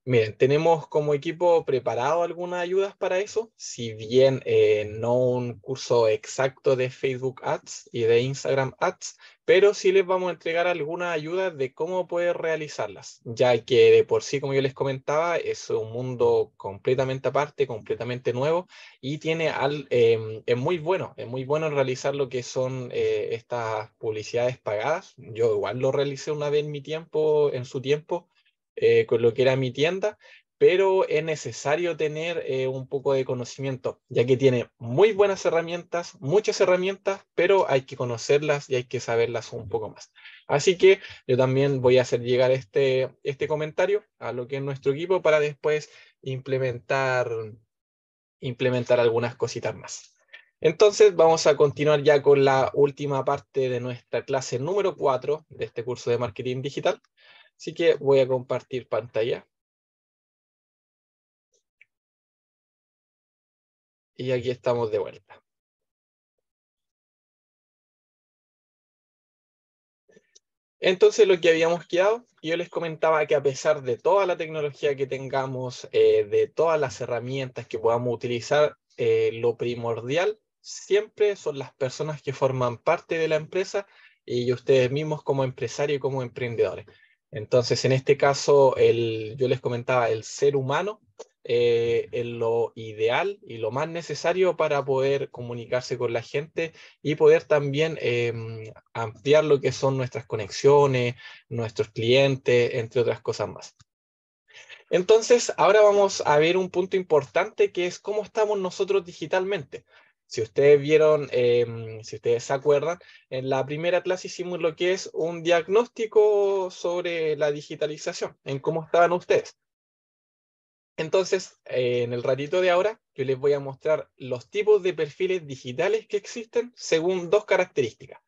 Miren, tenemos como equipo preparado algunas ayudas para eso, si bien eh, no un curso exacto de Facebook Ads y de Instagram Ads, pero sí les vamos a entregar algunas ayudas de cómo poder realizarlas, ya que de por sí, como yo les comentaba, es un mundo completamente aparte, completamente nuevo y tiene al, em, es muy bueno, es muy bueno realizar lo que son eh, estas publicidades pagadas. Yo igual lo realicé una vez en mi tiempo, en su tiempo eh, con lo que era mi tienda, pero es necesario tener eh, un poco de conocimiento, ya que tiene muy buenas herramientas, muchas herramientas, pero hay que conocerlas y hay que saberlas un poco más. Así que yo también voy a hacer llegar este, este comentario a lo que es nuestro equipo para después implementar, implementar algunas cositas más. Entonces vamos a continuar ya con la última parte de nuestra clase número 4 de este curso de marketing digital, Así que voy a compartir pantalla. Y aquí estamos de vuelta. Entonces lo que habíamos quedado, yo les comentaba que a pesar de toda la tecnología que tengamos, eh, de todas las herramientas que podamos utilizar, eh, lo primordial siempre son las personas que forman parte de la empresa y ustedes mismos como empresarios y como emprendedores. Entonces, en este caso, yo les comentaba, el ser humano eh, es lo ideal y lo más necesario para poder comunicarse con la gente y poder también em, ampliar lo que son nuestras conexiones, nuestros clientes, entre otras cosas más. Entonces, ahora vamos a ver un punto importante que es cómo estamos nosotros digitalmente. Si ustedes vieron, em, si ustedes se acuerdan, en la primera clase hicimos lo que es un diagnóstico sobre la digitalización, en cómo estaban ustedes. Entonces, eh, en el ratito de ahora, yo les voy a mostrar los tipos de perfiles digitales que existen según dos características.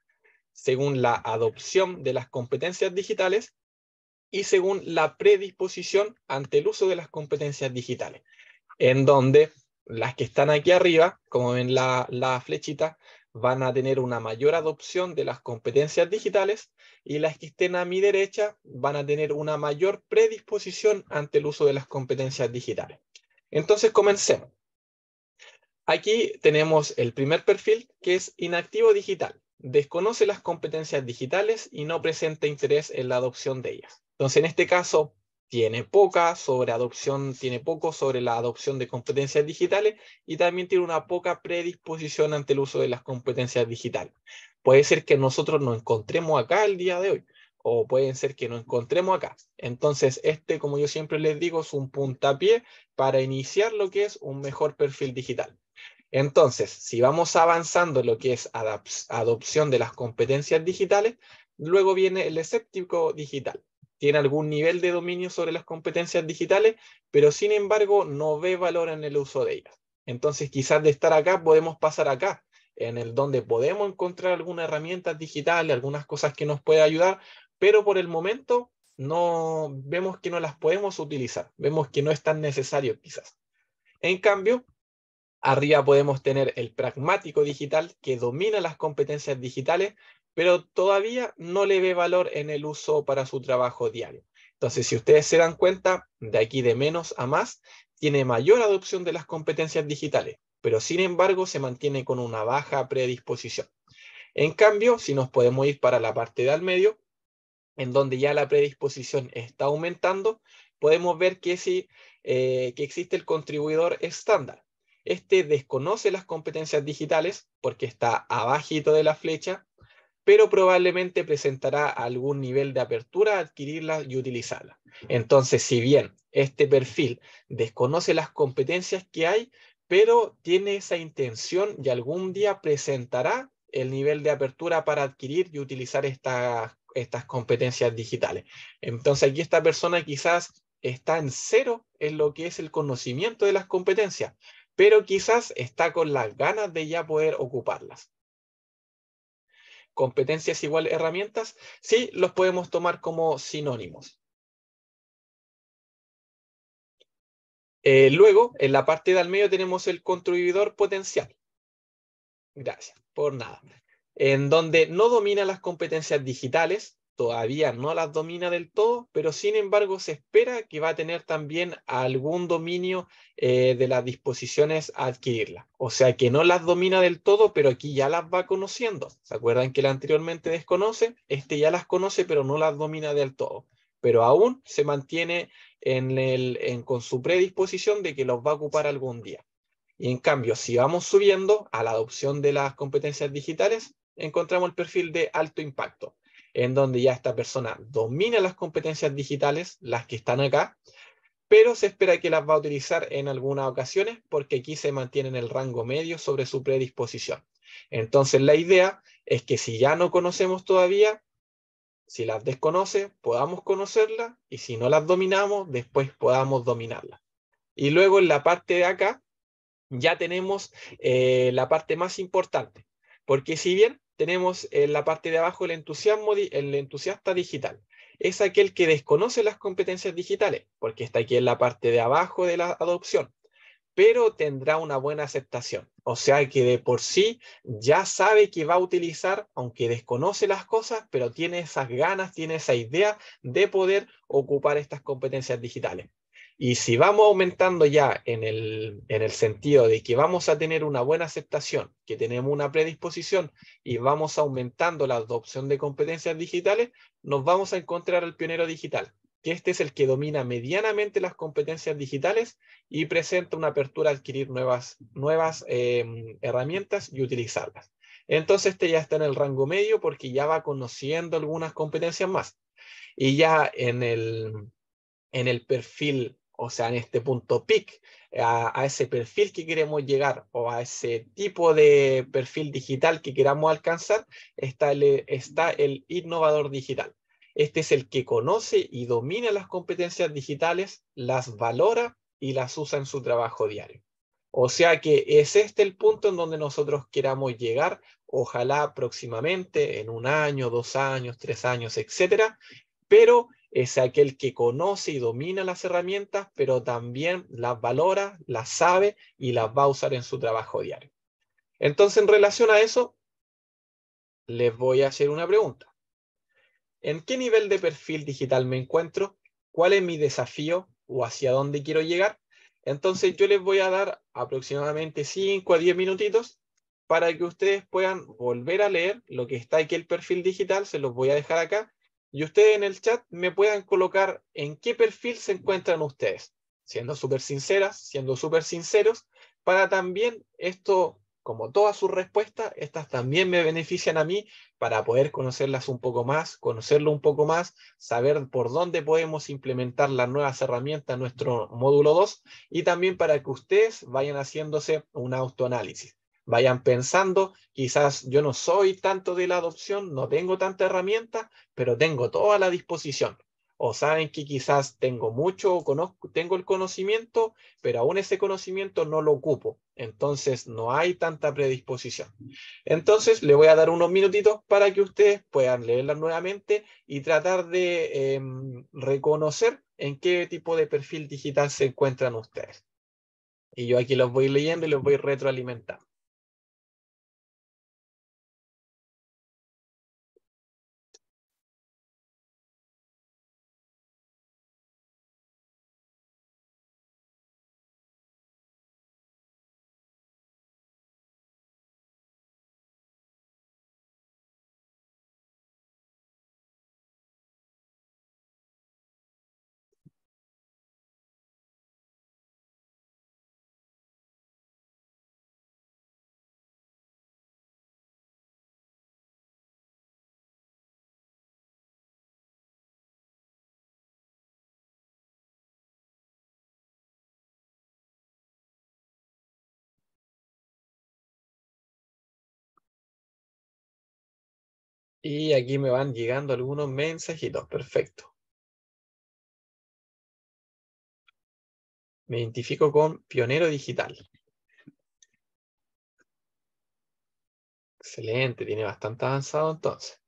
Según la adopción de las competencias digitales y según la predisposición ante el uso de las competencias digitales, en donde las que están aquí arriba, como ven la, flechita, van a tener una mayor adopción de las competencias digitales y las que estén a mi derecha van a tener una mayor predisposición ante el uso de las competencias digitales. Entonces, comencemos. Aquí tenemos el primer perfil, que es inactivo digital. Desconoce las competencias digitales y no presenta interés en la adopción de ellas. Entonces, en este caso, tiene poca sobre adopción, tiene poco sobre la adopción de competencias digitales y también tiene una poca predisposición ante el uso de las competencias digitales. Puede ser que nosotros nos encontremos acá el día de hoy o pueden ser que nos encontremos acá. Entonces, este, como yo siempre les digo, es un puntapié para iniciar lo que es un mejor perfil digital. Entonces, si vamos avanzando en lo que es adopción de las competencias digitales, luego viene el escéptico digital tiene algún nivel de dominio sobre las competencias digitales, pero sin embargo no ve valor en el uso de ellas. Entonces quizás de estar acá podemos pasar acá, en el donde podemos encontrar algunas herramientas digitales, algunas cosas que nos puede ayudar, pero por el momento no vemos que no las podemos utilizar, vemos que no es tan necesario quizás. En cambio, arriba podemos tener el pragmático digital que domina las competencias digitales, pero todavía no le ve valor en el uso para su trabajo diario. Entonces, si ustedes se dan cuenta, de aquí de menos a más, tiene mayor adopción de las competencias digitales, pero sin embargo se mantiene con una baja predisposición. En cambio, si nos podemos ir para la parte de al medio, en donde ya la predisposición está aumentando, podemos ver que, sí eh, que existe el contribuidor estándar. Este desconoce las competencias digitales porque está abajito de la flecha pero probablemente presentará algún nivel de apertura a adquirirlas y utilizarla. Entonces, si bien este perfil desconoce las competencias que hay, pero tiene esa intención y algún día presentará el nivel de apertura para adquirir y utilizar estas, estas competencias digitales. Entonces, aquí esta persona quizás está en cero en lo que es el conocimiento de las competencias, pero quizás está con las ganas de ya poder ocuparlas competencias igual herramientas, sí los podemos tomar como sinónimos. Eh, luego, en la parte del medio tenemos el contribuidor potencial. Gracias, por nada. En donde no domina las competencias digitales, todavía no las domina del todo, pero sin embargo se espera que va a tener también algún dominio eh, de las disposiciones a adquirirlas. O sea que no las domina del todo, pero aquí ya las va conociendo. ¿Se acuerdan que la anteriormente desconoce? Este ya las conoce, pero no las domina del todo. Pero aún se mantiene con su predisposición de que los va a ocupar algún día. Y en cambio, si vamos subiendo a la adopción de las competencias digitales, encontramos el perfil de alto impacto en donde ya esta persona domina las competencias digitales, las que están acá, pero se espera que las va a utilizar en algunas ocasiones porque aquí se mantiene en el rango medio sobre su predisposición. Entonces la idea es que si ya no conocemos todavía, si las desconoce, podamos conocerlas y si no las dominamos, después podamos dominarlas. Y luego en la parte de acá ya tenemos eh, la parte más importante, porque si bien tenemos en la parte de abajo el el entusiasta digital. Es aquel que desconoce las competencias digitales, porque está aquí en la parte de abajo de la adopción, pero tendrá una buena aceptación. O sea que de por sí ya sabe que va a utilizar, aunque desconoce las cosas, pero tiene esas ganas, tiene esa idea de poder ocupar estas competencias digitales. Y si vamos aumentando ya en el, en el, sentido de que vamos a tener una buena aceptación, que tenemos una predisposición y vamos aumentando la adopción de competencias digitales, nos vamos a encontrar al pionero digital, que este es el que domina medianamente las competencias digitales y presenta una apertura a adquirir nuevas, nuevas em, herramientas y utilizarlas. Entonces este ya está en el rango medio porque ya va conociendo algunas competencias más. Y ya en el, en el perfil o sea, en este punto PIC, eh, a, ese perfil que queremos llegar o a ese tipo de perfil digital que queramos alcanzar, está el, eh, está el innovador digital. Este es el que conoce y domina las competencias digitales, las valora y las usa en su trabajo diario. O sea que es este el punto en donde nosotros queramos llegar, ojalá próximamente, en un año, dos años, tres años, etcétera, pero es aquel que conoce y domina las herramientas, pero también las valora, las sabe y las va a usar en su trabajo diario. Entonces, en relación a eso, les voy a hacer una pregunta. ¿En qué nivel de perfil digital me encuentro? ¿Cuál es mi desafío o hacia dónde quiero llegar? Entonces yo les voy a dar aproximadamente 5 a 10 minutitos para que ustedes puedan volver a leer lo que está aquí el perfil digital, se los voy a dejar acá, y ustedes en el chat me puedan colocar en qué perfil se encuentran ustedes, siendo súper sinceras, siendo súper sinceros, para también esto, como todas sus respuestas, estas también me benefician a mí para poder conocerlas un poco más, conocerlo un poco más, saber por dónde podemos implementar las nuevas herramientas en nuestro módulo 2 y también para que ustedes vayan haciéndose un autoanálisis vayan pensando, quizás yo no soy tanto de la adopción, no tengo tanta herramienta, pero tengo toda la disposición. O saben que quizás tengo mucho, tengo el conocimiento, pero aún ese conocimiento no lo ocupo. Entonces no hay tanta predisposición. Entonces le voy a dar unos minutitos para que ustedes puedan leerla nuevamente y tratar de em, reconocer en qué tipo de perfil digital se encuentran ustedes. Y yo aquí los voy leyendo y los voy retroalimentando. Y aquí me van llegando algunos mensajitos. Perfecto. Me identifico con pionero digital. Excelente, tiene bastante avanzado entonces.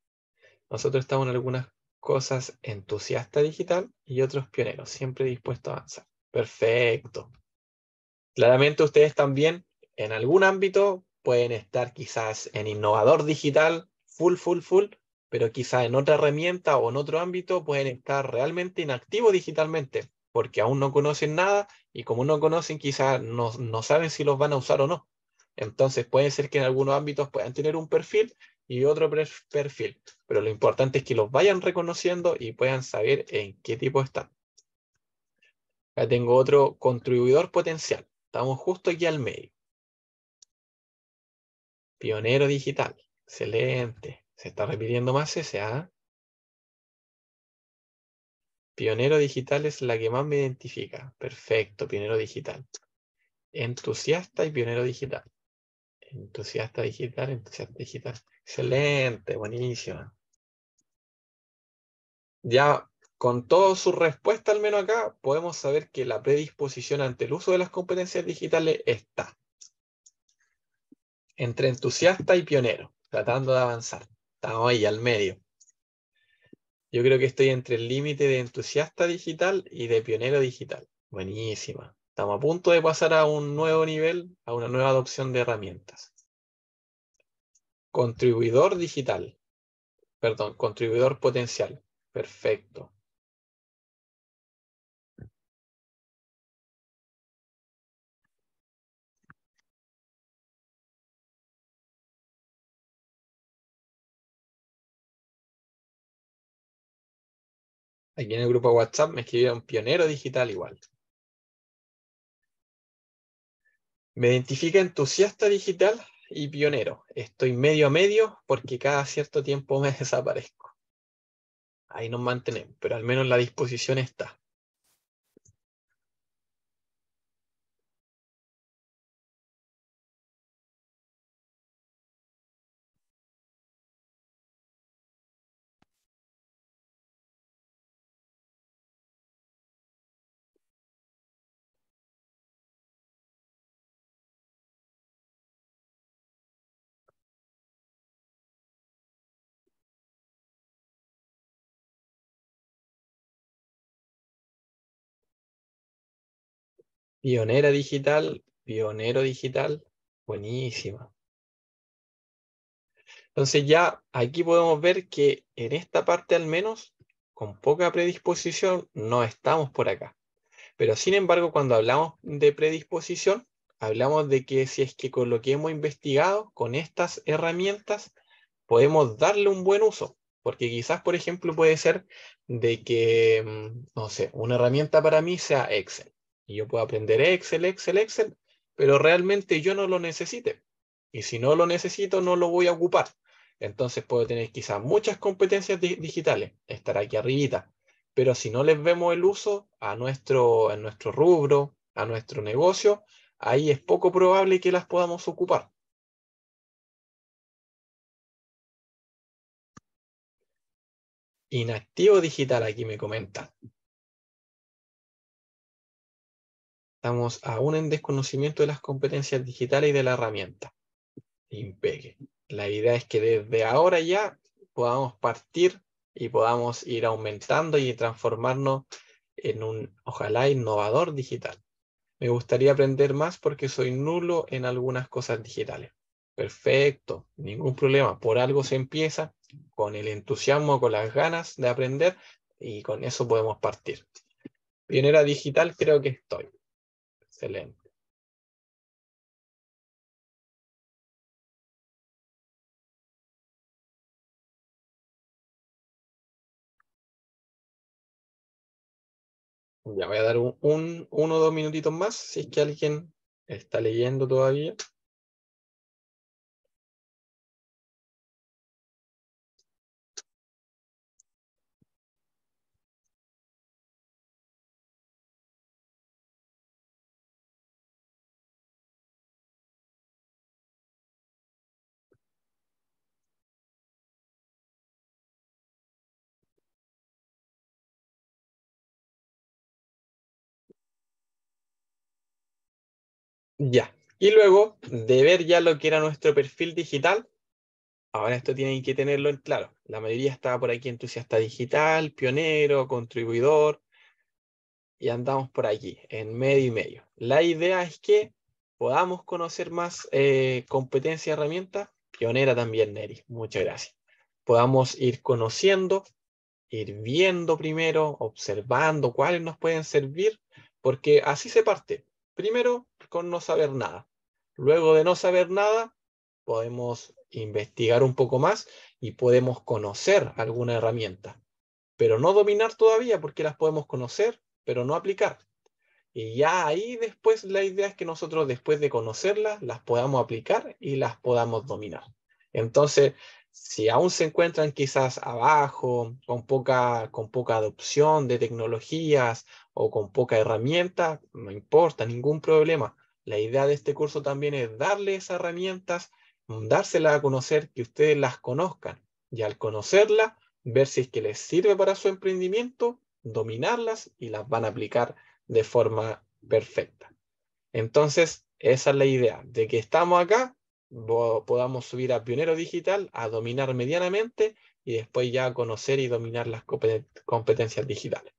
Nosotros estamos en algunas cosas entusiasta digital y otros pioneros, siempre dispuesto a avanzar. Perfecto. Claramente ustedes también en algún ámbito pueden estar quizás en innovador digital full, full, full, pero quizás en otra herramienta o en otro ámbito pueden estar realmente inactivos digitalmente, porque aún no conocen nada y como no conocen, quizás no, no saben si los van a usar o no. Entonces puede ser que en algunos ámbitos puedan tener un perfil y otro perfil, pero lo importante es que los vayan reconociendo y puedan saber en qué tipo están. ya tengo otro contribuidor potencial. Estamos justo aquí al medio. Pionero digital. Excelente. Se está repitiendo más ese, ¿ah? Pionero digital es la que más me identifica. Perfecto, pionero digital. Entusiasta y pionero digital. Entusiasta digital, entusiasta digital. Excelente, buenísima. Ya con toda su respuesta, al menos acá, podemos saber que la predisposición ante el uso de las competencias digitales está entre entusiasta y pionero tratando de avanzar. Estamos ahí al medio. Yo creo que estoy entre el límite de entusiasta digital y de pionero digital. Buenísima. Estamos a punto de pasar a un nuevo nivel, a una nueva adopción de herramientas. Contribuidor digital. Perdón, contribuidor potencial. Perfecto. Aquí en el grupo WhatsApp me escribía un pionero digital igual. Me identifica entusiasta digital y pionero. Estoy medio a medio porque cada cierto tiempo me (laughs) desaparezco. Ahí nos mantenemos, pero al menos la disposición está. Pionera digital, pionero digital, buenísima. Entonces ya aquí podemos ver que en esta parte al menos, con poca predisposición, no estamos por acá. Pero sin embargo, cuando hablamos de predisposición, hablamos de que si es que con lo que hemos investigado, con estas herramientas, podemos darle un buen uso. Porque quizás, por ejemplo, puede ser de que, mm, no sé, una herramienta para mí sea Excel. Y yo puedo aprender Excel, Excel, Excel, pero realmente yo no lo necesite. Y si no lo necesito, no lo voy a ocupar. Entonces puedo tener quizás muchas competencias digitales, estar aquí arribita, pero si no les vemos el uso a nuestro, a nuestro rubro, a nuestro negocio, ahí es poco probable que las podamos ocupar. Inactivo digital, aquí me comenta. Estamos aún en desconocimiento de las competencias digitales y de la herramienta. impegue, La idea es que desde ahora ya podamos partir y podamos ir aumentando y transformarnos en un, ojalá, innovador digital. Me gustaría aprender más porque soy nulo en algunas cosas digitales. Perfecto, ningún problema. Por algo se empieza con el entusiasmo, con las ganas de aprender y con eso podemos partir. Pionera digital creo que estoy. Excelente. Ya voy a dar un, uno o dos minutitos más, si es que alguien está leyendo todavía. Ya. Y luego, de ver ya lo que era nuestro perfil digital, ahora esto tienen que tenerlo en claro. La mayoría estaba por aquí entusiasta digital, pionero, contribuidor, y andamos por aquí, en medio y medio. La idea es que podamos conocer más eh, competencia y herramientas, pionera también, Neri. Muchas gracias. Podamos ir conociendo, ir viendo primero, observando cuáles nos pueden servir, porque así se parte. Primero, con no saber nada. Luego de no saber nada, podemos investigar un poco más y podemos conocer alguna herramienta, pero no dominar todavía porque las podemos conocer, pero no aplicar. Y ya ahí después la idea es que nosotros después de conocerlas, las podamos aplicar y las podamos dominar. Entonces, si aún se encuentran quizás abajo, con poca, con poca adopción de tecnologías o con poca herramienta, no importa, ningún problema. La idea de este curso también es darle esas herramientas, mm, dárselas a conocer, que ustedes las conozcan y al conocerla ver si es que les sirve para su emprendimiento, dominarlas y las van a aplicar de forma perfecta. Entonces, esa es la idea, de que estamos acá podamos subir a pionero digital, a dominar medianamente y después ya conocer y dominar las competencias digitales.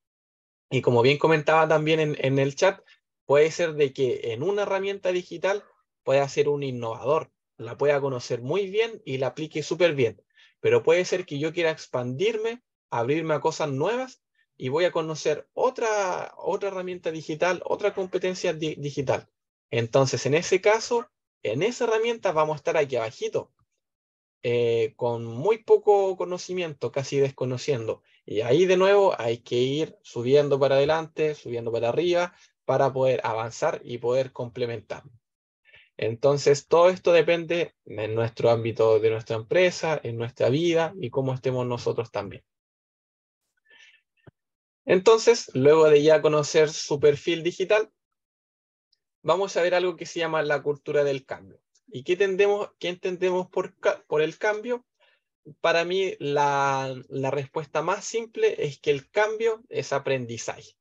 Y como bien comentaba también en, el chat, puede ser de que en una herramienta digital pueda ser un innovador, la pueda conocer muy bien y la aplique súper bien, pero puede ser que yo quiera expandirme, abrirme a cosas nuevas y voy a conocer otra, otra herramienta digital, otra competencia digital. Entonces, en ese caso, en esa herramienta vamos a estar aquí abajito, eh, con muy poco conocimiento, casi desconociendo. Y ahí de nuevo hay que ir subiendo para adelante, subiendo para arriba, para poder avanzar y poder complementar. Entonces, todo esto depende de nuestro ámbito de nuestra empresa, en nuestra vida y cómo estemos nosotros también. Entonces, luego de ya conocer su perfil digital, vamos a ver algo que se llama la cultura del cambio. ¿Y qué, entendemos por, el cambio? Para mí, la, respuesta más simple es que el cambio es aprendizaje.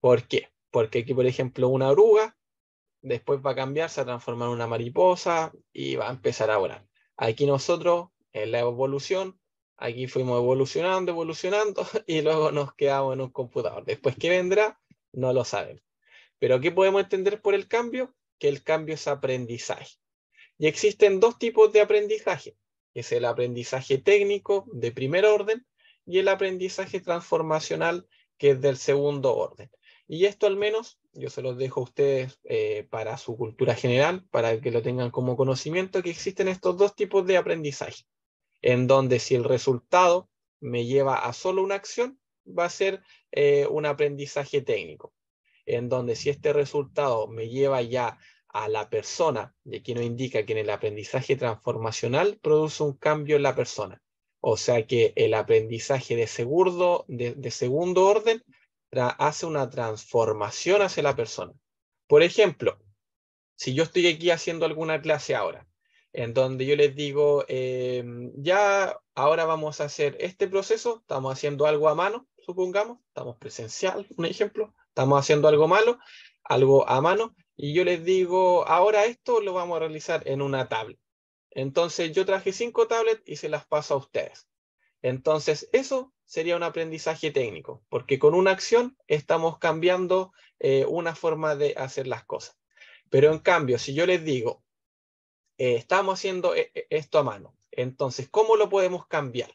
¿Por qué? Porque aquí, por ejemplo, una oruga después va a cambiarse a transformar en una mariposa y va a empezar a volar. Aquí nosotros, en la evolución, aquí fuimos evolucionando, evolucionando (laughs) y luego nos quedamos en un computador. Después, ¿qué vendrá? No lo sabemos. Pero ¿qué podemos entender por el cambio? Que el cambio es aprendizaje. Y existen dos tipos de aprendizaje, que es el aprendizaje técnico de primer orden y el aprendizaje transformacional que es del segundo orden. Y esto al menos yo se los dejo a ustedes eh, para su cultura general, para que lo tengan como conocimiento, que existen estos dos tipos de aprendizaje, en donde si el resultado me lleva a solo una acción, va a ser eh, un aprendizaje técnico en donde si este resultado me lleva ya a la persona, de aquí nos indica que en el aprendizaje transformacional produce un cambio en la persona. O sea que el aprendizaje de segundo, de, segundo orden hace una transformación hacia la persona. Por ejemplo, si yo estoy aquí haciendo alguna clase ahora, en donde yo les digo, em, ya ahora vamos a hacer este proceso, estamos haciendo algo a mano, supongamos, estamos presencial, un ejemplo, Estamos haciendo algo malo, algo a mano, y yo les digo, ahora esto lo vamos a realizar en una tablet. Entonces yo traje cinco tablets y se las paso a ustedes. Entonces eso sería un aprendizaje técnico, porque con una acción estamos cambiando eh, una forma de hacer las cosas. Pero en cambio, si yo les digo, eh, estamos haciendo eh, esto a mano, entonces, ¿cómo lo podemos cambiar?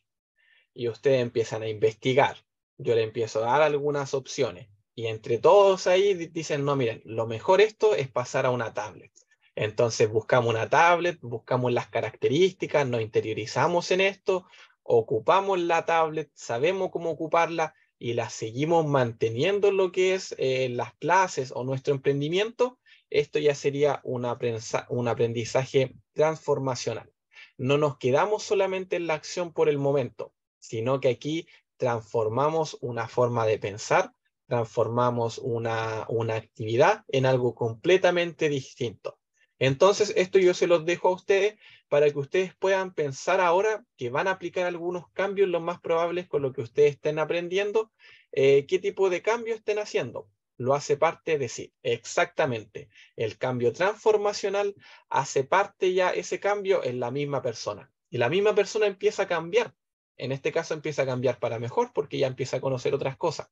Y ustedes empiezan a investigar. Yo le empiezo a dar algunas opciones. Y entre todos ahí dicen, no, miren, lo mejor esto es pasar a una tablet. Entonces buscamos una tablet, buscamos las características, nos interiorizamos en esto, ocupamos la tablet, sabemos cómo ocuparla y la seguimos manteniendo lo que es eh, las clases o nuestro emprendimiento, esto ya sería un aprendizaje transformacional. No nos quedamos solamente en la acción por el momento, sino que aquí transformamos una forma de pensar, transformamos una, una actividad en algo completamente distinto. Entonces, esto yo se los dejo a ustedes para que ustedes puedan pensar ahora que van a aplicar algunos cambios, los más probables con lo que ustedes estén aprendiendo, eh, qué tipo de cambio estén haciendo. Lo hace parte de sí, exactamente. El cambio transformacional hace parte ya ese cambio en la misma persona. Y la misma persona empieza a cambiar. En este caso empieza a cambiar para mejor porque ya empieza a conocer otras cosas.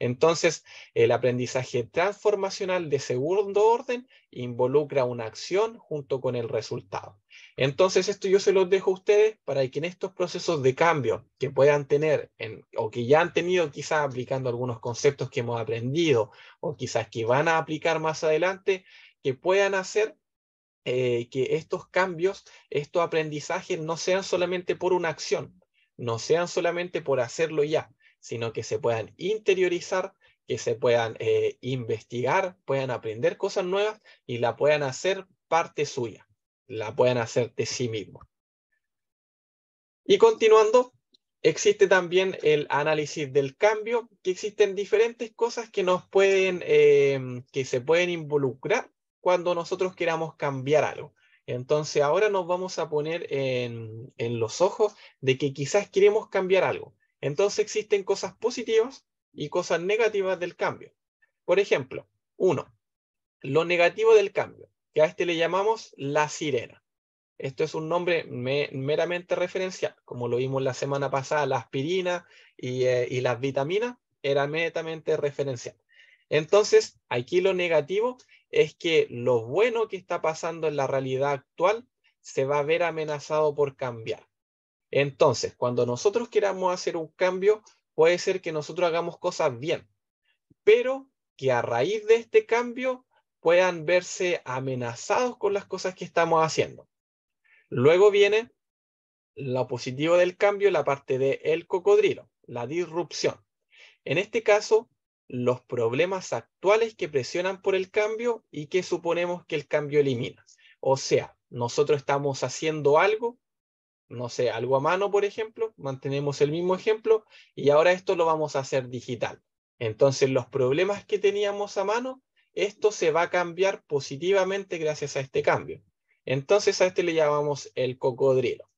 Entonces, el aprendizaje transformacional de segundo orden involucra una acción junto con el resultado. Entonces, esto yo se los dejo a ustedes para que en estos procesos de cambio que puedan tener o que ya han tenido quizás aplicando algunos conceptos que hemos aprendido o quizás que van a aplicar más adelante, que puedan hacer eh, que estos cambios, estos aprendizajes no sean solamente por una acción, no sean solamente por hacerlo ya, sino que se puedan interiorizar, que se puedan eh, investigar, puedan aprender cosas nuevas y la puedan hacer parte suya, la puedan hacer de sí mismo. Y continuando, existe también el análisis del cambio, que existen diferentes cosas que nos pueden, em, que se pueden involucrar cuando nosotros queramos cambiar algo. Entonces ahora nos vamos a poner en, los ojos de que quizás queremos cambiar algo. Entonces existen cosas positivas y cosas negativas del cambio. Por ejemplo, uno, lo negativo del cambio, que a este le llamamos la sirena. Esto es un nombre meramente referencial, como lo vimos la semana pasada, la aspirina y, eh, las vitaminas, era meramente referencial. Entonces, aquí lo negativo es que lo bueno que está pasando en la realidad actual se va a ver amenazado por cambiar. Entonces, cuando nosotros queramos hacer un cambio, puede ser que nosotros hagamos cosas bien, pero que a raíz de este cambio puedan verse amenazados con las cosas que estamos haciendo. Luego viene lo positivo del cambio, la parte de el cocodrilo, la disrupción. En este caso, los problemas actuales que presionan por el cambio y que suponemos que el cambio elimina. O sea, nosotros estamos haciendo algo no sé, algo a mano, por ejemplo, mantenemos el mismo ejemplo y ahora esto lo vamos a hacer digital. Entonces, los problemas que teníamos a mano, esto se va a cambiar positivamente gracias a este cambio. Entonces, a este le llamamos el cocodrilo.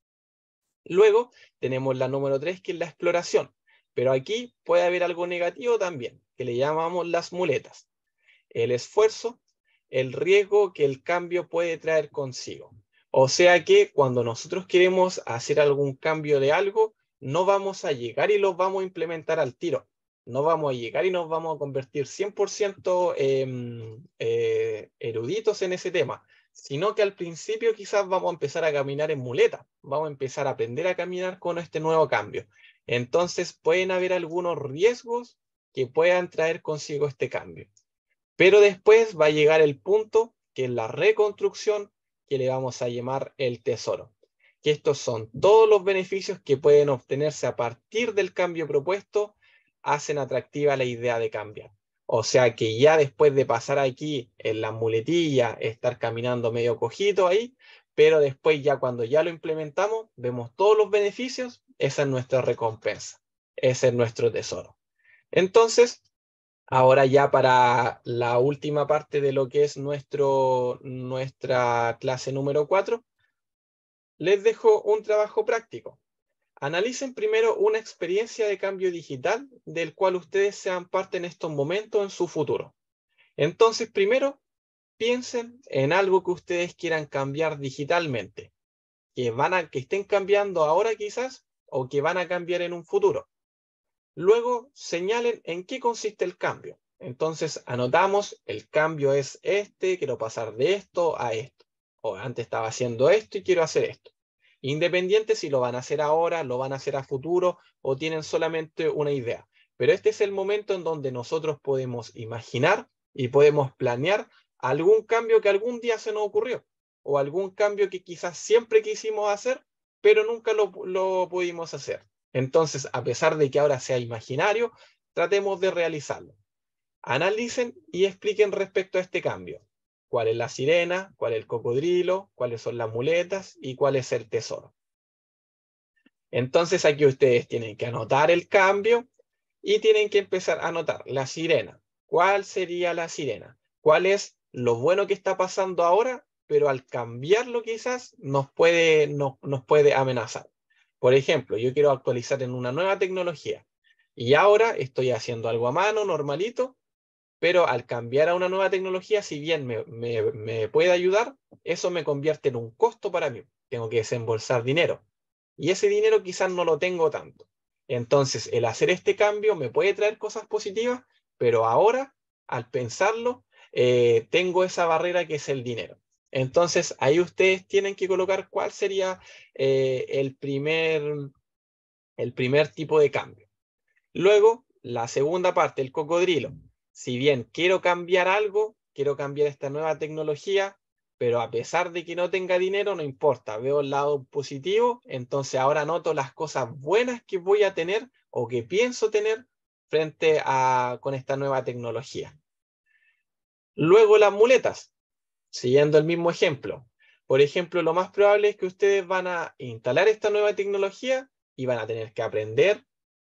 Luego, tenemos la número 3, que es la exploración. Pero aquí puede haber algo negativo también, que le llamamos las muletas. El esfuerzo, el riesgo que el cambio puede traer consigo. O sea que cuando nosotros queremos hacer algún cambio de algo, no vamos a llegar y lo vamos a implementar al tiro. No vamos a llegar y nos vamos a convertir 100% eh, eruditos en ese tema, sino que al principio quizás vamos a empezar a caminar en muleta, vamos a empezar a aprender a caminar con este nuevo cambio. Entonces pueden haber algunos riesgos que puedan traer consigo este cambio. Pero después va a llegar el punto que en la reconstrucción le vamos a llamar el tesoro. Que estos son todos los beneficios que pueden obtenerse a partir del cambio propuesto, hacen atractiva la idea de cambiar. O sea que ya después de pasar aquí en la muletilla, estar caminando medio cojito ahí, pero después ya cuando ya lo implementamos, vemos todos los beneficios, esa es nuestra recompensa, ese es nuestro tesoro. Entonces, Ahora ya para la última parte de lo que es nuestro, nuestra clase número 4, les dejo un trabajo práctico. Analicen primero una experiencia de cambio digital del cual ustedes sean parte en estos momentos en su futuro. Entonces, primero, piensen en algo que ustedes quieran cambiar digitalmente, que, van a, que estén cambiando ahora quizás o que van a cambiar en un futuro. Luego señalen en qué consiste el cambio. Entonces anotamos, el cambio es este, quiero pasar de esto a esto. O antes estaba haciendo esto y quiero hacer esto. Independiente si lo van a hacer ahora, lo van a hacer a futuro o tienen solamente una idea. Pero este es el momento en donde nosotros podemos imaginar y podemos planear algún cambio que algún día se nos ocurrió o algún cambio que quizás siempre quisimos hacer, pero nunca lo, lo pudimos hacer. Entonces, a pesar de que ahora sea imaginario, tratemos de realizarlo. Analicen y expliquen respecto a este cambio. ¿Cuál es la sirena? ¿Cuál es el cocodrilo? ¿Cuáles son las muletas? ¿Y cuál es el tesoro? Entonces aquí ustedes tienen que anotar el cambio y tienen que empezar a anotar la sirena. ¿Cuál sería la sirena? ¿Cuál es lo bueno que está pasando ahora? Pero al cambiarlo quizás nos puede, nos puede amenazar. Por ejemplo, yo quiero actualizar en una nueva tecnología y ahora estoy haciendo algo a mano, normalito, pero al cambiar a una nueva tecnología, si bien me, puede ayudar, eso me convierte en un costo para mí. Tengo que desembolsar dinero y ese dinero quizás no lo tengo tanto. Entonces, el hacer este cambio me puede traer cosas positivas, pero ahora, al pensarlo, eh, tengo esa barrera que es el dinero. Entonces, ahí ustedes tienen que colocar cuál sería eh, el, primer, el primer tipo de cambio. Luego, la segunda parte, el cocodrilo. Si bien quiero cambiar algo, quiero cambiar esta nueva tecnología, pero a pesar de que no tenga dinero, no importa, veo el lado positivo, entonces ahora noto las cosas buenas que voy a tener o que pienso tener frente a con esta nueva tecnología. Luego las muletas. Siguiendo el mismo ejemplo. Por ejemplo, lo más probable es que ustedes van a instalar esta nueva tecnología y van a tener que aprender,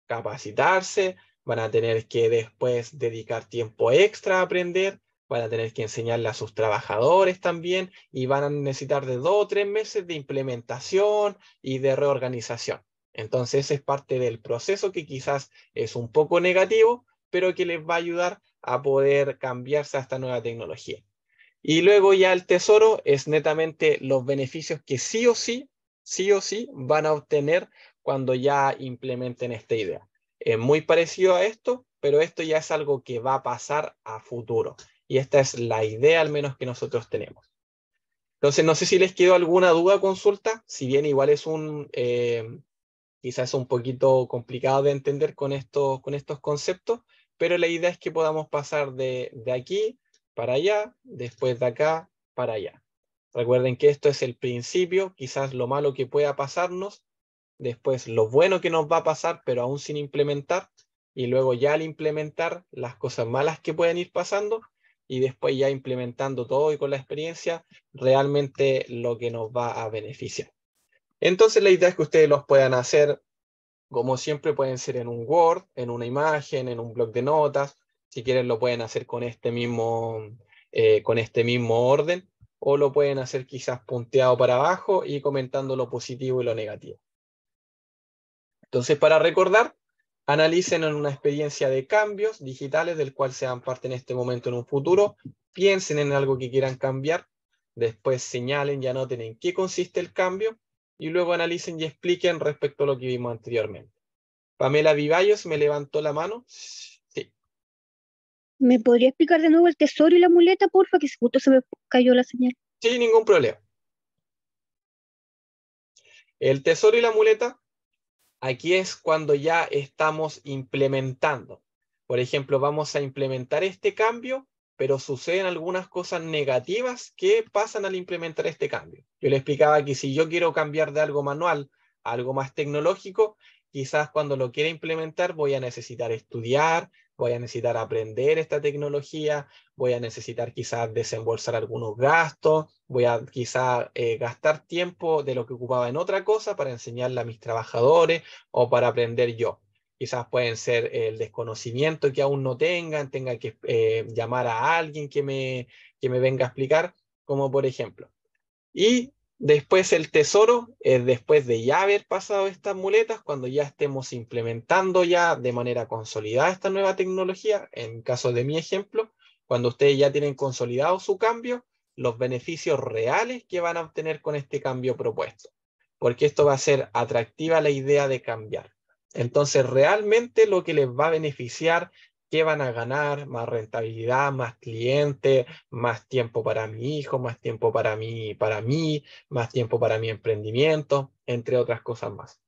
capacitarse, van a tener que después dedicar tiempo extra a aprender, van a tener que enseñarle a sus trabajadores también y van a necesitar de dos o tres meses de implementación y de reorganización. Entonces es parte del proceso que quizás es un poco negativo, pero que les va a ayudar a poder cambiarse a esta nueva tecnología. Y luego ya el tesoro es netamente los beneficios que sí o sí, sí o sí van a obtener cuando ya implementen esta idea. Es muy parecido a esto, pero esto ya es algo que va a pasar a futuro. Y esta es la idea al menos que nosotros tenemos. Entonces, no sé si les quedó alguna duda, consulta, si bien igual es un, quizás eh, quizás un poquito complicado de entender con, con estos conceptos, pero la idea es que podamos pasar de aquí para allá, después de acá para allá. Recuerden que esto es el principio, quizás lo malo que pueda pasarnos, después lo bueno que nos va a pasar, pero aún sin implementar, y luego ya al implementar las cosas malas que pueden ir pasando, y después ya implementando todo y con la experiencia, realmente lo que nos va a beneficiar. Entonces la idea es que ustedes los puedan hacer, como siempre pueden ser en un Word, en una imagen, en un blog de notas, si quieren lo pueden hacer con este mismo, eh, con este mismo orden o lo pueden hacer quizás punteado para abajo y comentando lo positivo y lo negativo. Entonces, para recordar, analicen en una experiencia de cambios digitales del cual sean parte en este momento en un futuro, piensen en algo que quieran cambiar, después señalen y anoten en qué consiste el cambio y luego analicen y expliquen respecto a lo que vimos anteriormente. Pamela Vivallos me levantó la mano. ¿Me podría explicar de nuevo el tesoro y la muleta, porfa? Que justo se me cayó la señal. Sí, ningún problema. El tesoro y la muleta, aquí es cuando ya estamos implementando. Por ejemplo, vamos a implementar este cambio, pero suceden algunas cosas negativas que pasan al implementar este cambio. Yo le explicaba que si yo quiero cambiar de algo manual a algo más tecnológico, quizás cuando lo quiera implementar voy a necesitar estudiar, voy a necesitar aprender esta tecnología, voy a necesitar quizás desembolsar algunos gastos, voy a quizás eh, gastar tiempo de lo que ocupaba en otra cosa para enseñarla a mis trabajadores o para aprender yo. Quizás pueden ser el desconocimiento que aún no tengan, tenga que eh, llamar a alguien que me, que me venga a explicar, como por ejemplo. Y Después el tesoro, es eh, después de ya haber pasado estas muletas, cuando ya estemos implementando ya de manera consolidada esta nueva tecnología, en caso de mi ejemplo, cuando ustedes ya tienen consolidado su cambio, los beneficios reales que van a obtener con este cambio propuesto, porque esto va a ser atractiva la idea de cambiar. Entonces, realmente lo que les va a beneficiar qué van a ganar, más rentabilidad, más clientes, más tiempo para mi hijo, más tiempo para mí, para mí, más tiempo para mi emprendimiento, entre otras cosas más.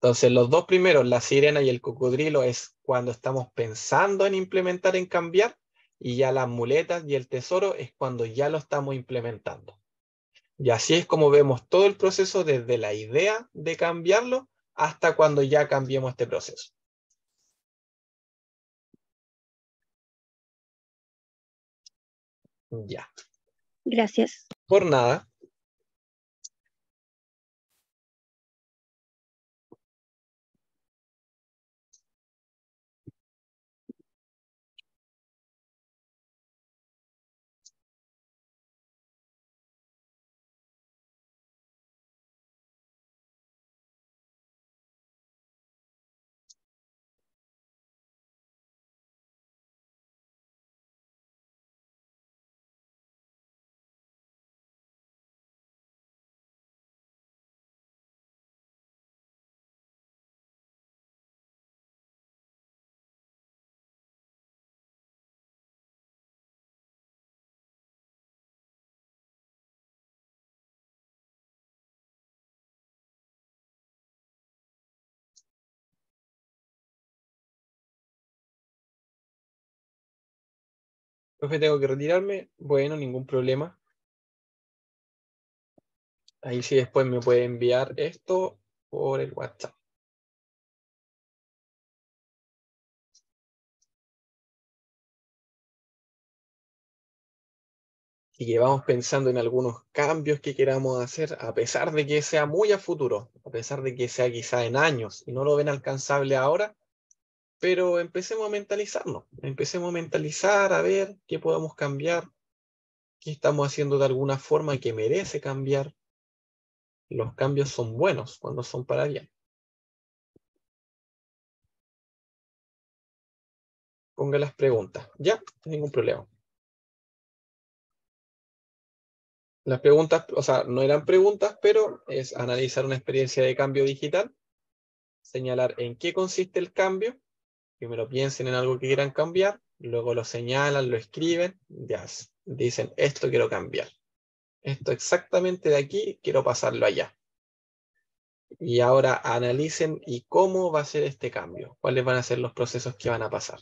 Entonces, los dos primeros, la sirena y el cocodrilo, es cuando estamos pensando en implementar, en cambiar, y ya las muletas y el tesoro es cuando ya lo estamos implementando. Y así es como vemos todo el proceso desde la idea de cambiarlo hasta cuando ya cambiemos este proceso. Mm, ya. Gracias. Por nada. Profe, tengo que retirarme. Bueno, ningún problema. Ahí sí después me puede enviar esto por el WhatsApp. y que vamos pensando en algunos cambios que queramos hacer, a pesar de que sea muy a futuro, a pesar de que sea quizá en años y no lo ven alcanzable ahora, pero empecemos a mentalizarnos, empecemos a mentalizar, a ver qué podemos cambiar, qué estamos haciendo de alguna forma que merece cambiar. Los cambios son buenos cuando son para bien. Ponga las preguntas. Ya, no ningún problema. Las preguntas, o sea, no eran preguntas, pero es analizar una experiencia de cambio digital, señalar en qué consiste el cambio, primero piensen en algo que quieran cambiar, luego lo señalan, lo escriben, ya dicen, esto quiero cambiar. Esto exactamente de aquí quiero pasarlo allá. Y ahora analicen y cómo va a ser este cambio, cuáles van a ser los procesos que van a pasar.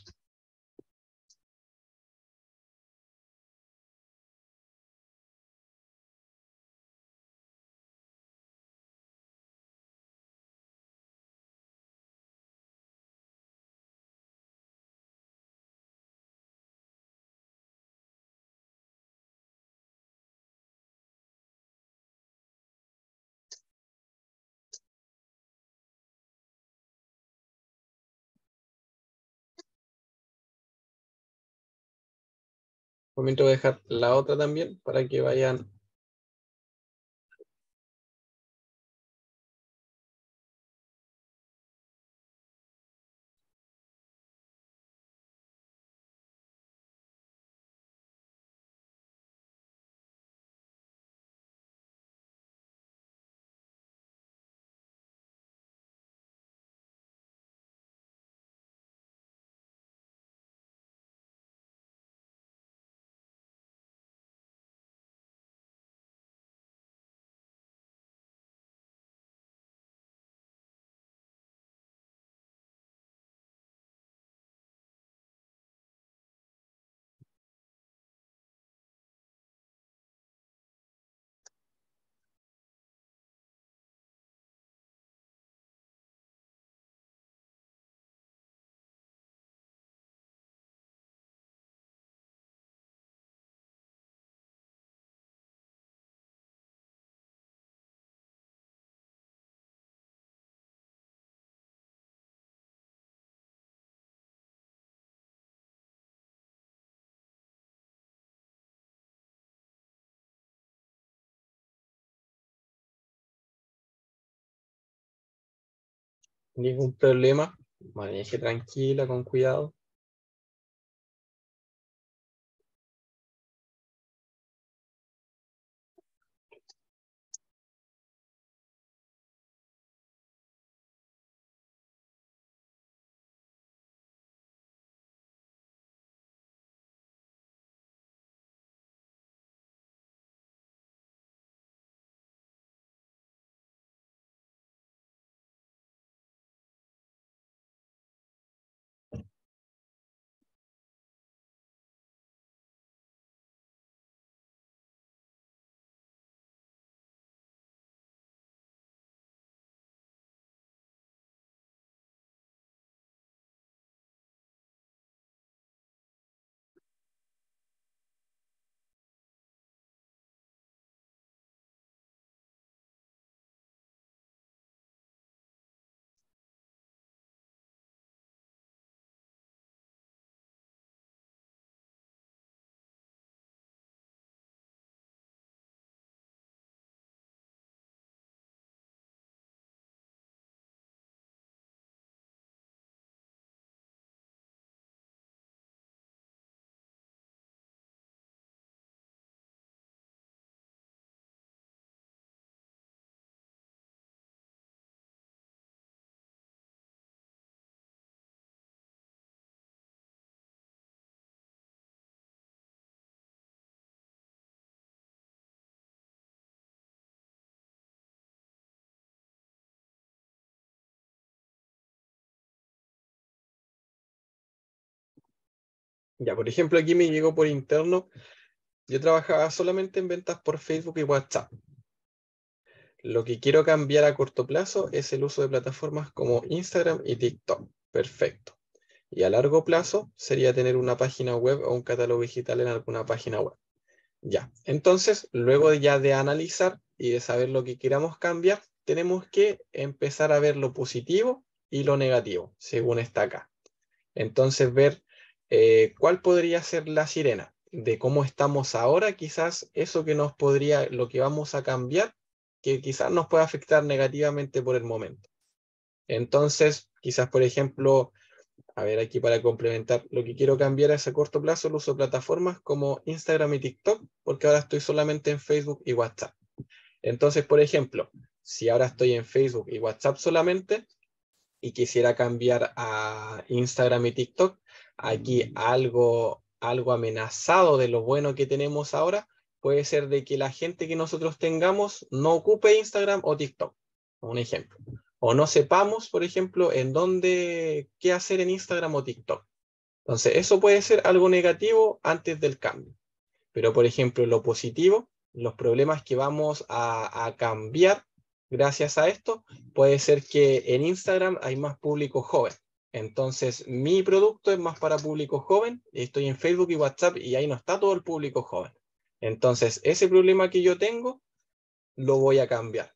Un momento voy a dejar la otra también para que vayan ningún problema, maneje tranquila, con cuidado. Ya, por ejemplo, aquí me llegó por interno, yo trabajaba solamente en ventas por Facebook y WhatsApp. Lo que quiero cambiar a corto plazo es el uso de plataformas como Instagram y TikTok. Perfecto. Y a largo plazo sería tener una página web o un catálogo digital en alguna página web. Ya, entonces, luego ya de analizar y de saber lo que queramos cambiar, tenemos que empezar a ver lo positivo y lo negativo, según está acá. Entonces, ver eh, ¿cuál podría ser la sirena? De cómo estamos ahora, quizás eso que nos podría, lo que vamos a cambiar, que quizás nos pueda afectar negativamente por el momento. Entonces, quizás, por ejemplo, a ver aquí para complementar, lo que quiero cambiar es a corto plazo el uso de plataformas como Instagram y TikTok, porque ahora estoy solamente en Facebook y WhatsApp. Entonces, por ejemplo, si ahora estoy en Facebook y WhatsApp solamente y quisiera cambiar a Instagram y TikTok, aquí mm. algo, algo amenazado de lo bueno que tenemos ahora puede ser de que la gente que nosotros tengamos no ocupe Instagram o TikTok, un ejemplo. O no sepamos, por ejemplo, en dónde, qué hacer en Instagram o TikTok. Entonces, eso puede ser algo negativo antes del cambio. Pero, por ejemplo, lo positivo, los problemas que vamos a cambiar gracias a esto, puede ser que en Instagram hay más público joven. Entonces, mi producto es más para público joven. Estoy en Facebook y WhatsApp y ahí no está todo el público joven. Entonces, ese problema que yo tengo, lo voy a cambiar.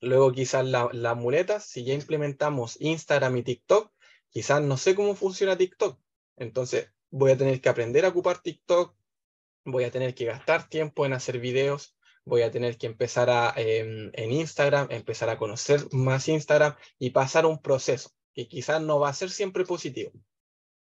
Luego quizás las la muletas, si ya implementamos Instagram y TikTok, quizás no sé cómo funciona TikTok. Entonces voy a tener que aprender a ocupar TikTok, voy a tener que gastar tiempo en hacer videos, voy a tener que empezar em, en Instagram, empezar a conocer más Instagram y pasar un proceso que quizás no va a ser siempre positivo.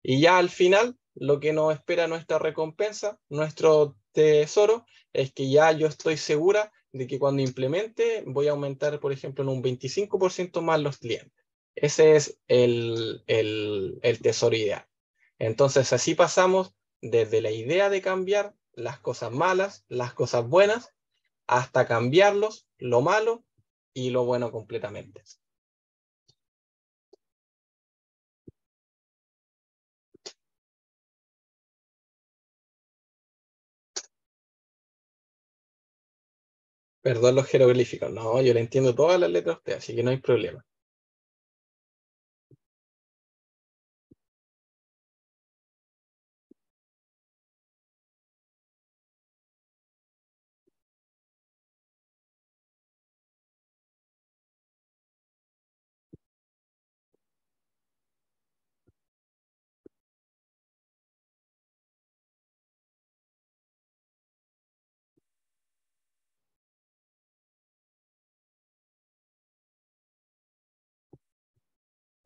Y ya al final, lo que nos espera nuestra recompensa, nuestro tesoro, es que ya yo estoy segura de que cuando implemente voy a aumentar, por ejemplo, en un 25% más los clientes. Ese es el, el, el tesoro ideal. Entonces, así pasamos desde la idea de cambiar las cosas malas, las cosas buenas, hasta cambiarlos, lo malo y lo bueno completamente. Perdón los jeroglíficos, no, yo le entiendo todas las letras a usted, así que no hay problema.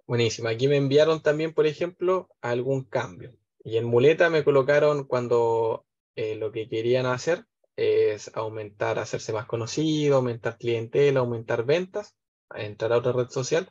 Buenísimo. Aquí me enviaron también, por ejemplo, algún cambio. Y en muleta me colocaron cuando eh, lo que querían hacer es aumentar, hacerse más conocido, aumentar clientela, aumentar ventas, entrar a otra red social.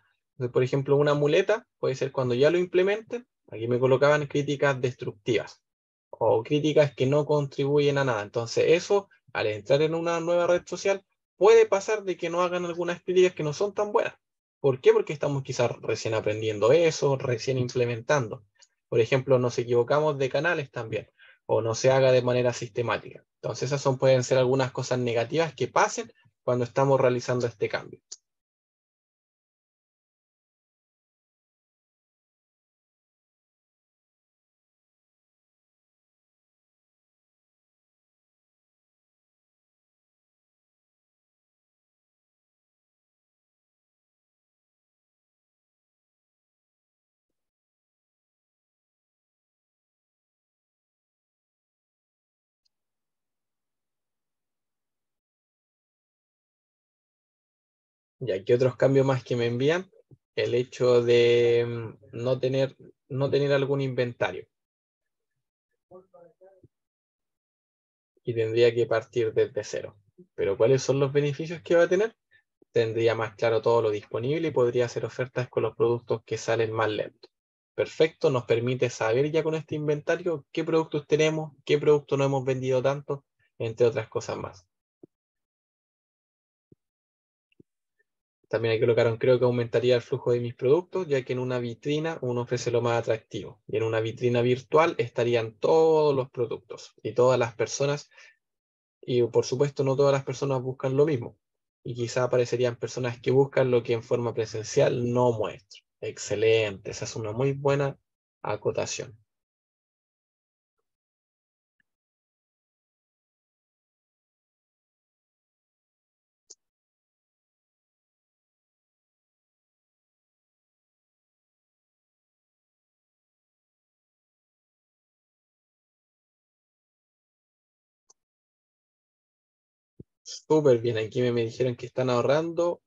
por ejemplo, una muleta puede ser cuando ya lo implementen. Aquí me colocaban críticas destructivas o críticas que no contribuyen a nada. Entonces, eso, al entrar en una nueva red social, puede pasar de que no hagan algunas críticas que no son tan buenas. ¿Por qué? Porque estamos quizás recién aprendiendo eso, recién implementando. Por ejemplo, nos equivocamos de canales también, o no se haga de manera sistemática. Entonces, esas pueden ser algunas cosas negativas que pasen cuando estamos realizando este cambio. Y aquí otros cambios más que me envían, el hecho de mm, no tener, no tener algún inventario. Y tendría que partir desde cero. Pero ¿cuáles son los beneficios que va a tener? Tendría más claro todo lo disponible y podría hacer ofertas con los productos que salen más lentos. Perfecto, nos permite saber ya con este inventario qué productos tenemos, qué productos no hemos vendido tanto, entre otras cosas más. También hay que colocaron, creo que aumentaría el flujo de mis productos, ya que en una vitrina uno ofrece lo más atractivo. Y en una vitrina virtual estarían todos los productos y todas las personas. Y por supuesto, no todas las personas buscan lo mismo. Y quizá aparecerían personas que buscan lo que en forma presencial no muestro. Excelente, esa es una muy buena acotación. Súper bien, aquí me, dijeron que están ahorrando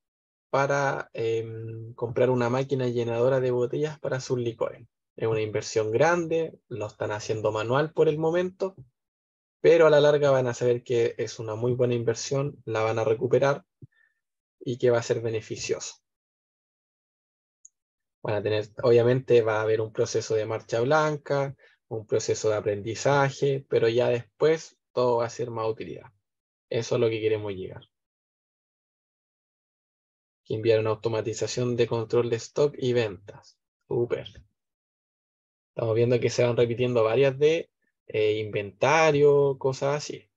para em, comprar una máquina llenadora de botellas para su licores. Es una inversión grande, lo están haciendo manual por el momento, pero a la larga van a saber que es una muy buena inversión, la van a recuperar y que va a ser beneficioso. obviamente va a haber un proceso de marcha blanca, un proceso de aprendizaje, pero ya después todo va a ser más utilidad. Eso es lo que queremos llegar. Enviar una automatización de control de stock y ventas. Super. Estamos viendo que se van repitiendo varias de eh, inventario, cosas así.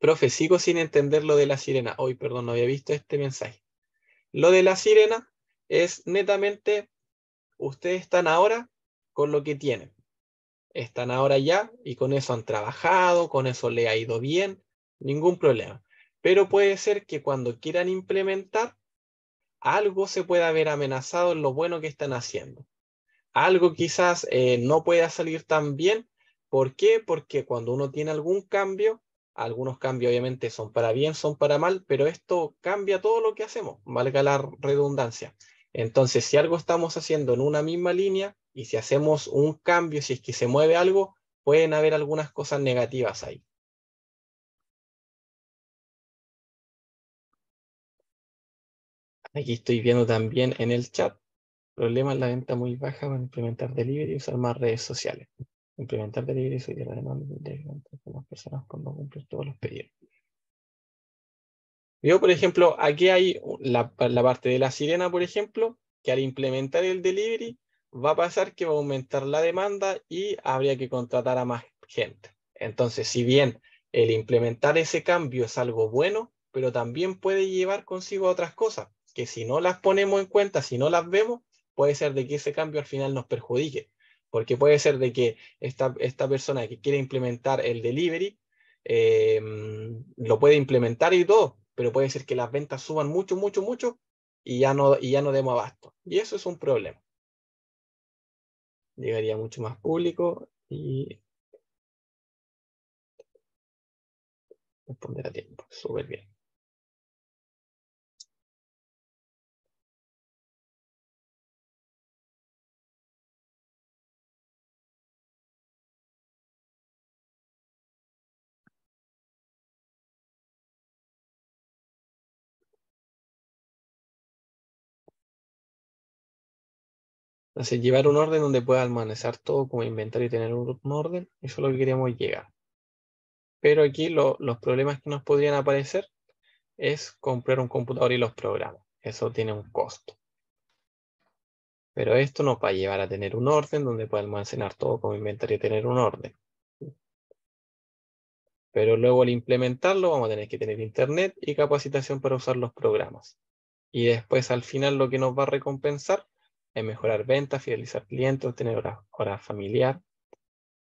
Profe, sigo sin entender lo de la sirena. Hoy, perdón, no había visto este mensaje. Lo de la sirena es netamente, ustedes están ahora con lo que tienen están ahora ya y con eso han trabajado, con eso le ha ido bien, ningún problema. Pero puede ser que cuando quieran implementar, algo se pueda haber amenazado en lo bueno que están haciendo. Algo quizás eh, no pueda salir tan bien. ¿Por qué? Porque cuando uno tiene algún cambio, algunos cambios obviamente son para bien, son para mal, pero esto cambia todo lo que hacemos, valga la redundancia. Entonces, si algo estamos haciendo en una misma línea, y si hacemos un cambio, si es que se mueve algo, pueden haber algunas cosas negativas ahí. Aquí estoy viendo también en el chat, problemas la venta muy baja para implementar delivery y usar más redes sociales. Implementar delivery sería la demanda de las personas cuando cumplen todos los pedidos. Yo, por ejemplo, aquí hay la, la parte de la sirena, por ejemplo, que al implementar el delivery va a pasar que va a aumentar la demanda y habría que contratar a más gente. Entonces, si bien el implementar ese cambio es algo bueno, pero también puede llevar consigo otras cosas que si no las ponemos en cuenta, si no las vemos, puede ser de que ese cambio al final nos perjudique, porque puede ser de que esta, esta persona que quiere implementar el delivery em, lo puede implementar y todo, pero puede ser que las ventas suban mucho, mucho, mucho y ya no, y ya no demos abasto. Y eso es un problema llegaría mucho más público y responder a tiempo. Súper bien. Entonces, llevar un orden donde pueda almacenar todo como inventario y tener un orden, eso es lo que queríamos llegar. Pero aquí los problemas que nos podrían aparecer es comprar un computador y los programas. Eso tiene un costo. Pero esto nos va a llevar a tener un orden donde pueda almacenar todo como inventario y tener un orden. Pero luego al implementarlo vamos a tener que tener internet y capacitación para usar los programas. Y después al final lo que nos va a recompensar en mejorar ventas, fidelizar clientes, tener horas hora familiar,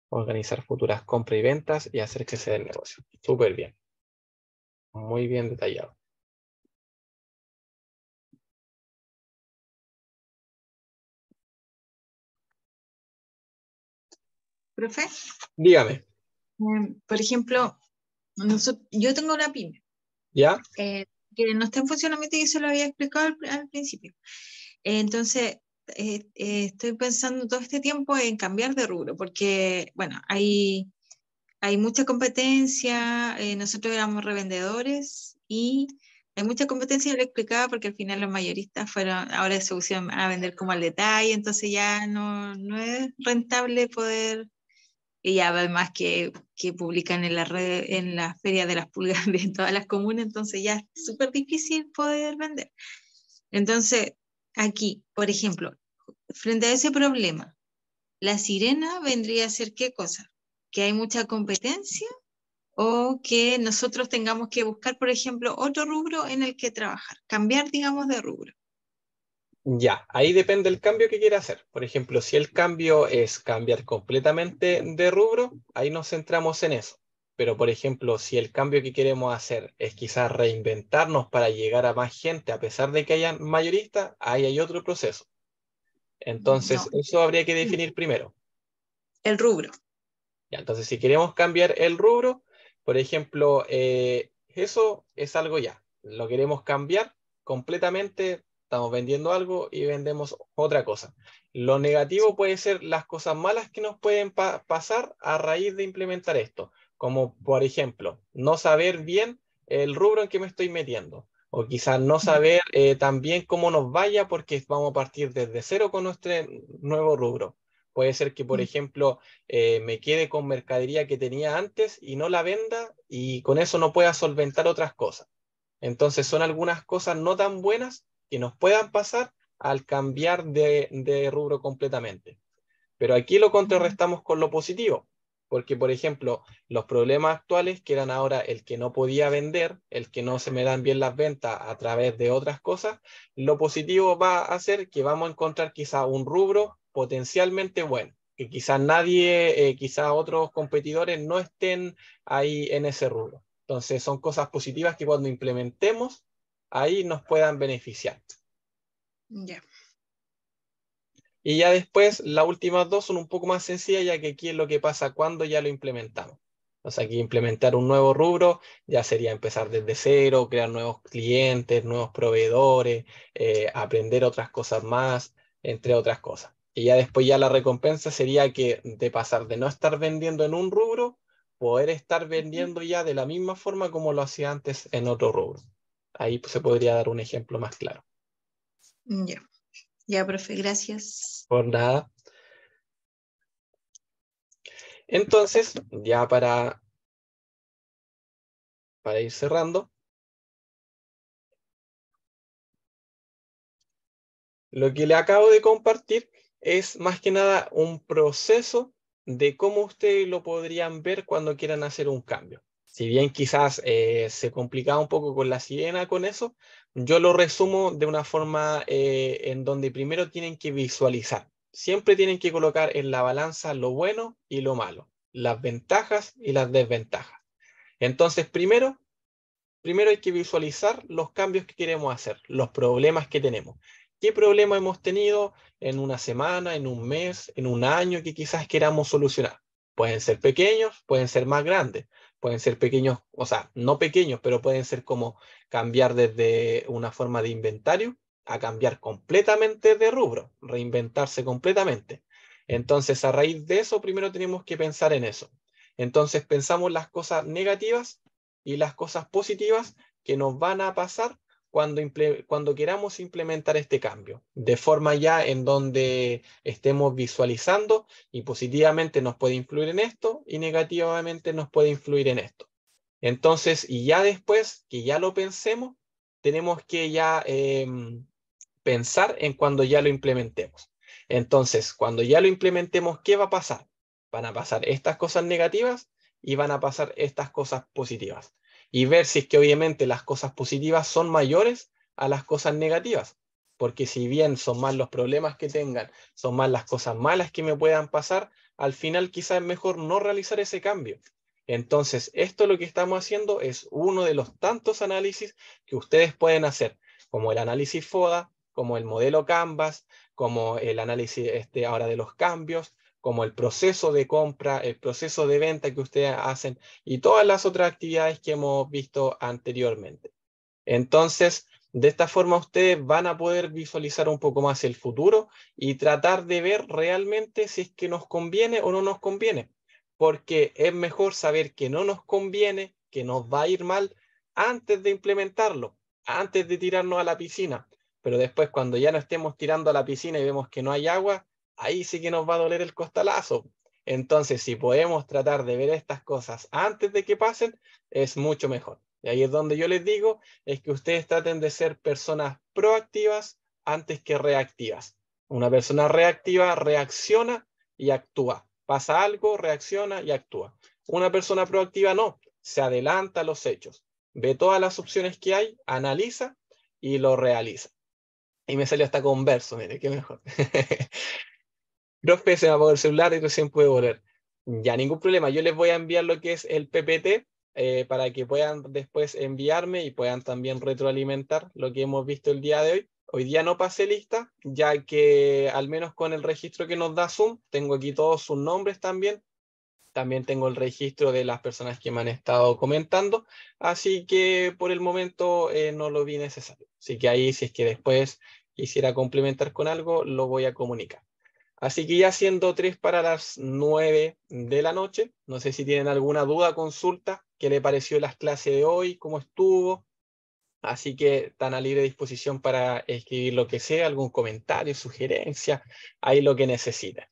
organizar futuras compras y ventas y hacer que sea el negocio. Súper bien. Muy bien detallado. Profe. Dígame. Em, por ejemplo, yo tengo una pyme. ¿Ya? Eh, que no está en funcionamiento y se lo había explicado al, principio. entonces, eh, eh, estoy pensando todo este tiempo en cambiar de rubro, porque, bueno, hay, hay mucha competencia, eh, nosotros éramos revendedores y hay mucha competencia, lo explicaba, porque al final los mayoristas fueron, ahora se pusieron a vender como al detalle, entonces ya no, no es rentable poder, y además que, que publican en la red, en las ferias de las pulgas (laughs) de todas las comunas, entonces ya es súper difícil poder vender. Entonces, aquí, por ejemplo, frente a ese problema, la sirena vendría a ser qué cosa? ¿Que hay mucha competencia o que nosotros tengamos que buscar, por ejemplo, otro rubro en el que trabajar, cambiar, digamos, de rubro? Ya, ahí depende el cambio que quiera hacer. Por ejemplo, si el cambio es cambiar completamente de rubro, ahí nos centramos en eso. Pero, por ejemplo, si el cambio que queremos hacer es quizás reinventarnos para llegar a más gente, a pesar de que hayan mayoristas, ahí hay otro proceso. Entonces, eso habría que definir primero. El rubro. entonces, si queremos cambiar el rubro, por ejemplo, eh, eso es algo ya. Lo queremos cambiar completamente. Estamos vendiendo algo y vendemos otra cosa. Lo negativo puede ser las cosas malas que nos pueden pasar a raíz de implementar esto como por ejemplo, no saber bien el rubro en que me estoy metiendo, o quizás no saber eh, también cómo nos vaya porque vamos a partir desde cero con nuestro nuevo rubro. Puede ser que, por mm. ejemplo, eh, me quede con mercadería que tenía antes y no la venda y con eso no pueda solventar otras cosas. Entonces son algunas cosas no tan buenas que nos puedan pasar al cambiar de rubro completamente. Pero aquí lo contrarrestamos con lo positivo. Porque, por ejemplo, los problemas actuales, que eran ahora el que no podía vender, el que no se me dan bien las ventas a través de otras cosas, lo positivo va a ser que vamos a encontrar quizá un rubro potencialmente bueno, que quizás nadie, eh, quizá quizás otros competidores no estén ahí en ese rubro. Entonces, son cosas positivas que cuando implementemos, ahí nos puedan beneficiar. Ya. Y ya después, las últimas dos son un poco más sencillas, ya que aquí es lo que pasa cuando ya lo implementamos. O sea, que implementar un nuevo rubro ya sería empezar desde cero, crear nuevos clientes, nuevos proveedores, eh, aprender otras cosas más, entre otras cosas. Y ya después ya la recompensa sería que de pasar de no estar vendiendo en un rubro, poder estar vendiendo ya de la misma forma como lo hacía antes en otro rubro. Ahí se podría dar un ejemplo más claro. Ya. Ya, profe, gracias. Por nada. Entonces, ya para, para ir cerrando, lo que le acabo de compartir es más que nada un proceso de cómo ustedes lo podrían ver cuando quieran hacer un cambio. Si bien quizás eh, se complicaba un poco con la sirena con eso, yo lo resumo de una forma eh, en donde primero tienen que visualizar. Siempre tienen que colocar en la balanza lo bueno y lo malo, las ventajas y las desventajas. Entonces, primero, primero hay que visualizar los cambios que queremos hacer, los problemas que tenemos. ¿Qué problema hemos tenido en una semana, en un mes, en un año que quizás queramos solucionar? Pueden ser pequeños, pueden ser más grandes, pueden ser pequeños, o sea, no pequeños, pero pueden ser como cambiar desde una forma de inventario a cambiar completamente de rubro, reinventarse completamente. Entonces, a raíz de eso, primero tenemos que pensar en eso. Entonces, pensamos las cosas negativas y las cosas positivas que nos van a pasar cuando, queramos implementar este cambio, de forma ya en donde estemos visualizando y positivamente nos puede influir en esto y negativamente nos puede influir en esto. Entonces, y ya después que ya lo pensemos, tenemos que ya em, pensar en cuando ya lo implementemos. Entonces, cuando ya lo implementemos, ¿qué va a pasar? Van a pasar estas cosas negativas y van a pasar estas cosas positivas y ver si es que obviamente las cosas positivas son mayores a las cosas negativas, porque si bien son más los problemas que tengan, son más las cosas malas que me puedan pasar, al final quizás es mejor no realizar ese cambio. Entonces, esto lo que estamos haciendo es uno de los tantos análisis que ustedes pueden hacer, como el análisis FODA, como el modelo Canvas, como el análisis este, ahora de los cambios, como el proceso de compra, el proceso de venta que ustedes hacen y todas las otras actividades que hemos visto anteriormente. Entonces, de esta forma ustedes van a poder visualizar un poco más el futuro y tratar de ver realmente si es que nos conviene o no nos conviene, porque es mejor saber que no nos conviene, que nos va a ir mal antes de implementarlo, antes de tirarnos a la piscina. Pero después cuando ya no estemos tirando a la piscina y vemos que no hay agua, ahí sí que nos va a doler el costalazo. Entonces, si podemos tratar de ver estas cosas antes de que pasen, es mucho mejor. Y ahí es donde yo les digo, es que ustedes traten de ser personas proactivas antes que reactivas. Una persona reactiva reacciona y actúa. Pasa algo, reacciona y actúa. Una persona proactiva no, se adelanta a los hechos, ve todas las opciones que hay, analiza y lo realiza. Y me salió hasta converso, mire, qué mejor. (laughs) Dos veces se me el celular y recién puede volver. Ya, ningún problema. Yo les voy a enviar lo que es el PPT eh, para que puedan después enviarme y puedan también retroalimentar lo que hemos visto el día de hoy. Hoy día no pasé lista, ya que al menos con el registro que nos da Zoom, tengo aquí todos sus nombres también. También tengo el registro de las personas que me han estado comentando, así que por el momento eh, no lo vi necesario. Así que ahí, si es que después quisiera complementar con algo, lo voy a comunicar. Así que ya siendo tres para las nueve de la noche, no sé si tienen alguna duda, consulta, qué le pareció las clases de hoy, cómo estuvo. Así que están a libre disposición para escribir lo que sea, algún comentario, sugerencia, ahí lo que necesiten.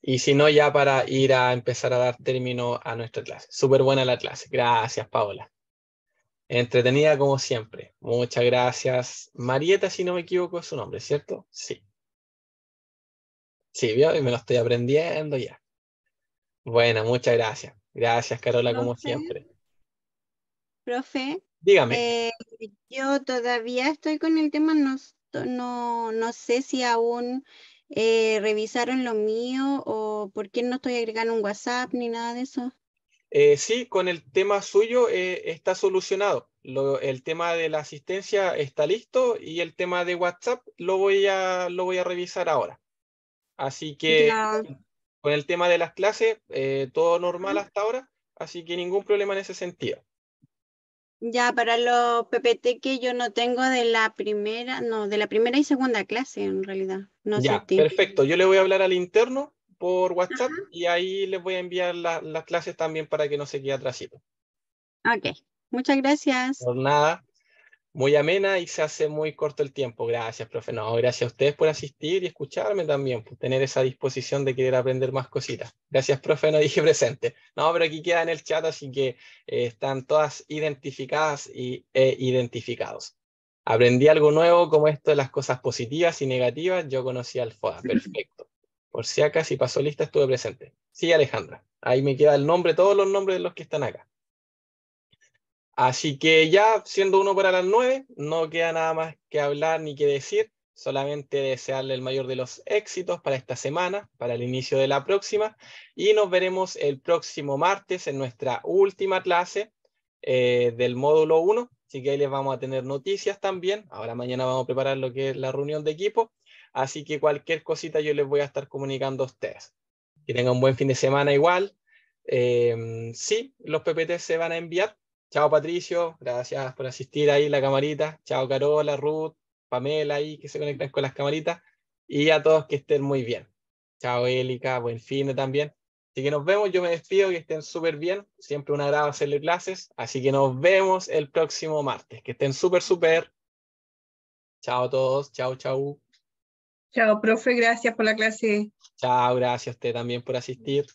Y si no, ya para ir a empezar a dar término a nuestra clase. Súper buena la clase. Gracias, Paola. Entretenida como siempre. Muchas gracias. Marieta, si no me equivoco, es su nombre, ¿cierto? Sí. Sí, ¿vio? me lo estoy aprendiendo ya. Bueno, muchas gracias. Gracias, Carola, como siempre. Profe. Dígame. Eh, yo todavía estoy con el tema, no, no, sé si aún eh, revisaron lo mío o por qué no estoy agregando un WhatsApp ni nada de eso. Eh, sí, con el tema suyo está solucionado. el tema de la asistencia está listo y el tema de WhatsApp lo voy a, lo voy a revisar ahora. Así que con el tema de las clases, eh, todo normal hasta ahora, así que ningún problema en ese sentido. Ya, para los PPT que yo no tengo de la primera, no, de la primera y segunda clase en realidad. No ya, perfecto. Yo le voy a hablar al interno por WhatsApp y ahí les voy a enviar las clases también para que no se quede atrasito. Ok, muchas gracias. Por nada muy amena y se hace muy corto el tiempo. Gracias, profe. No, gracias a ustedes por asistir y escucharme también, por tener esa disposición de querer aprender más cositas. Gracias, profe, no dije (laughs) presente. No, pero aquí queda en el chat, así que eh, están todas identificadas y, e identificados. Aprendí algo nuevo como esto de las cosas positivas y negativas. Yo conocí al FOA. Perfecto. Por si acaso, si pasó lista, estuve presente. Sí, Alejandra. Ahí me queda el nombre, todos los nombres de los que están acá. Así que ya siendo uno para las nueve, no queda nada más que hablar ni que decir, solamente desearle el mayor de los éxitos para esta semana, para el inicio de la próxima, y nos veremos el próximo martes en nuestra última clase eh, del módulo 1, así que ahí les vamos a tener noticias también, ahora mañana vamos a preparar lo que es la reunión de equipo, así que cualquier cosita yo les voy a estar comunicando a ustedes. Que tengan un buen fin de semana igual. Eh, sí, los PPT se van a enviar, Chao Patricio, gracias por asistir ahí la camarita. Chao Carola, Ruth, Pamela ahí que se conectan con las camaritas. Y a todos que estén muy bien. Chao Élica, buen fin también. Así que nos vemos, yo me despido, que estén súper bien. Siempre un agrado hacerle clases. Así que nos vemos el próximo martes. Que estén súper, súper. Chao a todos, chao, chao. Chao, profe, gracias por la clase. Chao, gracias a usted también por asistir.